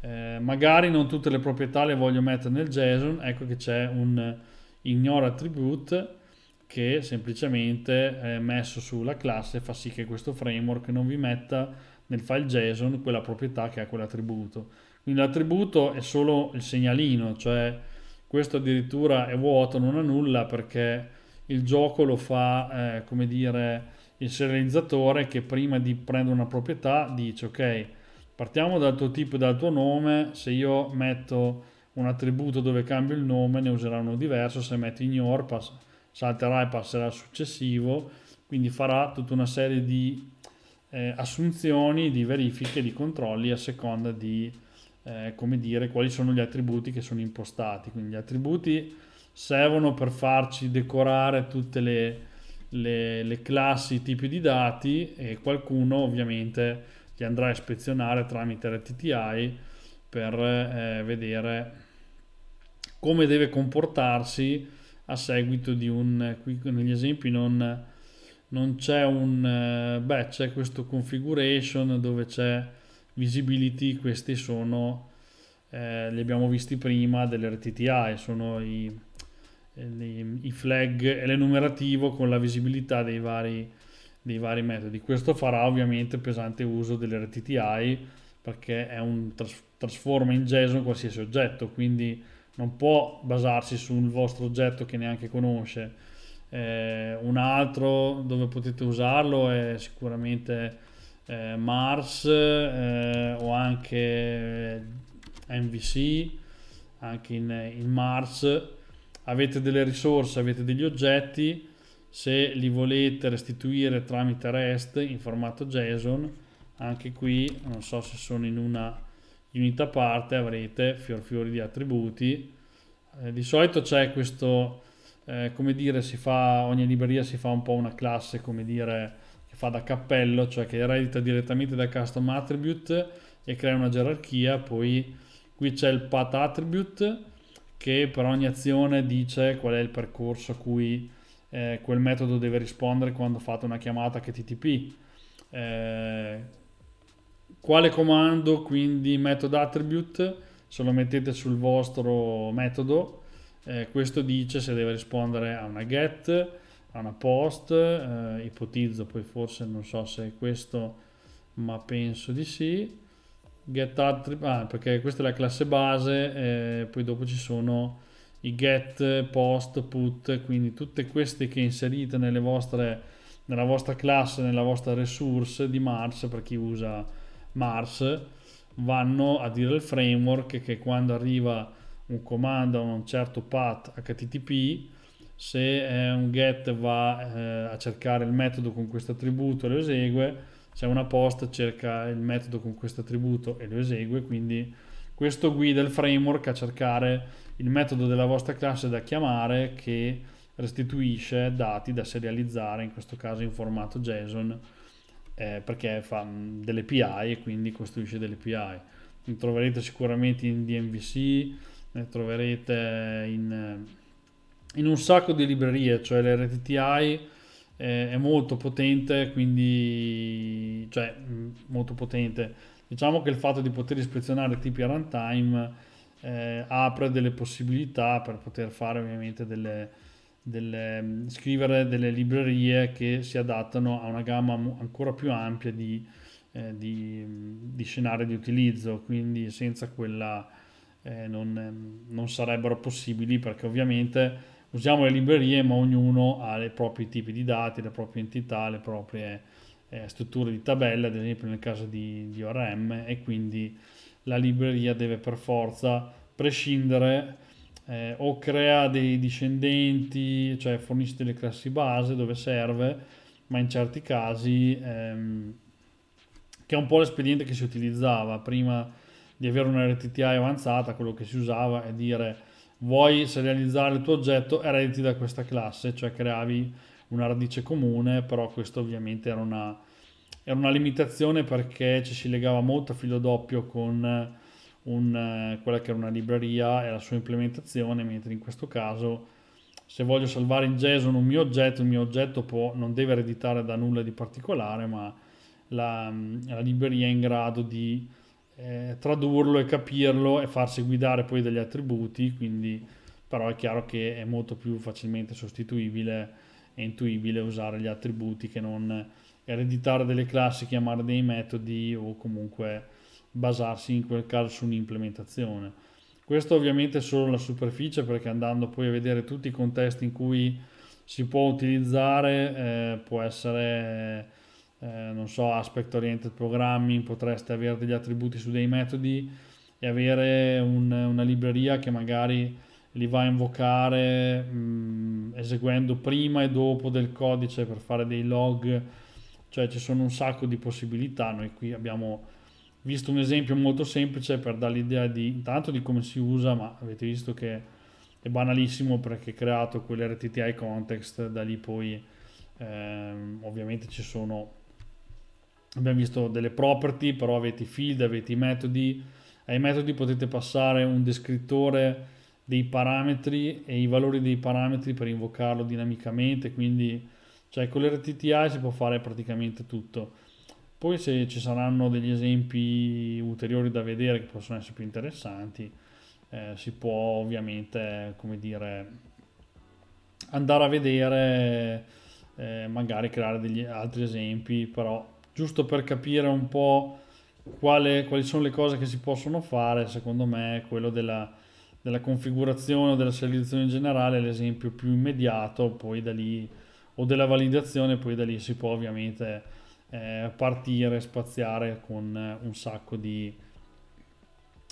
eh, magari non tutte le proprietà le voglio mettere nel JSON, ecco che c'è un ignore attribute che semplicemente eh, messo sulla classe fa sì che questo framework non vi metta nel file JSON quella proprietà che ha quell'attributo. Quindi l'attributo è solo il segnalino, cioè questo addirittura è vuoto, non ha nulla perché il gioco lo fa, eh, come dire, il serializzatore che prima di prendere una proprietà dice ok, Partiamo dal tuo tip, dal tuo nome, se io metto un attributo dove cambio il nome ne userà uno diverso, se metto ignore pass- salterà e passerà al successivo, quindi farà tutta una serie di eh, assunzioni, di verifiche, di controlli a seconda di eh, come dire, quali sono gli attributi che sono impostati. Quindi gli attributi servono per farci decorare tutte le, le, le classi, i tipi di dati e qualcuno ovviamente li andrà a ispezionare tramite RTTI per eh, vedere come deve comportarsi a seguito di un qui negli esempi non, non c'è un eh, beh c'è questo configuration dove c'è visibility questi sono eh, li abbiamo visti prima dell'RTTI sono i, i, eh, i flag e l'enumerativo con la visibilità dei vari dei vari metodi. Questo farà ovviamente pesante uso dell'RTTI perché è un, tras- trasforma in JSON qualsiasi oggetto, quindi non può basarsi sul vostro oggetto che neanche conosce. Eh, un altro dove potete usarlo è sicuramente eh, Mars eh, o anche MVC, eh, anche in, in Mars. Avete delle risorse, avete degli oggetti se li volete restituire tramite REST in formato JSON anche qui non so se sono in una unità parte avrete fior fiori di attributi eh, di solito c'è questo eh, come dire si fa ogni libreria si fa un po' una classe come dire che fa da cappello cioè che eredita direttamente da custom attribute e crea una gerarchia poi qui c'è il path attribute che per ogni azione dice qual è il percorso a cui eh, quel metodo deve rispondere quando fate una chiamata HTTP. Eh, quale comando, quindi method attribute, se lo mettete sul vostro metodo, eh, questo dice se deve rispondere a una get, a una post, eh, ipotizzo poi forse non so se è questo, ma penso di sì. Get attribute, ah, perché questa è la classe base, eh, poi dopo ci sono i get, post, put, quindi tutte queste che inserite vostre, nella vostra classe, nella vostra resource di Mars, per chi usa Mars, vanno a dire il framework che quando arriva un comando a un certo path HTTP, se è un get va eh, a cercare il metodo con questo attributo e lo esegue, se è una post cerca il metodo con questo attributo e lo esegue, quindi questo guida il framework a cercare il metodo della vostra classe da chiamare che restituisce dati da serializzare, in questo caso in formato JSON, eh, perché fa mm, delle PI e quindi costruisce delle PI. Ne troverete sicuramente in DMVC, ne troverete in, eh, in un sacco di librerie, cioè l'RTTI eh, è molto potente, quindi cioè, mm, molto potente. Diciamo che il fatto di poter ispezionare tipi a runtime eh, apre delle possibilità per poter fare ovviamente delle, delle, mm, scrivere delle librerie che si adattano a una gamma ancora più ampia di, eh, di, mm, di scenari di utilizzo, quindi senza quella eh, non, mm, non sarebbero possibili perché ovviamente usiamo le librerie ma ognuno ha i propri tipi di dati, le proprie entità, le proprie eh, strutture di tabella, ad esempio nel caso di, di ORM e quindi la libreria deve per forza prescindere eh, o crea dei discendenti, cioè fornisce delle classi base dove serve, ma in certi casi, ehm, che è un po' l'espediente che si utilizzava prima di avere una RTTI avanzata, quello che si usava è dire vuoi serializzare il tuo oggetto, erediti da questa classe, cioè creavi una radice comune, però questo ovviamente era una era una limitazione perché ci si legava molto a filo doppio con eh, un, eh, quella che era una libreria e la sua implementazione, mentre in questo caso se voglio salvare in JSON un mio oggetto, il mio oggetto può, non deve ereditare da nulla di particolare, ma la, mm, la libreria è in grado di eh, tradurlo e capirlo e farsi guidare poi dagli attributi, quindi però è chiaro che è molto più facilmente sostituibile e intuibile usare gli attributi che non ereditare delle classi, chiamare dei metodi o comunque basarsi in quel caso su un'implementazione. Questo ovviamente è solo la superficie perché andando poi a vedere tutti i contesti in cui si può utilizzare, eh, può essere, eh, non so, aspect oriented programming, potreste avere degli attributi su dei metodi e avere un, una libreria che magari li va a invocare mh, mm, eseguendo prima e dopo del codice per fare dei log cioè ci sono un sacco di possibilità, noi qui abbiamo visto un esempio molto semplice per dare l'idea di, intanto di come si usa, ma avete visto che è banalissimo perché creato quell'RTTI context, da lì poi ehm, ovviamente ci sono, abbiamo visto delle property, però avete i field, avete i metodi, ai metodi potete passare un descrittore dei parametri e i valori dei parametri per invocarlo dinamicamente, quindi cioè con l'RTTI si può fare praticamente tutto. Poi se ci saranno degli esempi ulteriori da vedere che possono essere più interessanti, eh, si può ovviamente, come dire, andare a vedere, eh, magari creare degli altri esempi, però giusto per capire un po' quale, quali sono le cose che si possono fare, secondo me quello della, della configurazione o della selezione in generale è l'esempio più immediato, poi da lì o della validazione, poi da lì si può ovviamente eh, partire, spaziare con eh, un sacco di,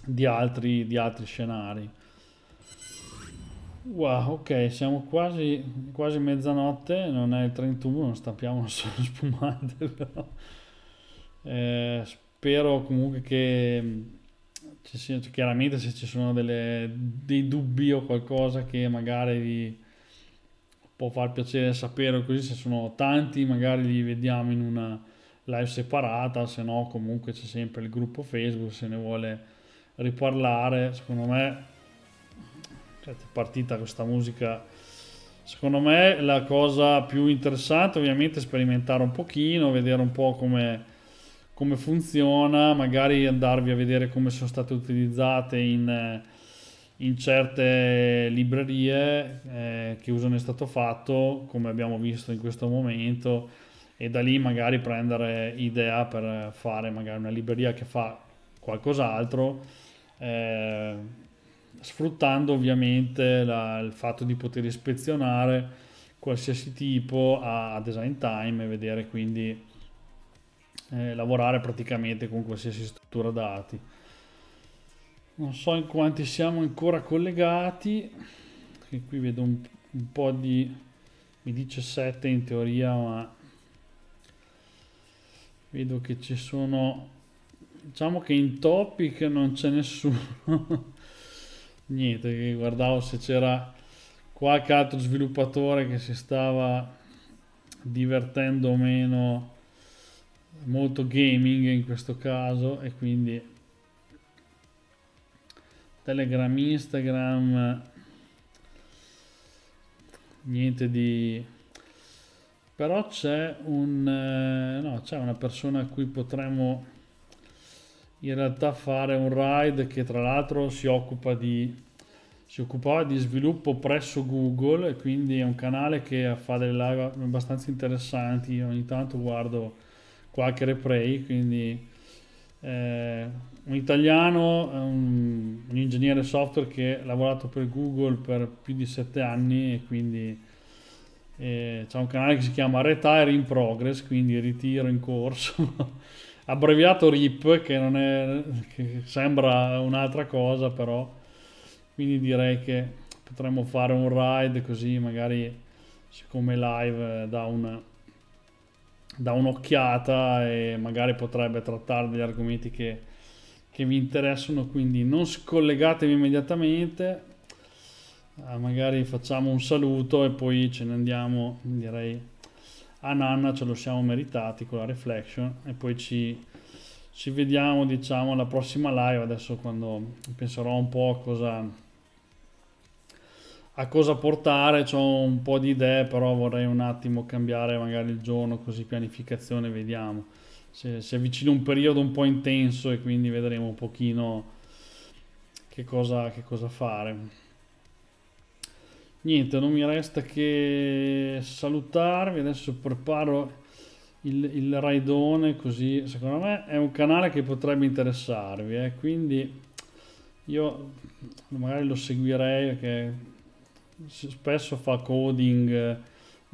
di, altri, di altri scenari. Wow, ok, siamo quasi, quasi mezzanotte, non è il 31, non stappiamo *laughs* solo spumante, *laughs* però eh, spero comunque che mm, ci sia, chiaramente se ci sono delle, dei dubbi o qualcosa che magari vi può far piacere sapere così se sono tanti magari li vediamo in una live separata se no comunque c'è sempre il gruppo facebook se ne vuole riparlare secondo me cioè, è partita questa musica secondo me la cosa più interessante ovviamente è sperimentare un pochino vedere un po' come come funziona magari andarvi a vedere come sono state utilizzate in eh, in certe librerie eh, che uso ne è stato fatto, come abbiamo visto in questo momento, e da lì magari prendere idea per fare magari una libreria che fa qualcos'altro, eh, sfruttando ovviamente la, il fatto di poter ispezionare qualsiasi tipo a, a design time e vedere quindi eh, lavorare praticamente con qualsiasi struttura dati non so in quanti siamo ancora collegati e qui vedo un, un, po' di 17 in teoria ma vedo che ci sono diciamo che in topic non c'è nessuno *laughs* niente guardavo se c'era qualche altro sviluppatore che si stava divertendo o meno molto gaming in questo caso e quindi Telegram, Instagram, niente di... Però c'è un, eh, no, c'è una persona a cui potremmo in realtà fare un ride che tra l'altro si occupa di si occupava di sviluppo presso Google e quindi è un canale che fa delle live abbastanza interessanti. Io ogni tanto guardo qualche replay, quindi eh, un italiano, eh, un, un, ingegnere software che ha lavorato per Google per più di sette anni e quindi eh, c'è un canale che si chiama Retire in Progress, quindi ritiro in corso, *laughs* abbreviato RIP che, non è, che sembra un'altra cosa però, quindi direi che potremmo fare un ride così magari siccome live eh, da una da un'occhiata e magari potrebbe trattare degli argomenti che che vi interessano, quindi non scollegatevi immediatamente, ah, magari facciamo un saluto e poi ce ne andiamo, direi a Nanna ce lo siamo meritati con la reflection e poi ci, ci vediamo diciamo alla prossima live adesso quando penserò un po' cosa a cosa portare, ho un po' di idee, però vorrei un attimo cambiare magari il giorno, così pianificazione, vediamo si, si avvicina un periodo un po' intenso e quindi vedremo un pochino che cosa, che cosa fare niente non mi resta che salutarvi adesso preparo il, il raidone così secondo me è un canale che potrebbe interessarvi eh, quindi io magari lo seguirei perché spesso fa coding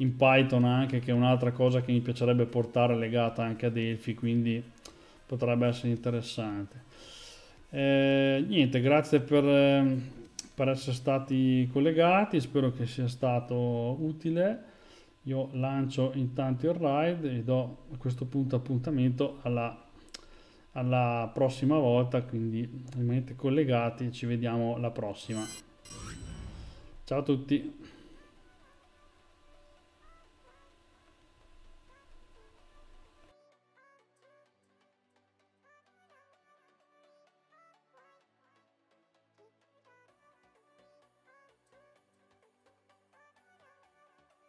in Python anche, che è un'altra cosa che mi piacerebbe portare legata anche a Delphi, quindi potrebbe essere interessante. Eh, niente, grazie per, ehm, per, essere stati collegati, spero che sia stato utile. Io lancio intanto il ride e do a questo punto appuntamento alla, alla prossima volta, quindi rimanete collegati, ci vediamo la prossima. Ciao a tutti!